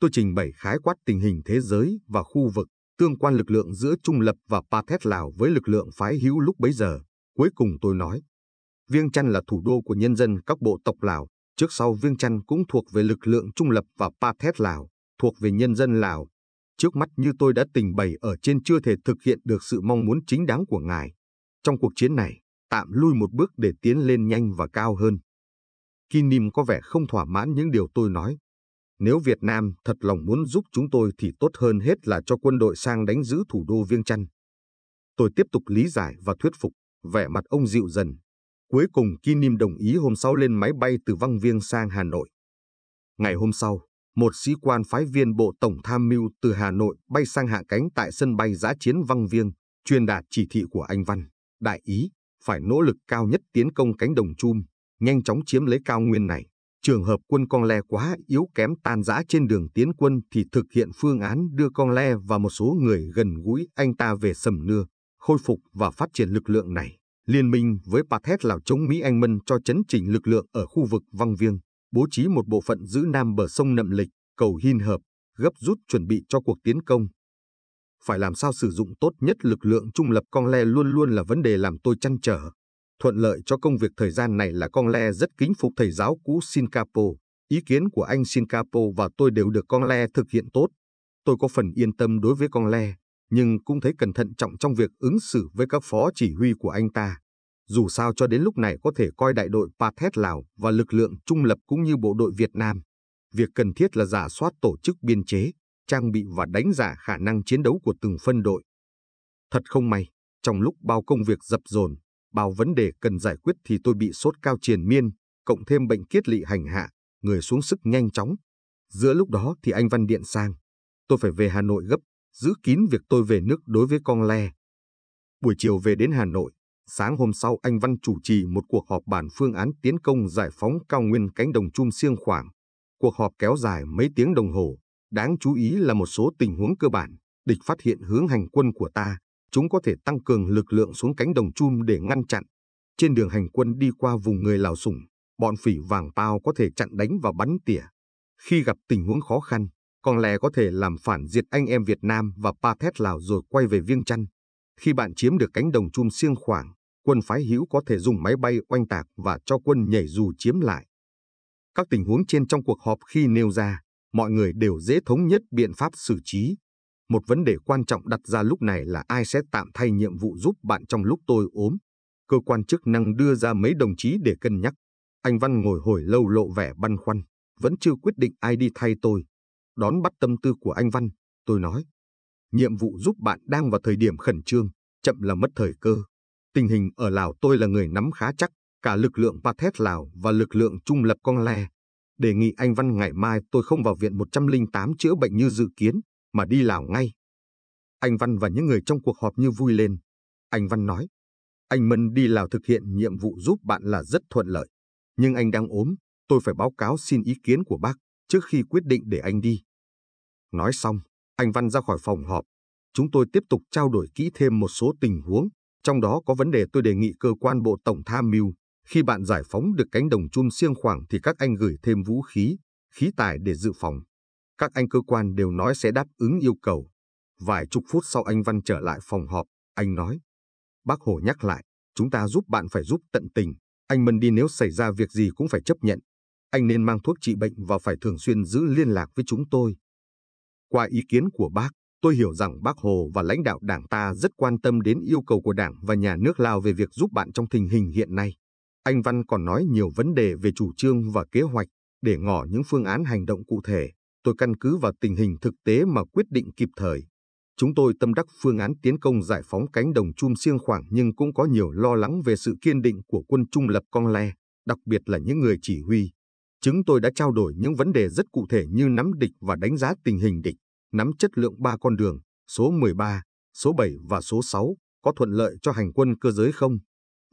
Tôi trình bày khái quát tình hình thế giới và khu vực, tương quan lực lượng giữa trung lập và Pathet Lào với lực lượng phái hữu lúc bấy giờ. Cuối cùng tôi nói, Viêng Chăn là thủ đô của nhân dân các bộ tộc Lào, trước sau Viêng Chăn cũng thuộc về lực lượng trung lập và Pathet Lào, thuộc về nhân dân Lào. Trước mắt như tôi đã tình bày ở trên chưa thể thực hiện được sự mong muốn chính đáng của ngài. Trong cuộc chiến này, tạm lui một bước để tiến lên nhanh và cao hơn. Kinim có vẻ không thỏa mãn những điều tôi nói, nếu Việt Nam thật lòng muốn giúp chúng tôi thì tốt hơn hết là cho quân đội sang đánh giữ thủ đô Viêng Chăn. Tôi tiếp tục lý giải và thuyết phục, vẻ mặt ông dịu dần. Cuối cùng Kim Nim đồng ý hôm sau lên máy bay từ Văng Viêng sang Hà Nội. Ngày hôm sau, một sĩ quan phái viên Bộ Tổng Tham mưu từ Hà Nội bay sang hạ cánh tại sân bay giã chiến Văng Viêng, truyền đạt chỉ thị của anh Văn, đại ý, phải nỗ lực cao nhất tiến công cánh đồng chum, nhanh chóng chiếm lấy cao nguyên này. Trường hợp quân Con Le quá yếu kém tan rã trên đường tiến quân thì thực hiện phương án đưa Con Le và một số người gần gũi anh ta về sầm nưa, khôi phục và phát triển lực lượng này. Liên minh với Pathet Lào chống Mỹ Anh Mân cho chấn chỉnh lực lượng ở khu vực Văng Viêng, bố trí một bộ phận giữ nam bờ sông Nậm Lịch, cầu Hin Hợp, gấp rút chuẩn bị cho cuộc tiến công. Phải làm sao sử dụng tốt nhất lực lượng trung lập Con Le luôn luôn là vấn đề làm tôi chăn trở. Thuận lợi cho công việc thời gian này là con le rất kính phục thầy giáo cũ Singapore. Ý kiến của anh Singapore và tôi đều được con le thực hiện tốt. Tôi có phần yên tâm đối với con le, nhưng cũng thấy cẩn thận trọng trong việc ứng xử với các phó chỉ huy của anh ta. Dù sao cho đến lúc này có thể coi đại đội Pathet Lào và lực lượng trung lập cũng như bộ đội Việt Nam. Việc cần thiết là giả soát tổ chức biên chế, trang bị và đánh giá khả năng chiến đấu của từng phân đội. Thật không may, trong lúc bao công việc dập dồn, bao vấn đề cần giải quyết thì tôi bị sốt cao triền miên, cộng thêm bệnh kiết lỵ hành hạ, người xuống sức nhanh chóng. Giữa lúc đó thì anh Văn điện sang. Tôi phải về Hà Nội gấp, giữ kín việc tôi về nước đối với con le. Buổi chiều về đến Hà Nội, sáng hôm sau anh Văn chủ trì một cuộc họp bàn phương án tiến công giải phóng cao nguyên cánh đồng chum siêng khoảng. Cuộc họp kéo dài mấy tiếng đồng hồ, đáng chú ý là một số tình huống cơ bản, địch phát hiện hướng hành quân của ta, chúng có thể tăng cường lực lượng xuống cánh đồng chum để ngăn chặn. Trên đường hành quân đi qua vùng người Lào sùng bọn phỉ vàng Pao có thể chặn đánh và bắn tỉa. Khi gặp tình huống khó khăn, còn lẽ có thể làm phản diệt anh em Việt Nam và Pa Thét Lào rồi quay về Viêng Chăn. Khi bạn chiếm được cánh đồng chum siêng khoảng, quân phái hữu có thể dùng máy bay oanh tạc và cho quân nhảy dù chiếm lại. Các tình huống trên trong cuộc họp khi nêu ra, mọi người đều dễ thống nhất biện pháp xử trí. Một vấn đề quan trọng đặt ra lúc này là ai sẽ tạm thay nhiệm vụ giúp bạn trong lúc tôi ốm. Cơ quan chức năng đưa ra mấy đồng chí để cân nhắc. Anh Văn ngồi hồi lâu lộ vẻ băn khoăn, vẫn chưa quyết định ai đi thay tôi. Đón bắt tâm tư của anh Văn, tôi nói. Nhiệm vụ giúp bạn đang vào thời điểm khẩn trương, chậm là mất thời cơ. Tình hình ở Lào tôi là người nắm khá chắc, cả lực lượng Pathet Lào và lực lượng trung lập Con Le. Đề nghị anh Văn ngày mai tôi không vào viện 108 chữa bệnh như dự kiến, mà đi Lào ngay. Anh Văn và những người trong cuộc họp như vui lên. Anh Văn nói, anh Mân đi Lào thực hiện nhiệm vụ giúp bạn là rất thuận lợi. Nhưng anh đang ốm, tôi phải báo cáo xin ý kiến của bác trước khi quyết định để anh đi. Nói xong, anh Văn ra khỏi phòng họp. Chúng tôi tiếp tục trao đổi kỹ thêm một số tình huống, trong đó có vấn đề tôi đề nghị cơ quan bộ tổng tham mưu. Khi bạn giải phóng được cánh đồng chum siêng khoảng thì các anh gửi thêm vũ khí, khí tài để dự phòng. Các anh cơ quan đều nói sẽ đáp ứng yêu cầu. Vài chục phút sau anh Văn trở lại phòng họp, anh nói. Bác Hồ nhắc lại, chúng ta giúp bạn phải giúp tận tình. Anh Mân đi nếu xảy ra việc gì cũng phải chấp nhận. Anh nên mang thuốc trị bệnh và phải thường xuyên giữ liên lạc với chúng tôi. Qua ý kiến của bác, tôi hiểu rằng bác Hồ và lãnh đạo đảng ta rất quan tâm đến yêu cầu của đảng và nhà nước Lào về việc giúp bạn trong tình hình hiện nay. Anh Văn còn nói nhiều vấn đề về chủ trương và kế hoạch để ngỏ những phương án hành động cụ thể tôi căn cứ vào tình hình thực tế mà quyết định kịp thời. Chúng tôi tâm đắc phương án tiến công giải phóng cánh đồng Chum Siêng Khoảng nhưng cũng có nhiều lo lắng về sự kiên định của quân trung lập con Le, đặc biệt là những người chỉ huy. Chúng tôi đã trao đổi những vấn đề rất cụ thể như nắm địch và đánh giá tình hình địch, nắm chất lượng ba con đường, số 13, số 7 và số 6 có thuận lợi cho hành quân cơ giới không?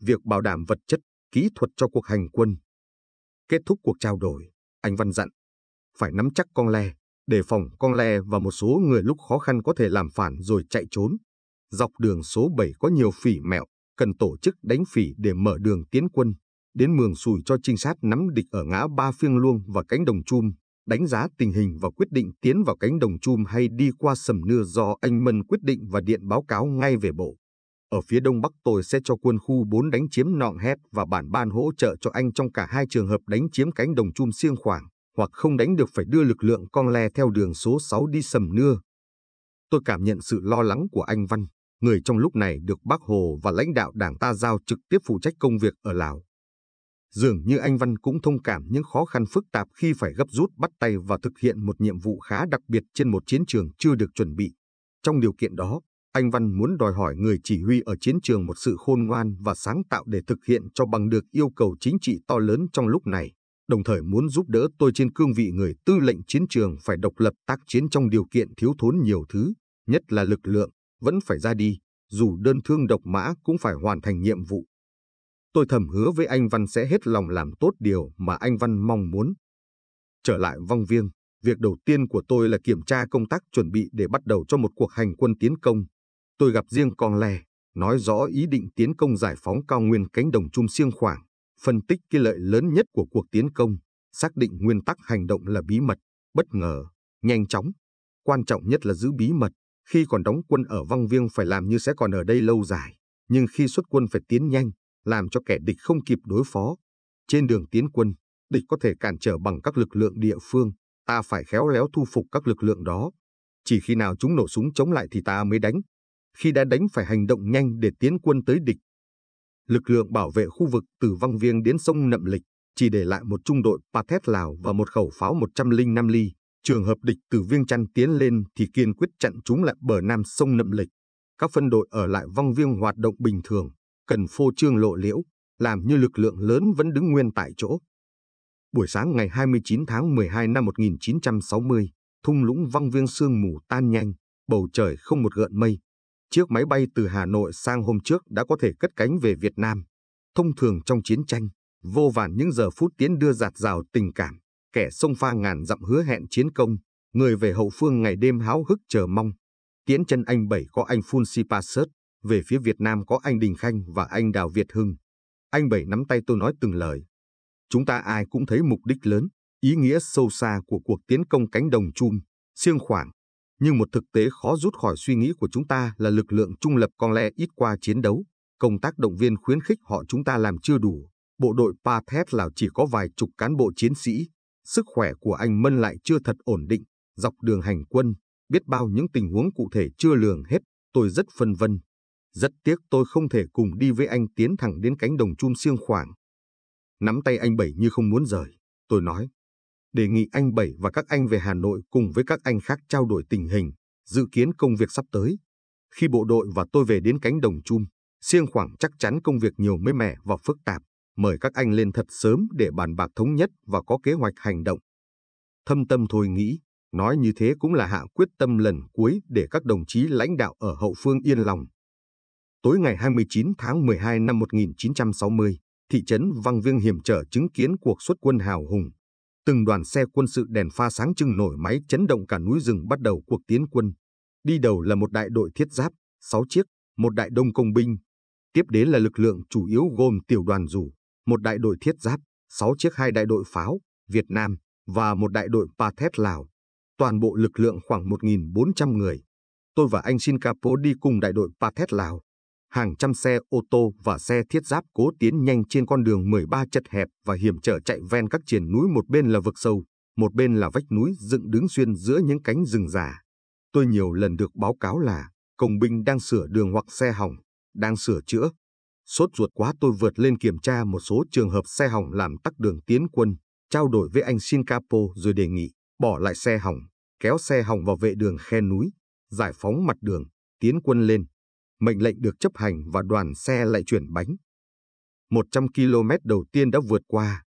Việc bảo đảm vật chất, kỹ thuật cho cuộc hành quân. Kết thúc cuộc trao đổi, anh Văn dặn, phải nắm chắc con le, đề phòng con le và một số người lúc khó khăn có thể làm phản rồi chạy trốn. Dọc đường số 7 có nhiều phỉ mẹo, cần tổ chức đánh phỉ để mở đường tiến quân, đến mường sùi cho trinh sát nắm địch ở ngã ba phiêng luông và cánh đồng chum, đánh giá tình hình và quyết định tiến vào cánh đồng chum hay đi qua sầm nưa do anh Mân quyết định và điện báo cáo ngay về bộ. Ở phía đông bắc tôi sẽ cho quân khu 4 đánh chiếm nọng hét và bản ban hỗ trợ cho anh trong cả hai trường hợp đánh chiếm cánh đồng chum siêng khoảng hoặc không đánh được phải đưa lực lượng con le theo đường số 6 đi sầm nưa. Tôi cảm nhận sự lo lắng của anh Văn, người trong lúc này được Bác Hồ và lãnh đạo đảng ta giao trực tiếp phụ trách công việc ở Lào. Dường như anh Văn cũng thông cảm những khó khăn phức tạp khi phải gấp rút bắt tay và thực hiện một nhiệm vụ khá đặc biệt trên một chiến trường chưa được chuẩn bị. Trong điều kiện đó, anh Văn muốn đòi hỏi người chỉ huy ở chiến trường một sự khôn ngoan và sáng tạo để thực hiện cho bằng được yêu cầu chính trị to lớn trong lúc này đồng thời muốn giúp đỡ tôi trên cương vị người tư lệnh chiến trường phải độc lập tác chiến trong điều kiện thiếu thốn nhiều thứ, nhất là lực lượng, vẫn phải ra đi, dù đơn thương độc mã cũng phải hoàn thành nhiệm vụ. Tôi thầm hứa với anh Văn sẽ hết lòng làm tốt điều mà anh Văn mong muốn. Trở lại vong viêng, việc đầu tiên của tôi là kiểm tra công tác chuẩn bị để bắt đầu cho một cuộc hành quân tiến công. Tôi gặp riêng con lè, nói rõ ý định tiến công giải phóng cao nguyên cánh đồng Trung Siêng Khoảng phân tích cái lợi lớn nhất của cuộc tiến công, xác định nguyên tắc hành động là bí mật, bất ngờ, nhanh chóng. Quan trọng nhất là giữ bí mật, khi còn đóng quân ở Văng Viêng phải làm như sẽ còn ở đây lâu dài, nhưng khi xuất quân phải tiến nhanh, làm cho kẻ địch không kịp đối phó. Trên đường tiến quân, địch có thể cản trở bằng các lực lượng địa phương, ta phải khéo léo thu phục các lực lượng đó. Chỉ khi nào chúng nổ súng chống lại thì ta mới đánh. Khi đã đánh phải hành động nhanh để tiến quân tới địch, lực lượng bảo vệ khu vực từ Văng Viêng đến sông Nậm Lịch chỉ để lại một trung đội Pathet Lào và một khẩu pháo 105 ly. Trường hợp địch từ Viêng Chăn tiến lên thì kiên quyết chặn chúng lại bờ nam sông Nậm Lịch. Các phân đội ở lại Văng Viêng hoạt động bình thường, cần phô trương lộ liễu, làm như lực lượng lớn vẫn đứng nguyên tại chỗ. Buổi sáng ngày 29 tháng 12 năm 1960, thung lũng Văng Viêng sương mù tan nhanh, bầu trời không một gợn mây, Chiếc máy bay từ Hà Nội sang hôm trước đã có thể cất cánh về Việt Nam. Thông thường trong chiến tranh, vô vàn những giờ phút tiến đưa giạt rào tình cảm, kẻ sông pha ngàn dặm hứa hẹn chiến công, người về hậu phương ngày đêm háo hức chờ mong. Tiến chân anh Bảy có anh Phun Sipasert, về phía Việt Nam có anh Đình Khanh và anh Đào Việt Hưng. Anh Bảy nắm tay tôi nói từng lời. Chúng ta ai cũng thấy mục đích lớn, ý nghĩa sâu xa của cuộc tiến công cánh đồng chum, siêng khoảng, nhưng một thực tế khó rút khỏi suy nghĩ của chúng ta là lực lượng trung lập có lẽ ít qua chiến đấu, công tác động viên khuyến khích họ chúng ta làm chưa đủ. Bộ đội Pathet là chỉ có vài chục cán bộ chiến sĩ, sức khỏe của anh Mân lại chưa thật ổn định, dọc đường hành quân, biết bao những tình huống cụ thể chưa lường hết, tôi rất phân vân. Rất tiếc tôi không thể cùng đi với anh tiến thẳng đến cánh đồng chum siêng khoảng. Nắm tay anh Bảy như không muốn rời, tôi nói, đề nghị anh Bảy và các anh về Hà Nội cùng với các anh khác trao đổi tình hình, dự kiến công việc sắp tới. Khi bộ đội và tôi về đến cánh đồng chung, siêng khoảng chắc chắn công việc nhiều mới mẻ và phức tạp, mời các anh lên thật sớm để bàn bạc thống nhất và có kế hoạch hành động. Thâm tâm thôi nghĩ, nói như thế cũng là hạ quyết tâm lần cuối để các đồng chí lãnh đạo ở hậu phương yên lòng. Tối ngày 29 tháng 12 năm 1960, thị trấn Văng Viêng Hiểm trở chứng kiến cuộc xuất quân hào hùng từng đoàn xe quân sự đèn pha sáng trưng nổi máy chấn động cả núi rừng bắt đầu cuộc tiến quân. Đi đầu là một đại đội thiết giáp, 6 chiếc, một đại đông công binh. Tiếp đến là lực lượng chủ yếu gồm tiểu đoàn rủ, một đại đội thiết giáp, 6 chiếc hai đại đội pháo, Việt Nam, và một đại đội pa thét Lào. Toàn bộ lực lượng khoảng 1.400 người. Tôi và anh Shinkapo đi cùng đại đội pa thét Lào hàng trăm xe ô tô và xe thiết giáp cố tiến nhanh trên con đường 13 chật hẹp và hiểm trở chạy ven các triển núi một bên là vực sâu, một bên là vách núi dựng đứng xuyên giữa những cánh rừng già. Tôi nhiều lần được báo cáo là công binh đang sửa đường hoặc xe hỏng, đang sửa chữa. Sốt ruột quá tôi vượt lên kiểm tra một số trường hợp xe hỏng làm tắc đường tiến quân, trao đổi với anh Shinkapo rồi đề nghị bỏ lại xe hỏng, kéo xe hỏng vào vệ đường khe núi, giải phóng mặt đường, tiến quân lên mệnh lệnh được chấp hành và đoàn xe lại chuyển bánh. 100 km đầu tiên đã vượt qua.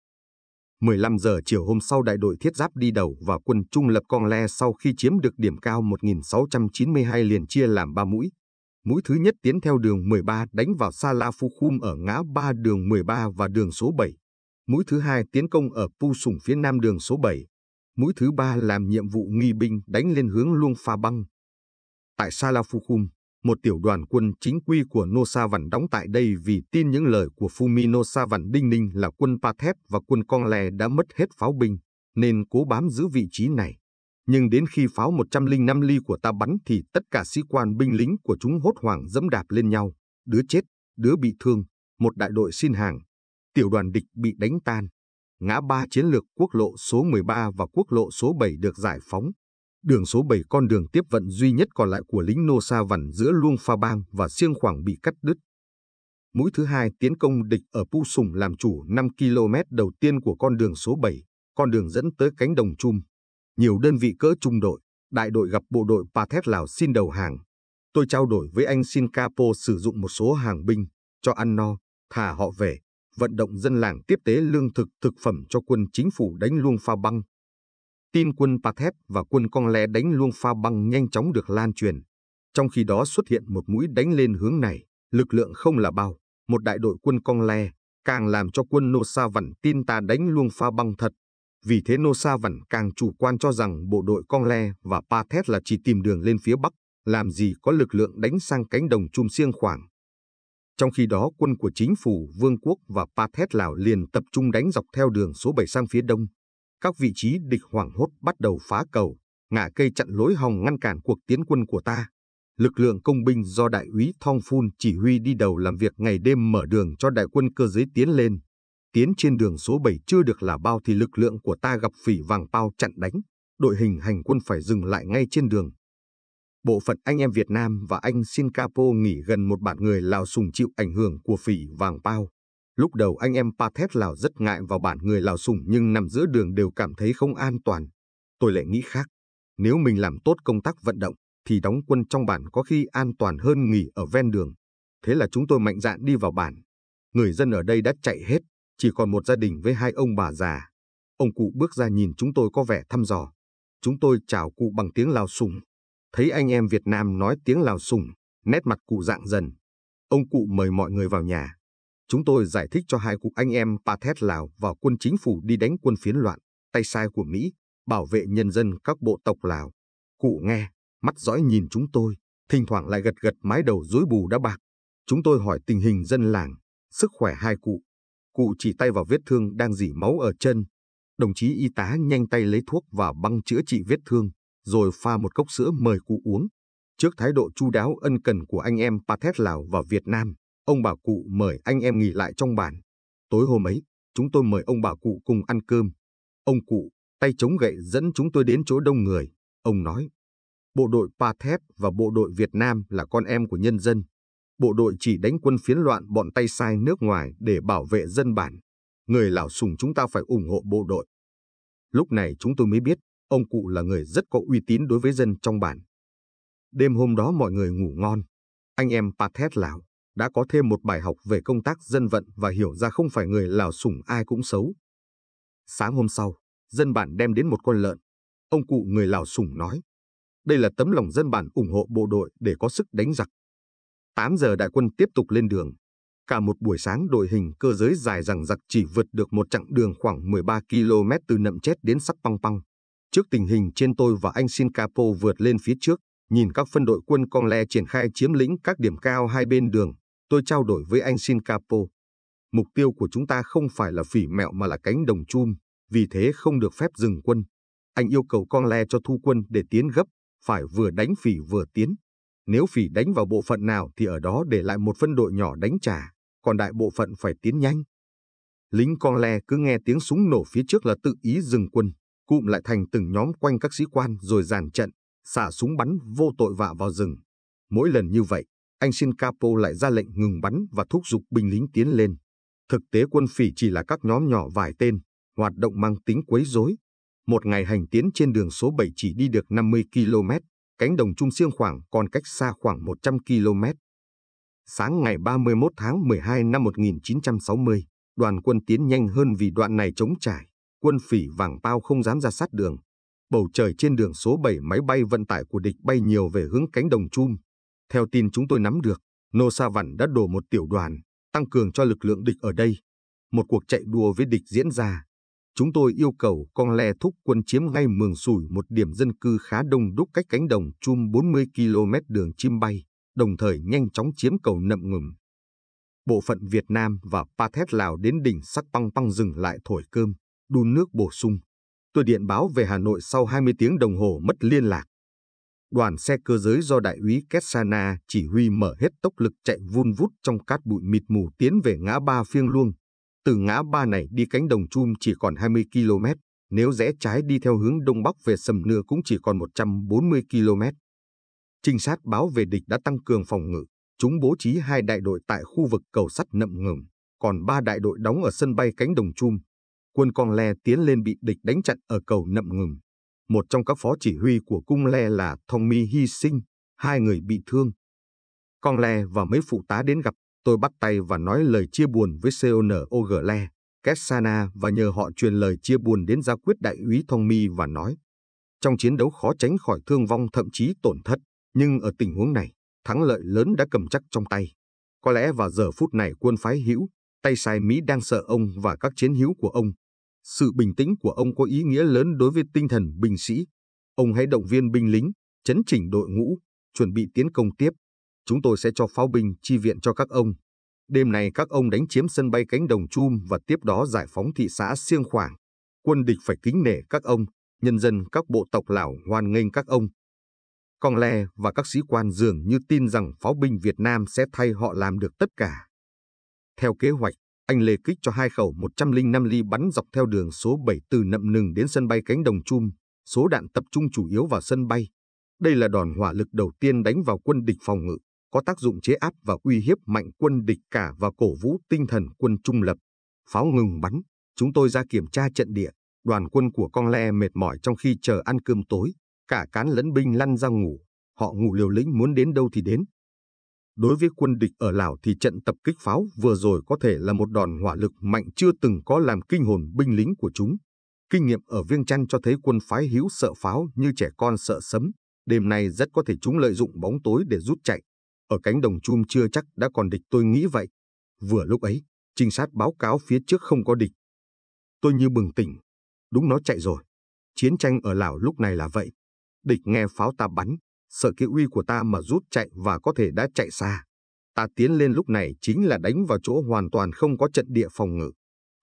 15 giờ chiều hôm sau đại đội thiết giáp đi đầu và quân trung lập con le sau khi chiếm được điểm cao 1692 liền chia làm 3 mũi. Mũi thứ nhất tiến theo đường 13 đánh vào Sa La Phu Khum ở ngã 3 đường 13 và đường số 7. Mũi thứ hai tiến công ở Pu Sùng phía nam đường số 7. Mũi thứ ba làm nhiệm vụ nghi binh đánh lên hướng Luông Pha Băng. Tại Sa La Phu Khum, một tiểu đoàn quân chính quy của Nosa Văn đóng tại đây vì tin những lời của Phu Fumi Nosa Văn Đinh Ninh là quân Pa Thép và quân Con Lè đã mất hết pháo binh, nên cố bám giữ vị trí này. Nhưng đến khi pháo 105 ly của ta bắn thì tất cả sĩ quan binh lính của chúng hốt hoảng dẫm đạp lên nhau, đứa chết, đứa bị thương, một đại đội xin hàng. Tiểu đoàn địch bị đánh tan. Ngã ba chiến lược quốc lộ số 13 và quốc lộ số 7 được giải phóng. Đường số 7 con đường tiếp vận duy nhất còn lại của lính Nô Sa vằn giữa Luông Pha Bang và Siêng Khoảng bị cắt đứt. Mũi thứ hai tiến công địch ở Pu Sùng làm chủ 5 km đầu tiên của con đường số 7, con đường dẫn tới cánh đồng Chum. Nhiều đơn vị cỡ trung đội, đại đội gặp bộ đội Pa Thét Lào xin đầu hàng. Tôi trao đổi với anh Capo sử dụng một số hàng binh, cho ăn no, thả họ về, vận động dân làng tiếp tế lương thực thực phẩm cho quân chính phủ đánh Luông Pha Bang Tin quân Pathep và quân Con Lé đánh luông pha băng nhanh chóng được lan truyền. Trong khi đó xuất hiện một mũi đánh lên hướng này, lực lượng không là bao, một đại đội quân Con Lé, càng làm cho quân Nô Sa vẩn tin ta đánh luông pha băng thật. Vì thế Nô Sa vẩn càng chủ quan cho rằng bộ đội Con Lé và Pathep là chỉ tìm đường lên phía Bắc, làm gì có lực lượng đánh sang cánh đồng Chum Siêng khoảng. Trong khi đó quân của chính phủ Vương quốc và Pathet Lào liền tập trung đánh dọc theo đường số 7 sang phía đông, các vị trí địch hoảng hốt bắt đầu phá cầu, ngã cây chặn lối hòng ngăn cản cuộc tiến quân của ta. Lực lượng công binh do đại úy Thong Phun chỉ huy đi đầu làm việc ngày đêm mở đường cho đại quân cơ giới tiến lên. Tiến trên đường số 7 chưa được là bao thì lực lượng của ta gặp phỉ vàng bao chặn đánh, đội hình hành quân phải dừng lại ngay trên đường. Bộ phận anh em Việt Nam và anh Singapore nghỉ gần một bản người Lào sùng chịu ảnh hưởng của phỉ vàng bao. Lúc đầu anh em Pathet Lào rất ngại vào bản người Lào Sùng nhưng nằm giữa đường đều cảm thấy không an toàn. Tôi lại nghĩ khác. Nếu mình làm tốt công tác vận động, thì đóng quân trong bản có khi an toàn hơn nghỉ ở ven đường. Thế là chúng tôi mạnh dạn đi vào bản. Người dân ở đây đã chạy hết, chỉ còn một gia đình với hai ông bà già. Ông cụ bước ra nhìn chúng tôi có vẻ thăm dò. Chúng tôi chào cụ bằng tiếng Lào Sùng. Thấy anh em Việt Nam nói tiếng Lào Sùng, nét mặt cụ dạng dần. Ông cụ mời mọi người vào nhà. Chúng tôi giải thích cho hai cụ anh em Pathet Lào và quân chính phủ đi đánh quân phiến loạn, tay sai của Mỹ, bảo vệ nhân dân các bộ tộc Lào. Cụ nghe, mắt dõi nhìn chúng tôi, thỉnh thoảng lại gật gật mái đầu dối bù đã bạc. Chúng tôi hỏi tình hình dân làng, sức khỏe hai cụ. Cụ chỉ tay vào vết thương đang dỉ máu ở chân. Đồng chí y tá nhanh tay lấy thuốc và băng chữa trị vết thương, rồi pha một cốc sữa mời cụ uống. Trước thái độ chu đáo ân cần của anh em Pathet Lào và Việt Nam, ông bà cụ mời anh em nghỉ lại trong bản Tối hôm ấy, chúng tôi mời ông bà cụ cùng ăn cơm. Ông cụ, tay chống gậy dẫn chúng tôi đến chỗ đông người. Ông nói, bộ đội Pa Thép và bộ đội Việt Nam là con em của nhân dân. Bộ đội chỉ đánh quân phiến loạn bọn tay sai nước ngoài để bảo vệ dân bản. Người Lào Sùng chúng ta phải ủng hộ bộ đội. Lúc này chúng tôi mới biết, ông cụ là người rất có uy tín đối với dân trong bản. Đêm hôm đó mọi người ngủ ngon. Anh em Pa thép Lào, đã có thêm một bài học về công tác dân vận và hiểu ra không phải người Lào sủng ai cũng xấu. Sáng hôm sau, dân bản đem đến một con lợn. Ông cụ người Lào sủng nói, đây là tấm lòng dân bản ủng hộ bộ đội để có sức đánh giặc. 8 giờ đại quân tiếp tục lên đường. Cả một buổi sáng đội hình cơ giới dài rằng giặc chỉ vượt được một chặng đường khoảng 13 km từ nậm chết đến sắp păng păng. Trước tình hình trên tôi và anh Sincapo vượt lên phía trước, nhìn các phân đội quân con le triển khai chiếm lĩnh các điểm cao hai bên đường, Tôi trao đổi với anh Shinkapo. Mục tiêu của chúng ta không phải là phỉ mẹo mà là cánh đồng chum, vì thế không được phép dừng quân. Anh yêu cầu con le cho thu quân để tiến gấp, phải vừa đánh phỉ vừa tiến. Nếu phỉ đánh vào bộ phận nào thì ở đó để lại một phân đội nhỏ đánh trả, còn đại bộ phận phải tiến nhanh. Lính con le cứ nghe tiếng súng nổ phía trước là tự ý dừng quân, cụm lại thành từng nhóm quanh các sĩ quan rồi dàn trận, xả súng bắn vô tội vạ vào rừng. Mỗi lần như vậy, anh xin capo lại ra lệnh ngừng bắn và thúc giục binh lính tiến lên. Thực tế quân phỉ chỉ là các nhóm nhỏ vài tên, hoạt động mang tính quấy rối. Một ngày hành tiến trên đường số 7 chỉ đi được 50 km, cánh đồng Trung Siêng khoảng còn cách xa khoảng 100 km. Sáng ngày 31 tháng 12 năm 1960, đoàn quân tiến nhanh hơn vì đoạn này chống trải, quân phỉ vàng bao không dám ra sát đường. Bầu trời trên đường số 7 máy bay vận tải của địch bay nhiều về hướng cánh đồng chung. Theo tin chúng tôi nắm được, Nô Sa Vặn đã đổ một tiểu đoàn, tăng cường cho lực lượng địch ở đây. Một cuộc chạy đua với địch diễn ra. Chúng tôi yêu cầu con le thúc quân chiếm ngay mường sủi một điểm dân cư khá đông đúc cách cánh đồng chum 40 km đường chim bay, đồng thời nhanh chóng chiếm cầu nậm ngừng. Bộ phận Việt Nam và Pa Thét Lào đến đỉnh sắc băng băng dừng lại thổi cơm, đun nước bổ sung. Tôi điện báo về Hà Nội sau 20 tiếng đồng hồ mất liên lạc đoàn xe cơ giới do đại úy Ketsana chỉ huy mở hết tốc lực chạy vun vút trong cát bụi mịt mù tiến về ngã ba phiêng luông. Từ ngã ba này đi cánh đồng chum chỉ còn 20 km, nếu rẽ trái đi theo hướng đông bắc về sầm nưa cũng chỉ còn 140 km. Trinh sát báo về địch đã tăng cường phòng ngự, chúng bố trí hai đại đội tại khu vực cầu sắt nậm ngừng, còn ba đại đội đóng ở sân bay cánh đồng chum. Quân con le tiến lên bị địch đánh chặn ở cầu nậm ngừng một trong các phó chỉ huy của cung Le là Tommy hy sinh, hai người bị thương. Con Le và mấy phụ tá đến gặp, tôi bắt tay và nói lời chia buồn với CONOG Le, Kessana và nhờ họ truyền lời chia buồn đến gia quyết đại úy Tommy và nói. Trong chiến đấu khó tránh khỏi thương vong thậm chí tổn thất, nhưng ở tình huống này, thắng lợi lớn đã cầm chắc trong tay. Có lẽ vào giờ phút này quân phái hữu, tay sai Mỹ đang sợ ông và các chiến hữu của ông, sự bình tĩnh của ông có ý nghĩa lớn đối với tinh thần binh sĩ. Ông hãy động viên binh lính, chấn chỉnh đội ngũ, chuẩn bị tiến công tiếp. Chúng tôi sẽ cho pháo binh chi viện cho các ông. Đêm nay các ông đánh chiếm sân bay cánh đồng Chum và tiếp đó giải phóng thị xã Siêng Khoảng. Quân địch phải kính nể các ông, nhân dân các bộ tộc Lào hoan nghênh các ông. Con Le và các sĩ quan dường như tin rằng pháo binh Việt Nam sẽ thay họ làm được tất cả. Theo kế hoạch, anh Lê Kích cho hai khẩu 105 ly bắn dọc theo đường số 7 từ Nậm Nừng đến sân bay Cánh Đồng Chum, số đạn tập trung chủ yếu vào sân bay. Đây là đòn hỏa lực đầu tiên đánh vào quân địch phòng ngự, có tác dụng chế áp và uy hiếp mạnh quân địch cả và cổ vũ tinh thần quân trung lập. Pháo ngừng bắn, chúng tôi ra kiểm tra trận địa, đoàn quân của con le mệt mỏi trong khi chờ ăn cơm tối, cả cán lẫn binh lăn ra ngủ, họ ngủ liều lĩnh muốn đến đâu thì đến, Đối với quân địch ở Lào thì trận tập kích pháo vừa rồi có thể là một đòn hỏa lực mạnh chưa từng có làm kinh hồn binh lính của chúng. Kinh nghiệm ở Viêng Chăn cho thấy quân phái hữu sợ pháo như trẻ con sợ sấm, đêm nay rất có thể chúng lợi dụng bóng tối để rút chạy. Ở cánh đồng chum chưa chắc đã còn địch tôi nghĩ vậy. Vừa lúc ấy, trinh sát báo cáo phía trước không có địch. Tôi như bừng tỉnh. Đúng nó chạy rồi. Chiến tranh ở Lào lúc này là vậy. Địch nghe pháo ta bắn, sợ cái uy của ta mà rút chạy và có thể đã chạy xa. Ta tiến lên lúc này chính là đánh vào chỗ hoàn toàn không có trận địa phòng ngự.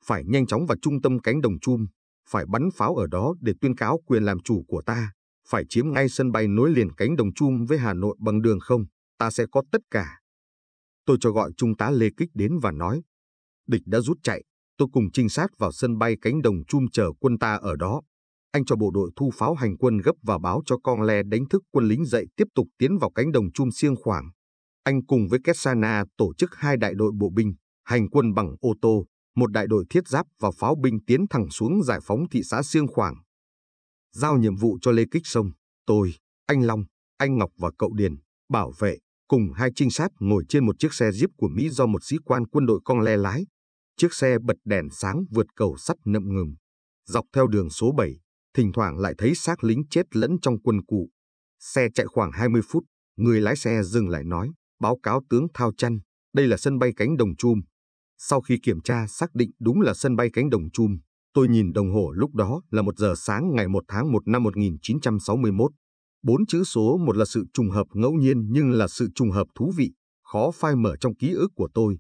Phải nhanh chóng vào trung tâm cánh đồng chum, phải bắn pháo ở đó để tuyên cáo quyền làm chủ của ta, phải chiếm ngay sân bay nối liền cánh đồng chum với Hà Nội bằng đường không, ta sẽ có tất cả. Tôi cho gọi trung tá Lê Kích đến và nói, địch đã rút chạy, tôi cùng trinh sát vào sân bay cánh đồng chum chờ quân ta ở đó, anh cho bộ đội thu pháo hành quân gấp và báo cho con le đánh thức quân lính dậy tiếp tục tiến vào cánh đồng chum siêng khoảng. Anh cùng với Kessana tổ chức hai đại đội bộ binh, hành quân bằng ô tô, một đại đội thiết giáp và pháo binh tiến thẳng xuống giải phóng thị xã siêng khoảng. Giao nhiệm vụ cho Lê Kích Sông, tôi, anh Long, anh Ngọc và cậu Điền, bảo vệ, cùng hai trinh sát ngồi trên một chiếc xe jeep của Mỹ do một sĩ quan quân đội con le lái. Chiếc xe bật đèn sáng vượt cầu sắt nậm ngừng, dọc theo đường số 7 thỉnh thoảng lại thấy xác lính chết lẫn trong quân cụ. Xe chạy khoảng 20 phút, người lái xe dừng lại nói, báo cáo tướng Thao Chăn, đây là sân bay cánh đồng chum. Sau khi kiểm tra xác định đúng là sân bay cánh đồng chum, tôi nhìn đồng hồ lúc đó là một giờ sáng ngày 1 tháng 1 năm 1961. Bốn chữ số một là sự trùng hợp ngẫu nhiên nhưng là sự trùng hợp thú vị, khó phai mở trong ký ức của tôi.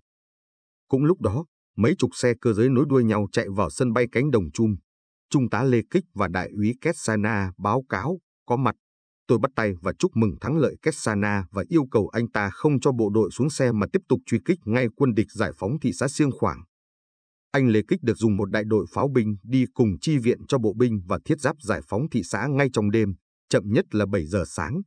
Cũng lúc đó, mấy chục xe cơ giới nối đuôi nhau chạy vào sân bay cánh đồng chum. Trung tá Lê Kích và Đại úy Ketsana báo cáo, có mặt. Tôi bắt tay và chúc mừng thắng lợi Ketsana và yêu cầu anh ta không cho bộ đội xuống xe mà tiếp tục truy kích ngay quân địch giải phóng thị xã Siêng Khoảng. Anh Lê Kích được dùng một đại đội pháo binh đi cùng chi viện cho bộ binh và thiết giáp giải phóng thị xã ngay trong đêm, chậm nhất là 7 giờ sáng.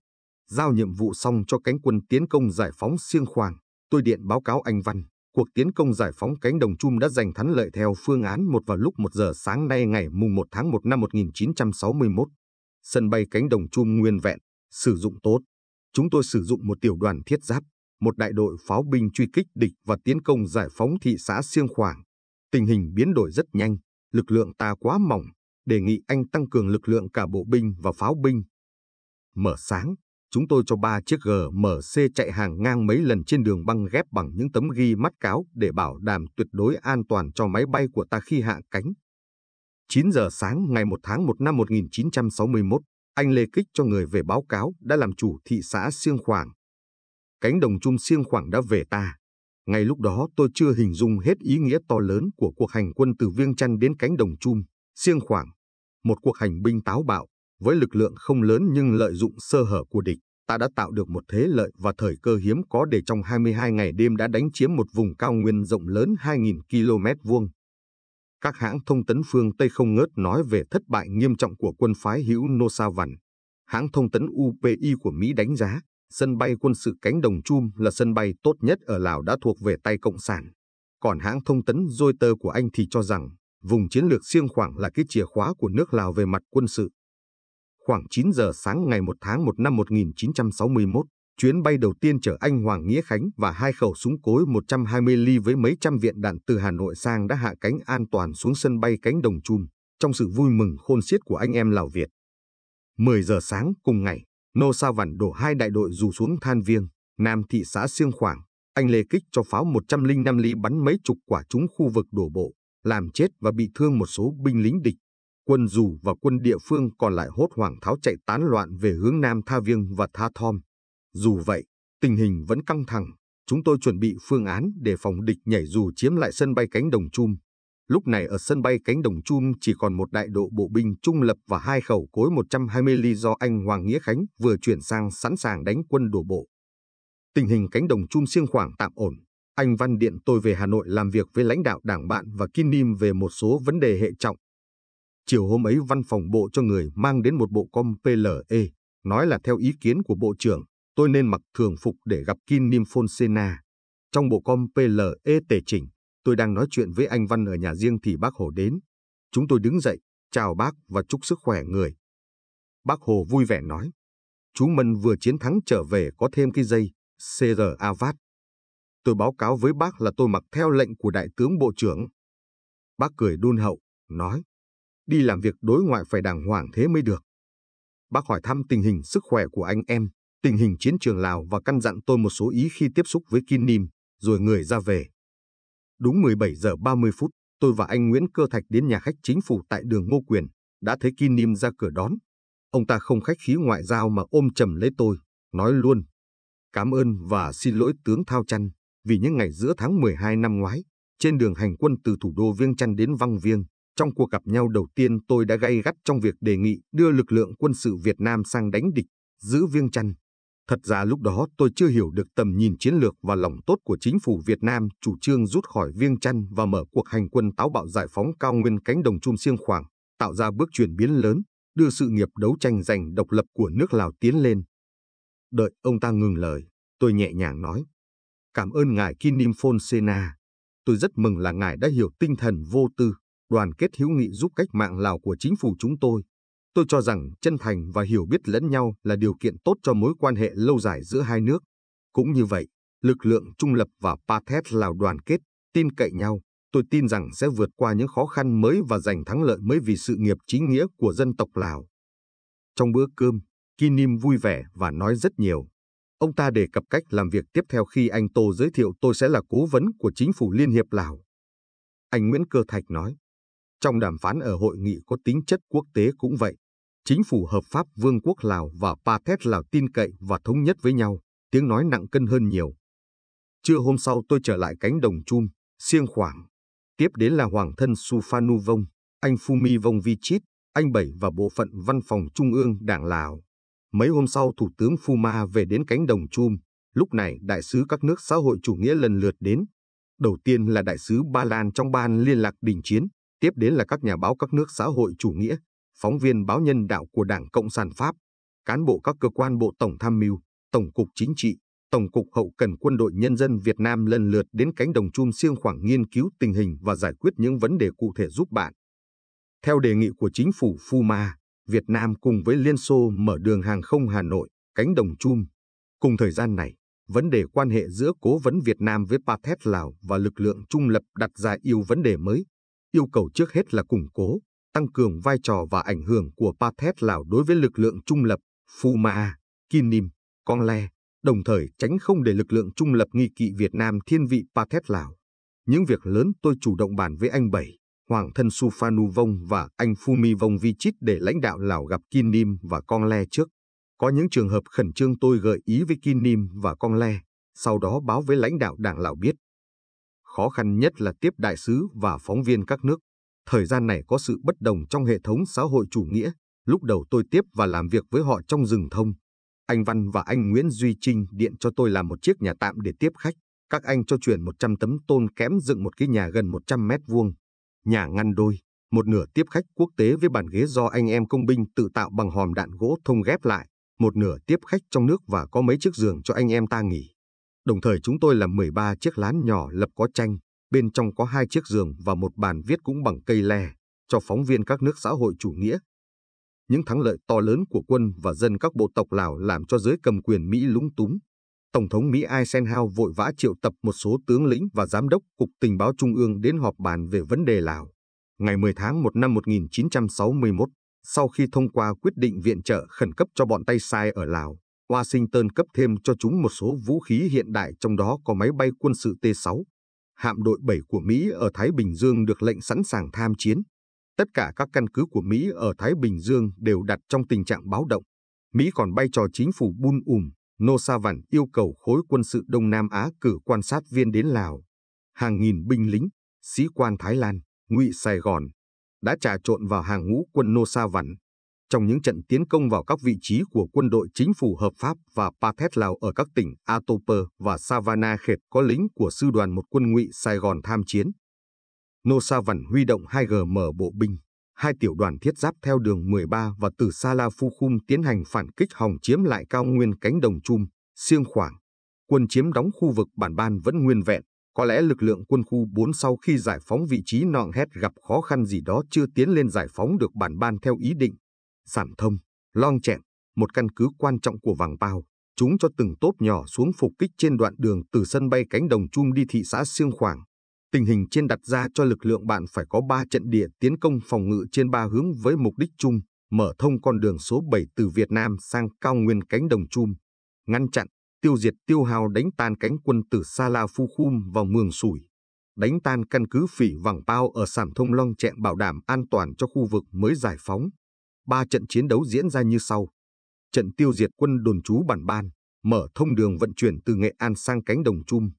Giao nhiệm vụ xong cho cánh quân tiến công giải phóng Siêng Khoảng, tôi điện báo cáo anh Văn cuộc tiến công giải phóng cánh đồng Chum đã giành thắng lợi theo phương án một vào lúc 1 giờ sáng nay ngày mùng 1 tháng 1 năm 1961. Sân bay cánh đồng Chum nguyên vẹn, sử dụng tốt. Chúng tôi sử dụng một tiểu đoàn thiết giáp, một đại đội pháo binh truy kích địch và tiến công giải phóng thị xã Siêng Khoảng. Tình hình biến đổi rất nhanh, lực lượng ta quá mỏng, đề nghị anh tăng cường lực lượng cả bộ binh và pháo binh. Mở sáng, chúng tôi cho ba chiếc GMC chạy hàng ngang mấy lần trên đường băng ghép bằng những tấm ghi mắt cáo để bảo đảm tuyệt đối an toàn cho máy bay của ta khi hạ cánh. 9 giờ sáng ngày 1 tháng 1 năm 1961, anh Lê Kích cho người về báo cáo đã làm chủ thị xã Siêng Khoảng. Cánh đồng chung Siêng Khoảng đã về ta. Ngay lúc đó tôi chưa hình dung hết ý nghĩa to lớn của cuộc hành quân từ Viêng Chăn đến cánh đồng chung, Siêng Khoảng. Một cuộc hành binh táo bạo, với lực lượng không lớn nhưng lợi dụng sơ hở của địch, ta đã tạo được một thế lợi và thời cơ hiếm có để trong 22 ngày đêm đã đánh chiếm một vùng cao nguyên rộng lớn 2.000 km vuông. Các hãng thông tấn phương Tây không ngớt nói về thất bại nghiêm trọng của quân phái hữu Văn. Hãng thông tấn UPI của Mỹ đánh giá, sân bay quân sự cánh đồng Chum là sân bay tốt nhất ở Lào đã thuộc về tay Cộng sản. Còn hãng thông tấn Reuters của Anh thì cho rằng, vùng chiến lược siêng khoảng là cái chìa khóa của nước Lào về mặt quân sự. Khoảng 9 giờ sáng ngày 1 tháng 1 năm 1961, chuyến bay đầu tiên chở anh Hoàng Nghĩa Khánh và hai khẩu súng cối 120 ly với mấy trăm viện đạn từ Hà Nội sang đã hạ cánh an toàn xuống sân bay cánh Đồng Chum, trong sự vui mừng khôn xiết của anh em Lào Việt. 10 giờ sáng cùng ngày, Nô Sa Vằn đổ hai đại đội dù xuống Than Viêng, Nam thị xã Siêng Khoảng. Anh Lê Kích cho pháo 105 ly bắn mấy chục quả trúng khu vực đổ bộ, làm chết và bị thương một số binh lính địch Quân dù và quân địa phương còn lại hốt hoảng tháo chạy tán loạn về hướng Nam Tha Viêng và Tha Thom. Dù vậy, tình hình vẫn căng thẳng. Chúng tôi chuẩn bị phương án để phòng địch nhảy dù chiếm lại sân bay cánh đồng chum. Lúc này ở sân bay cánh đồng chum chỉ còn một đại đội bộ binh trung lập và hai khẩu cối 120 ly do anh Hoàng Nghĩa Khánh vừa chuyển sang sẵn sàng đánh quân đổ bộ. Tình hình cánh đồng chum siêng khoảng tạm ổn. Anh Văn Điện tôi về Hà Nội làm việc với lãnh đạo đảng bạn và Kim Nim về một số vấn đề hệ trọng Chiều hôm ấy văn phòng bộ cho người mang đến một bộ com PLE, nói là theo ý kiến của bộ trưởng, tôi nên mặc thường phục để gặp Kim Nim Fonsena. Trong bộ com PLE tề chỉnh, tôi đang nói chuyện với anh Văn ở nhà riêng thì bác Hồ đến. Chúng tôi đứng dậy, chào bác và chúc sức khỏe người. Bác Hồ vui vẻ nói, chú Mân vừa chiến thắng trở về có thêm cái dây, CR Avat. Tôi báo cáo với bác là tôi mặc theo lệnh của Đại tướng Bộ trưởng. Bác cười đun hậu, nói, đi làm việc đối ngoại phải đàng hoàng thế mới được. Bác hỏi thăm tình hình sức khỏe của anh em, tình hình chiến trường Lào và căn dặn tôi một số ý khi tiếp xúc với Kim Nim, rồi người ra về. Đúng 17 giờ 30 phút, tôi và anh Nguyễn Cơ Thạch đến nhà khách chính phủ tại đường Ngô Quyền, đã thấy Kim Nim ra cửa đón. Ông ta không khách khí ngoại giao mà ôm chầm lấy tôi, nói luôn. Cảm ơn và xin lỗi tướng Thao Chăn vì những ngày giữa tháng 12 năm ngoái, trên đường hành quân từ thủ đô Viêng Chăn đến Văng Viêng, trong cuộc gặp nhau đầu tiên tôi đã gay gắt trong việc đề nghị đưa lực lượng quân sự Việt Nam sang đánh địch, giữ viêng chăn. Thật ra lúc đó tôi chưa hiểu được tầm nhìn chiến lược và lòng tốt của chính phủ Việt Nam chủ trương rút khỏi viêng chăn và mở cuộc hành quân táo bạo giải phóng cao nguyên cánh đồng chung siêng khoảng, tạo ra bước chuyển biến lớn, đưa sự nghiệp đấu tranh giành độc lập của nước Lào tiến lên. Đợi ông ta ngừng lời, tôi nhẹ nhàng nói. Cảm ơn ngài Kinim Fonsena. Tôi rất mừng là ngài đã hiểu tinh thần vô tư đoàn kết hữu nghị giúp cách mạng Lào của chính phủ chúng tôi. Tôi cho rằng chân thành và hiểu biết lẫn nhau là điều kiện tốt cho mối quan hệ lâu dài giữa hai nước. Cũng như vậy, lực lượng trung lập và Pathet Lào đoàn kết, tin cậy nhau, tôi tin rằng sẽ vượt qua những khó khăn mới và giành thắng lợi mới vì sự nghiệp chính nghĩa của dân tộc Lào. Trong bữa cơm, Kinim vui vẻ và nói rất nhiều. Ông ta đề cập cách làm việc tiếp theo khi anh Tô giới thiệu tôi sẽ là cố vấn của chính phủ Liên hiệp Lào. Anh Nguyễn Cơ Thạch nói, trong đàm phán ở hội nghị có tính chất quốc tế cũng vậy. Chính phủ hợp pháp Vương quốc Lào và Pathet Lào tin cậy và thống nhất với nhau, tiếng nói nặng cân hơn nhiều. Trưa hôm sau tôi trở lại cánh đồng chum, siêng khoảng. Tiếp đến là Hoàng thân Supanu Vong, anh Fumi Vong Vichit, anh Bảy và bộ phận văn phòng Trung ương Đảng Lào. Mấy hôm sau Thủ tướng Fuma về đến cánh đồng chum, lúc này đại sứ các nước xã hội chủ nghĩa lần lượt đến. Đầu tiên là đại sứ Ba Lan trong ban liên lạc đình chiến, Tiếp đến là các nhà báo các nước xã hội chủ nghĩa, phóng viên báo nhân đạo của Đảng Cộng sản Pháp, cán bộ các cơ quan Bộ Tổng Tham mưu, Tổng cục Chính trị, Tổng cục Hậu cần Quân đội Nhân dân Việt Nam lần lượt đến cánh đồng chung siêng khoảng nghiên cứu tình hình và giải quyết những vấn đề cụ thể giúp bạn. Theo đề nghị của chính phủ Phu Ma, Việt Nam cùng với Liên Xô mở đường hàng không Hà Nội, cánh đồng chung. Cùng thời gian này, vấn đề quan hệ giữa cố vấn Việt Nam với Pathet Lào và lực lượng trung lập đặt ra yêu vấn đề mới, yêu cầu trước hết là củng cố, tăng cường vai trò và ảnh hưởng của Pathet Lào đối với lực lượng trung lập Phu Ma, Kim Nim, Con Le, đồng thời tránh không để lực lượng trung lập nghi kỵ Việt Nam thiên vị Pathet Lào. Những việc lớn tôi chủ động bàn với anh Bảy, Hoàng thân Supanu Vong và anh Fumi Vong Vichit để lãnh đạo Lào gặp Kim Nim và Con Le trước. Có những trường hợp khẩn trương tôi gợi ý với Kim Nim và Con Le, sau đó báo với lãnh đạo đảng Lào biết. Khó khăn nhất là tiếp đại sứ và phóng viên các nước. Thời gian này có sự bất đồng trong hệ thống xã hội chủ nghĩa. Lúc đầu tôi tiếp và làm việc với họ trong rừng thông. Anh Văn và anh Nguyễn Duy Trinh điện cho tôi làm một chiếc nhà tạm để tiếp khách. Các anh cho chuyển 100 tấm tôn kém dựng một cái nhà gần 100 mét vuông. Nhà ngăn đôi, một nửa tiếp khách quốc tế với bàn ghế do anh em công binh tự tạo bằng hòm đạn gỗ thông ghép lại, một nửa tiếp khách trong nước và có mấy chiếc giường cho anh em ta nghỉ. Đồng thời chúng tôi làm 13 chiếc lán nhỏ lập có tranh, bên trong có hai chiếc giường và một bàn viết cũng bằng cây le, cho phóng viên các nước xã hội chủ nghĩa. Những thắng lợi to lớn của quân và dân các bộ tộc Lào làm cho giới cầm quyền Mỹ lúng túng. Tổng thống Mỹ Eisenhower vội vã triệu tập một số tướng lĩnh và giám đốc Cục Tình báo Trung ương đến họp bàn về vấn đề Lào. Ngày 10 tháng 1 năm 1961, sau khi thông qua quyết định viện trợ khẩn cấp cho bọn tay sai ở Lào, Washington cấp thêm cho chúng một số vũ khí hiện đại trong đó có máy bay quân sự T-6. Hạm đội 7 của Mỹ ở Thái Bình Dương được lệnh sẵn sàng tham chiến. Tất cả các căn cứ của Mỹ ở Thái Bình Dương đều đặt trong tình trạng báo động. Mỹ còn bay trò chính phủ Bun Um, Nô Sa Văn yêu cầu khối quân sự Đông Nam Á cử quan sát viên đến Lào. Hàng nghìn binh lính, sĩ quan Thái Lan, ngụy Sài Gòn đã trà trộn vào hàng ngũ quân Nô Sa Văn trong những trận tiến công vào các vị trí của quân đội chính phủ hợp pháp và Pathet Lào ở các tỉnh Atoper và Savana Khệt có lính của sư đoàn một quân ngụy Sài Gòn tham chiến. Nô Sa Văn huy động 2GM bộ binh, hai tiểu đoàn thiết giáp theo đường 13 và từ Sa La Phu Khum tiến hành phản kích hòng chiếm lại cao nguyên cánh đồng Chum, Siêng Khoảng. Quân chiếm đóng khu vực bản ban vẫn nguyên vẹn, có lẽ lực lượng quân khu 4 sau khi giải phóng vị trí nọn hét gặp khó khăn gì đó chưa tiến lên giải phóng được bản ban theo ý định, Sản Thông, Long trẹn, một căn cứ quan trọng của Vàng bao. chúng cho từng tốp nhỏ xuống phục kích trên đoạn đường từ sân bay cánh đồng Chum đi thị xã Siêng Khoảng. Tình hình trên đặt ra cho lực lượng bạn phải có 3 trận địa tiến công phòng ngự trên ba hướng với mục đích chung, mở thông con đường số 7 từ Việt Nam sang cao nguyên cánh đồng Chum, ngăn chặn, tiêu diệt tiêu hao đánh tan cánh quân từ Sa La Phu Khum vào Mường Sủi, đánh tan căn cứ phỉ Vàng bao ở sản Thông Long trẹn bảo đảm an toàn cho khu vực mới giải phóng ba trận chiến đấu diễn ra như sau. Trận tiêu diệt quân đồn trú bản ban, mở thông đường vận chuyển từ Nghệ An sang cánh đồng Chum.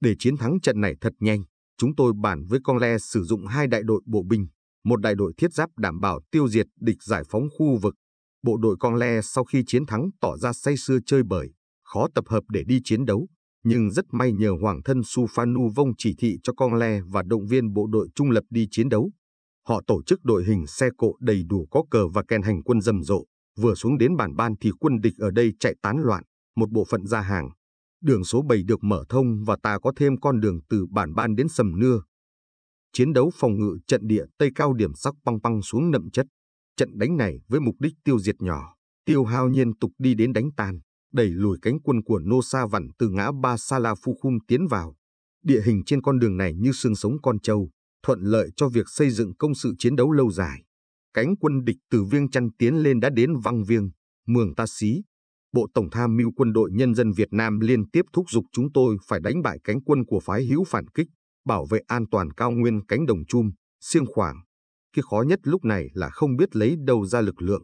Để chiến thắng trận này thật nhanh, chúng tôi bản với con le sử dụng hai đại đội bộ binh, một đại đội thiết giáp đảm bảo tiêu diệt địch giải phóng khu vực. Bộ đội con le sau khi chiến thắng tỏ ra say sưa chơi bời, khó tập hợp để đi chiến đấu, nhưng rất may nhờ Hoàng thân Su Phan Nu Vông chỉ thị cho con le và động viên bộ đội trung lập đi chiến đấu, Họ tổ chức đội hình xe cộ đầy đủ có cờ và kèn hành quân rầm rộ. Vừa xuống đến bản ban thì quân địch ở đây chạy tán loạn, một bộ phận ra hàng. Đường số 7 được mở thông và ta có thêm con đường từ bản ban đến sầm nưa. Chiến đấu phòng ngự trận địa Tây Cao điểm sắc băng băng xuống nậm chất. Trận đánh này với mục đích tiêu diệt nhỏ, tiêu hao liên tục đi đến đánh tan, đẩy lùi cánh quân của Nô Sa Vằn từ ngã Ba Sa La Phu khung tiến vào. Địa hình trên con đường này như xương sống con trâu, thuận lợi cho việc xây dựng công sự chiến đấu lâu dài. Cánh quân địch từ Viêng Chăn tiến lên đã đến Văng Viêng, Mường Ta Xí. Bộ Tổng tham mưu quân đội nhân dân Việt Nam liên tiếp thúc giục chúng tôi phải đánh bại cánh quân của phái hữu phản kích, bảo vệ an toàn cao nguyên cánh đồng chum, siêng khoảng. Cái khó nhất lúc này là không biết lấy đâu ra lực lượng.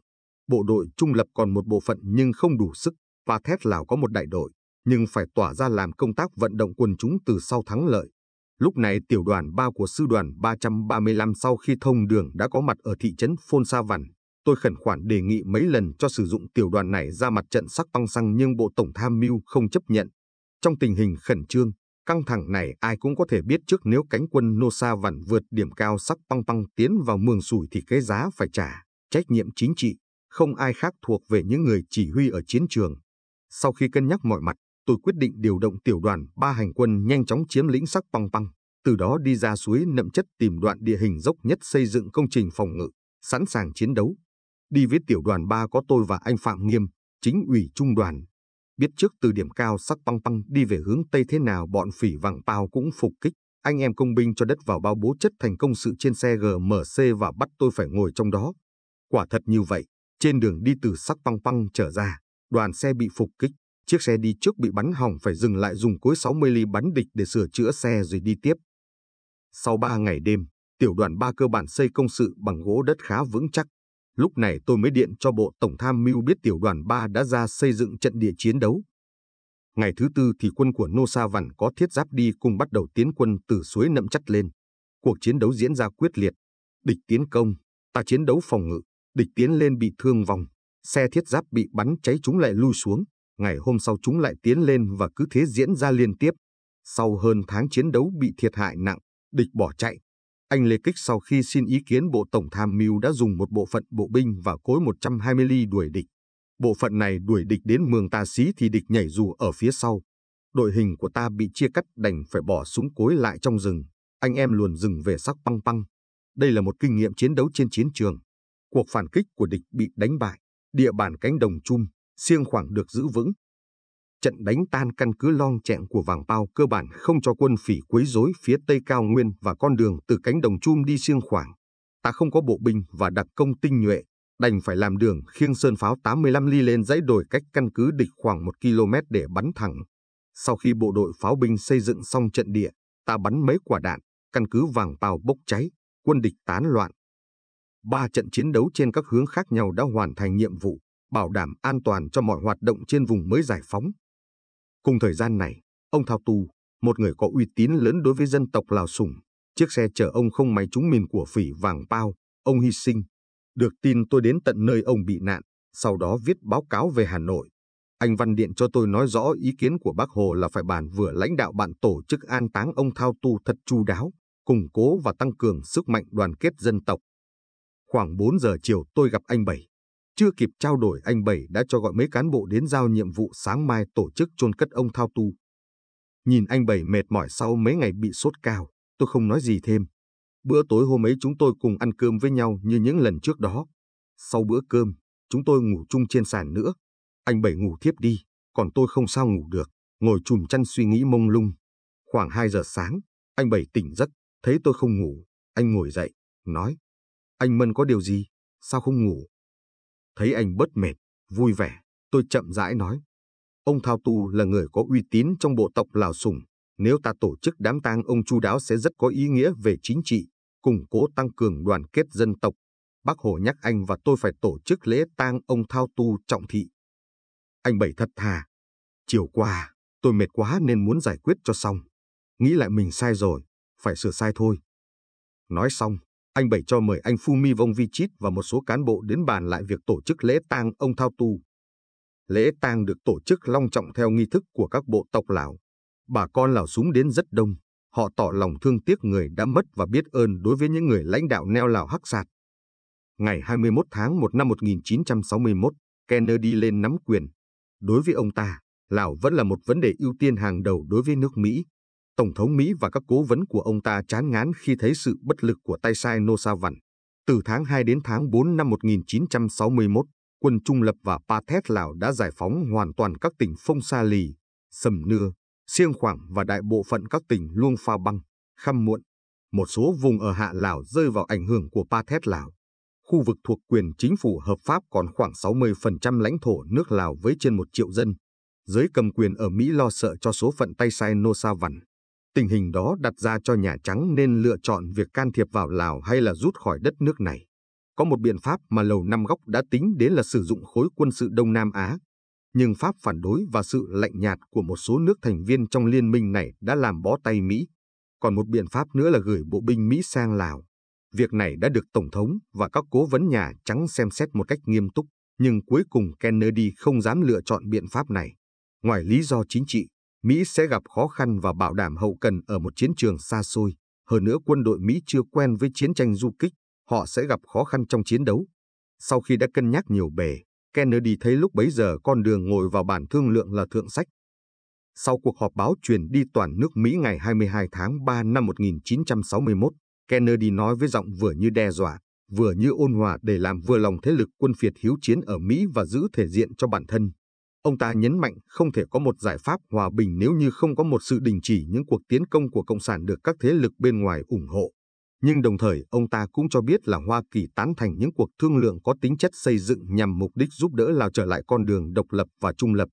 Bộ đội trung lập còn một bộ phận nhưng không đủ sức, và thép Lào có một đại đội, nhưng phải tỏa ra làm công tác vận động quần chúng từ sau thắng lợi. Lúc này tiểu đoàn 3 của sư đoàn 335 sau khi thông đường đã có mặt ở thị trấn Phôn Sa Vằn. Tôi khẩn khoản đề nghị mấy lần cho sử dụng tiểu đoàn này ra mặt trận sắc băng xăng nhưng Bộ Tổng Tham mưu không chấp nhận. Trong tình hình khẩn trương, căng thẳng này ai cũng có thể biết trước nếu cánh quân Nô Sa Vằn vượt điểm cao sắc băng băng tiến vào mường sủi thì cái giá phải trả, trách nhiệm chính trị, không ai khác thuộc về những người chỉ huy ở chiến trường. Sau khi cân nhắc mọi mặt, tôi quyết định điều động tiểu đoàn ba hành quân nhanh chóng chiếm lĩnh sắc băng băng từ đó đi ra suối nậm chất tìm đoạn địa hình dốc nhất xây dựng công trình phòng ngự, sẵn sàng chiến đấu. Đi với tiểu đoàn ba có tôi và anh Phạm Nghiêm, chính ủy trung đoàn. Biết trước từ điểm cao sắc băng băng đi về hướng Tây thế nào bọn phỉ vàng bao cũng phục kích. Anh em công binh cho đất vào bao bố chất thành công sự trên xe GMC và bắt tôi phải ngồi trong đó. Quả thật như vậy, trên đường đi từ sắc băng băng trở ra, đoàn xe bị phục kích Chiếc xe đi trước bị bắn hỏng phải dừng lại dùng cối 60 ly bắn địch để sửa chữa xe rồi đi tiếp. Sau 3 ngày đêm, tiểu đoàn 3 cơ bản xây công sự bằng gỗ đất khá vững chắc. Lúc này tôi mới điện cho Bộ Tổng Tham mưu biết tiểu đoàn 3 đã ra xây dựng trận địa chiến đấu. Ngày thứ tư thì quân của Nô Sa Văn có thiết giáp đi cùng bắt đầu tiến quân từ suối nậm chắt lên. Cuộc chiến đấu diễn ra quyết liệt. Địch tiến công, ta chiến đấu phòng ngự, địch tiến lên bị thương vòng, xe thiết giáp bị bắn cháy chúng lại lui xuống, ngày hôm sau chúng lại tiến lên và cứ thế diễn ra liên tiếp. Sau hơn tháng chiến đấu bị thiệt hại nặng, địch bỏ chạy. Anh Lê Kích sau khi xin ý kiến Bộ Tổng Tham mưu đã dùng một bộ phận bộ binh và cối 120 ly đuổi địch. Bộ phận này đuổi địch đến mường tà xí thì địch nhảy dù ở phía sau. Đội hình của ta bị chia cắt đành phải bỏ súng cối lại trong rừng. Anh em luồn rừng về sắc băng băng. Đây là một kinh nghiệm chiến đấu trên chiến trường. Cuộc phản kích của địch bị đánh bại. Địa bàn cánh đồng chung siêng khoảng được giữ vững. Trận đánh tan căn cứ long chẹn của Vàng Pao cơ bản không cho quân phỉ quấy rối phía tây cao nguyên và con đường từ cánh đồng chum đi siêng khoảng. Ta không có bộ binh và đặc công tinh nhuệ, đành phải làm đường khiêng sơn pháo 85 ly lên dãy đồi cách căn cứ địch khoảng 1 km để bắn thẳng. Sau khi bộ đội pháo binh xây dựng xong trận địa, ta bắn mấy quả đạn, căn cứ Vàng Pao bốc cháy, quân địch tán loạn. Ba trận chiến đấu trên các hướng khác nhau đã hoàn thành nhiệm vụ, bảo đảm an toàn cho mọi hoạt động trên vùng mới giải phóng. Cùng thời gian này, ông Thao Tu, một người có uy tín lớn đối với dân tộc Lào Sùng, chiếc xe chở ông không máy trúng mìn của phỉ vàng bao, ông hy sinh. Được tin tôi đến tận nơi ông bị nạn, sau đó viết báo cáo về Hà Nội. Anh Văn Điện cho tôi nói rõ ý kiến của bác Hồ là phải bàn vừa lãnh đạo bạn tổ chức an táng ông Thao Tu thật chu đáo, củng cố và tăng cường sức mạnh đoàn kết dân tộc. Khoảng 4 giờ chiều tôi gặp anh Bảy. Chưa kịp trao đổi anh Bảy đã cho gọi mấy cán bộ đến giao nhiệm vụ sáng mai tổ chức chôn cất ông Thao Tu. Nhìn anh Bảy mệt mỏi sau mấy ngày bị sốt cao, tôi không nói gì thêm. Bữa tối hôm ấy chúng tôi cùng ăn cơm với nhau như những lần trước đó. Sau bữa cơm, chúng tôi ngủ chung trên sàn nữa. Anh Bảy ngủ thiếp đi, còn tôi không sao ngủ được, ngồi chùm chăn suy nghĩ mông lung. Khoảng 2 giờ sáng, anh Bảy tỉnh giấc, thấy tôi không ngủ. Anh ngồi dậy, nói, anh Mân có điều gì, sao không ngủ? Thấy anh bớt mệt, vui vẻ, tôi chậm rãi nói. Ông Thao Tu là người có uy tín trong bộ tộc Lào Sùng. Nếu ta tổ chức đám tang ông chu đáo sẽ rất có ý nghĩa về chính trị, củng cố tăng cường đoàn kết dân tộc. Bác Hồ nhắc anh và tôi phải tổ chức lễ tang ông Thao Tu trọng thị. Anh Bảy thật thà. Chiều qua, tôi mệt quá nên muốn giải quyết cho xong. Nghĩ lại mình sai rồi, phải sửa sai thôi. Nói xong, anh Bảy cho mời anh Vong Vi Vongvichit và một số cán bộ đến bàn lại việc tổ chức lễ tang ông Thao Tu. Lễ tang được tổ chức long trọng theo nghi thức của các bộ tộc Lào. Bà con Lào súng đến rất đông, họ tỏ lòng thương tiếc người đã mất và biết ơn đối với những người lãnh đạo neo Lào hắc sạt. Ngày 21 tháng 1 năm 1961, Kennedy lên nắm quyền. Đối với ông ta, Lào vẫn là một vấn đề ưu tiên hàng đầu đối với nước Mỹ, Tổng thống Mỹ và các cố vấn của ông ta chán ngán khi thấy sự bất lực của tay sai nô sa văn. Từ tháng 2 đến tháng 4 năm 1961, quân trung lập và Pathet Lào đã giải phóng hoàn toàn các tỉnh Phong Sa Lì, Sầm Nưa, Siêng Khoảng và đại bộ phận các tỉnh Luông Pha Băng, Khăm Muộn. Một số vùng ở Hạ Lào rơi vào ảnh hưởng của Pathet Lào. Khu vực thuộc quyền chính phủ hợp pháp còn khoảng 60% lãnh thổ nước Lào với trên một triệu dân. Giới cầm quyền ở Mỹ lo sợ cho số phận tay sai nô sa văn. Tình hình đó đặt ra cho Nhà Trắng nên lựa chọn việc can thiệp vào Lào hay là rút khỏi đất nước này. Có một biện pháp mà Lầu Năm Góc đã tính đến là sử dụng khối quân sự Đông Nam Á. Nhưng Pháp phản đối và sự lạnh nhạt của một số nước thành viên trong liên minh này đã làm bó tay Mỹ. Còn một biện pháp nữa là gửi bộ binh Mỹ sang Lào. Việc này đã được Tổng thống và các cố vấn Nhà Trắng xem xét một cách nghiêm túc, nhưng cuối cùng Kennedy không dám lựa chọn biện pháp này. Ngoài lý do chính trị, Mỹ sẽ gặp khó khăn và bảo đảm hậu cần ở một chiến trường xa xôi. Hơn nữa quân đội Mỹ chưa quen với chiến tranh du kích, họ sẽ gặp khó khăn trong chiến đấu. Sau khi đã cân nhắc nhiều bề, Kennedy thấy lúc bấy giờ con đường ngồi vào bản thương lượng là thượng sách. Sau cuộc họp báo truyền đi toàn nước Mỹ ngày 22 tháng 3 năm 1961, Kennedy nói với giọng vừa như đe dọa, vừa như ôn hòa để làm vừa lòng thế lực quân phiệt hiếu chiến ở Mỹ và giữ thể diện cho bản thân. Ông ta nhấn mạnh không thể có một giải pháp hòa bình nếu như không có một sự đình chỉ những cuộc tiến công của Cộng sản được các thế lực bên ngoài ủng hộ. Nhưng đồng thời ông ta cũng cho biết là Hoa Kỳ tán thành những cuộc thương lượng có tính chất xây dựng nhằm mục đích giúp đỡ Lào trở lại con đường độc lập và trung lập.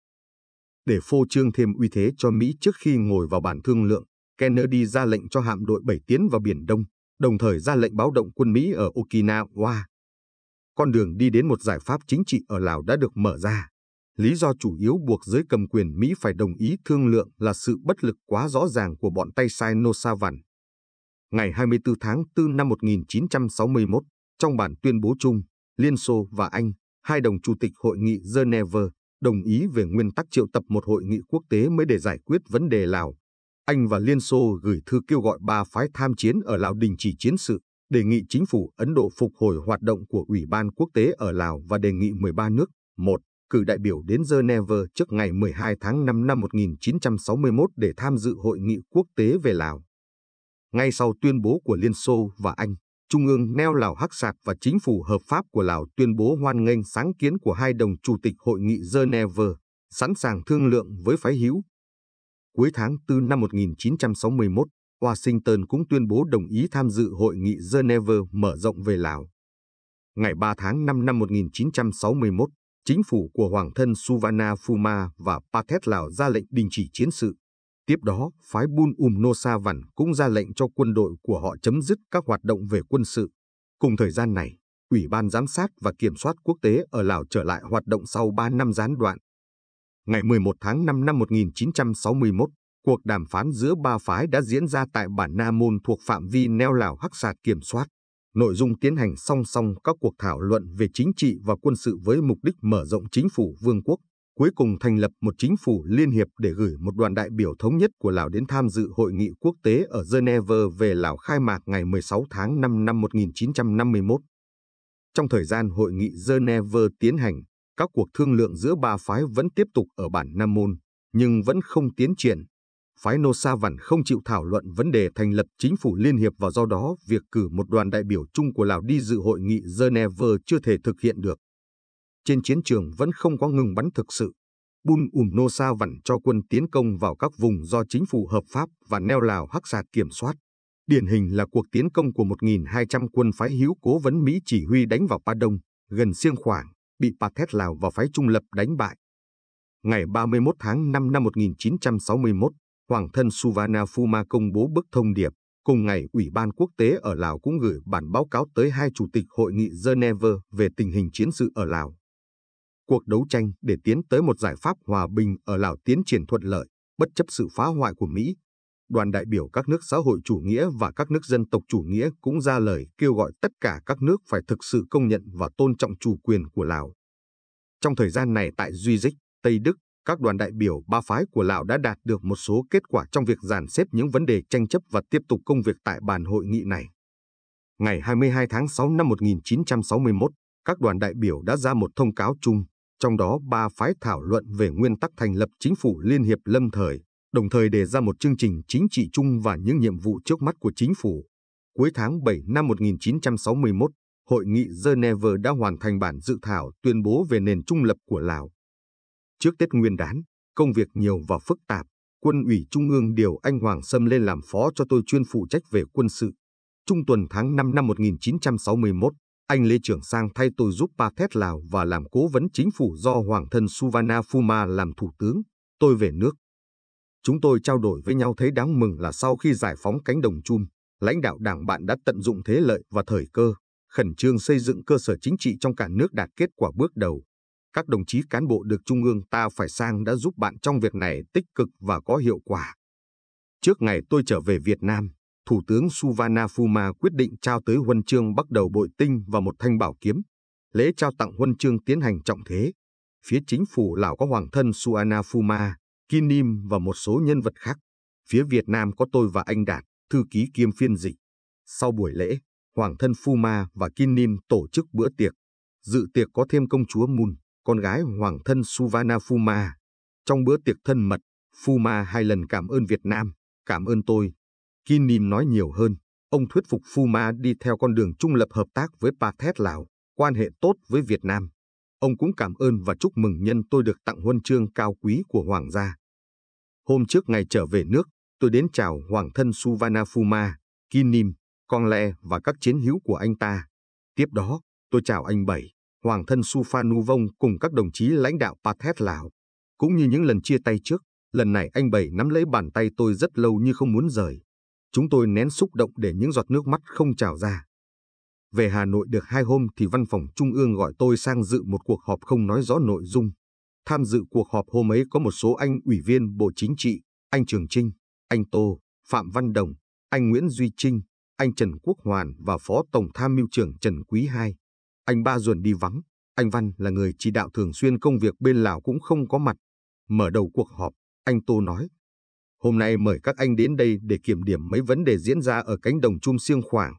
Để phô trương thêm uy thế cho Mỹ trước khi ngồi vào bản thương lượng, Kennedy ra lệnh cho hạm đội 7 tiến vào Biển Đông, đồng thời ra lệnh báo động quân Mỹ ở Okinawa. Con đường đi đến một giải pháp chính trị ở Lào đã được mở ra. Lý do chủ yếu buộc giới cầm quyền Mỹ phải đồng ý thương lượng là sự bất lực quá rõ ràng của bọn tay sai Nô Sa Văn. Ngày 24 tháng 4 năm 1961, trong bản tuyên bố chung, Liên Xô và Anh, hai đồng chủ tịch hội nghị Geneva, đồng ý về nguyên tắc triệu tập một hội nghị quốc tế mới để giải quyết vấn đề Lào. Anh và Liên Xô gửi thư kêu gọi ba phái tham chiến ở Lào đình chỉ chiến sự, đề nghị chính phủ Ấn Độ phục hồi hoạt động của Ủy ban quốc tế ở Lào và đề nghị 13 nước, một cử đại biểu đến Geneva trước ngày 12 tháng 5 năm 1961 để tham dự hội nghị quốc tế về Lào. Ngay sau tuyên bố của Liên Xô và Anh, Trung ương neo Lào Hắc Sạt và chính phủ hợp pháp của Lào tuyên bố hoan nghênh sáng kiến của hai đồng chủ tịch hội nghị Geneva, sẵn sàng thương lượng với phái hữu. Cuối tháng 4 năm 1961, Washington cũng tuyên bố đồng ý tham dự hội nghị Geneva mở rộng về Lào. Ngày 3 tháng 5 năm 1961, chính phủ của Hoàng thân Suvana Phuma và Paket Lào ra lệnh đình chỉ chiến sự. Tiếp đó, phái Bun Um Nosa Sa Văn cũng ra lệnh cho quân đội của họ chấm dứt các hoạt động về quân sự. Cùng thời gian này, Ủy ban Giám sát và Kiểm soát Quốc tế ở Lào trở lại hoạt động sau 3 năm gián đoạn. Ngày 11 tháng 5 năm 1961, cuộc đàm phán giữa ba phái đã diễn ra tại bản Na Môn thuộc phạm vi neo Lào Hắc Sạt kiểm soát nội dung tiến hành song song các cuộc thảo luận về chính trị và quân sự với mục đích mở rộng chính phủ vương quốc, cuối cùng thành lập một chính phủ liên hiệp để gửi một đoàn đại biểu thống nhất của Lào đến tham dự hội nghị quốc tế ở Geneva về Lào khai mạc ngày 16 tháng 5 năm 1951. Trong thời gian hội nghị Geneva tiến hành, các cuộc thương lượng giữa ba phái vẫn tiếp tục ở bản Nam Môn, nhưng vẫn không tiến triển phái Nô Sa Văn không chịu thảo luận vấn đề thành lập chính phủ liên hiệp và do đó việc cử một đoàn đại biểu chung của Lào đi dự hội nghị Geneva chưa thể thực hiện được. Trên chiến trường vẫn không có ngừng bắn thực sự. Bun Ùm Nô Sa Văn cho quân tiến công vào các vùng do chính phủ hợp pháp và neo Lào Hắc Sạt kiểm soát. Điển hình là cuộc tiến công của 1.200 quân phái hữu cố vấn Mỹ chỉ huy đánh vào Pa Đông, gần Siêng Khoảng, bị Pa Thét Lào và phái trung lập đánh bại. Ngày 31 tháng 5 năm 1961, Hoàng thân Suvana Phuma công bố bức thông điệp. Cùng ngày, Ủy ban quốc tế ở Lào cũng gửi bản báo cáo tới hai chủ tịch hội nghị Geneva về tình hình chiến sự ở Lào. Cuộc đấu tranh để tiến tới một giải pháp hòa bình ở Lào tiến triển thuận lợi, bất chấp sự phá hoại của Mỹ. Đoàn đại biểu các nước xã hội chủ nghĩa và các nước dân tộc chủ nghĩa cũng ra lời kêu gọi tất cả các nước phải thực sự công nhận và tôn trọng chủ quyền của Lào. Trong thời gian này tại Duy Dích, Tây Đức, các đoàn đại biểu ba phái của Lào đã đạt được một số kết quả trong việc dàn xếp những vấn đề tranh chấp và tiếp tục công việc tại bàn hội nghị này. Ngày 22 tháng 6 năm 1961, các đoàn đại biểu đã ra một thông cáo chung, trong đó ba phái thảo luận về nguyên tắc thành lập chính phủ liên hiệp lâm thời, đồng thời đề ra một chương trình chính trị chung và những nhiệm vụ trước mắt của chính phủ. Cuối tháng 7 năm 1961, Hội nghị Geneva đã hoàn thành bản dự thảo tuyên bố về nền trung lập của Lào Trước Tết Nguyên đán, công việc nhiều và phức tạp, quân ủy Trung ương điều anh Hoàng Sâm lên làm phó cho tôi chuyên phụ trách về quân sự. Trung tuần tháng 5 năm 1961, anh Lê Trường Sang thay tôi giúp Pa Thét Lào và làm cố vấn chính phủ do Hoàng thân Suvarna Phuma làm thủ tướng. Tôi về nước. Chúng tôi trao đổi với nhau thấy đáng mừng là sau khi giải phóng cánh đồng chum, lãnh đạo đảng bạn đã tận dụng thế lợi và thời cơ, khẩn trương xây dựng cơ sở chính trị trong cả nước đạt kết quả bước đầu các đồng chí cán bộ được Trung ương ta phải sang đã giúp bạn trong việc này tích cực và có hiệu quả. Trước ngày tôi trở về Việt Nam, Thủ tướng Suvarna Phuma quyết định trao tới huân chương bắt đầu bội tinh và một thanh bảo kiếm. Lễ trao tặng huân chương tiến hành trọng thế. Phía chính phủ Lào có hoàng thân Suvarna Phuma, Kinim và một số nhân vật khác. Phía Việt Nam có tôi và anh Đạt, thư ký kiêm phiên dịch. Sau buổi lễ, hoàng thân Phuma và Kinim tổ chức bữa tiệc. Dự tiệc có thêm công chúa Mun con gái hoàng thân Suvana Fuma. Trong bữa tiệc thân mật, Fuma hai lần cảm ơn Việt Nam, cảm ơn tôi. Kinim nói nhiều hơn, ông thuyết phục Fuma đi theo con đường trung lập hợp tác với Pathet Lào, quan hệ tốt với Việt Nam. Ông cũng cảm ơn và chúc mừng nhân tôi được tặng huân chương cao quý của Hoàng gia. Hôm trước ngày trở về nước, tôi đến chào Hoàng thân Suvana Fuma, Kinim, Con le và các chiến hữu của anh ta. Tiếp đó, tôi chào anh Bảy, Hoàng thân Vong cùng các đồng chí lãnh đạo Pathet Lào. Cũng như những lần chia tay trước, lần này anh Bảy nắm lấy bàn tay tôi rất lâu như không muốn rời. Chúng tôi nén xúc động để những giọt nước mắt không trào ra. Về Hà Nội được hai hôm thì văn phòng Trung ương gọi tôi sang dự một cuộc họp không nói rõ nội dung. Tham dự cuộc họp hôm ấy có một số anh ủy viên Bộ Chính trị, anh Trường Trinh, anh Tô, Phạm Văn Đồng, anh Nguyễn Duy Trinh, anh Trần Quốc Hoàn và Phó Tổng Tham mưu trưởng Trần Quý Hai. Anh Ba Duẩn đi vắng, anh Văn là người chỉ đạo thường xuyên công việc bên Lào cũng không có mặt. Mở đầu cuộc họp, anh Tô nói, hôm nay mời các anh đến đây để kiểm điểm mấy vấn đề diễn ra ở cánh đồng Chum Siêng Khoảng.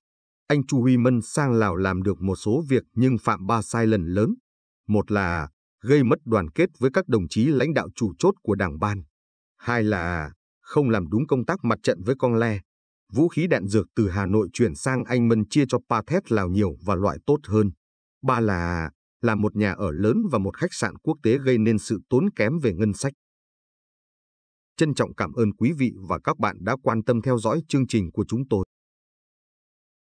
Anh Chu Huy Mân sang Lào làm được một số việc nhưng phạm ba sai lần lớn. Một là gây mất đoàn kết với các đồng chí lãnh đạo chủ chốt của đảng ban. Hai là không làm đúng công tác mặt trận với con le. Vũ khí đạn dược từ Hà Nội chuyển sang Anh Mân chia cho Pa Pathet Lào nhiều và loại tốt hơn. Ba là là một nhà ở lớn và một khách sạn quốc tế gây nên sự tốn kém về ngân sách. Trân trọng cảm ơn quý vị và các bạn đã quan tâm theo dõi chương trình của chúng tôi.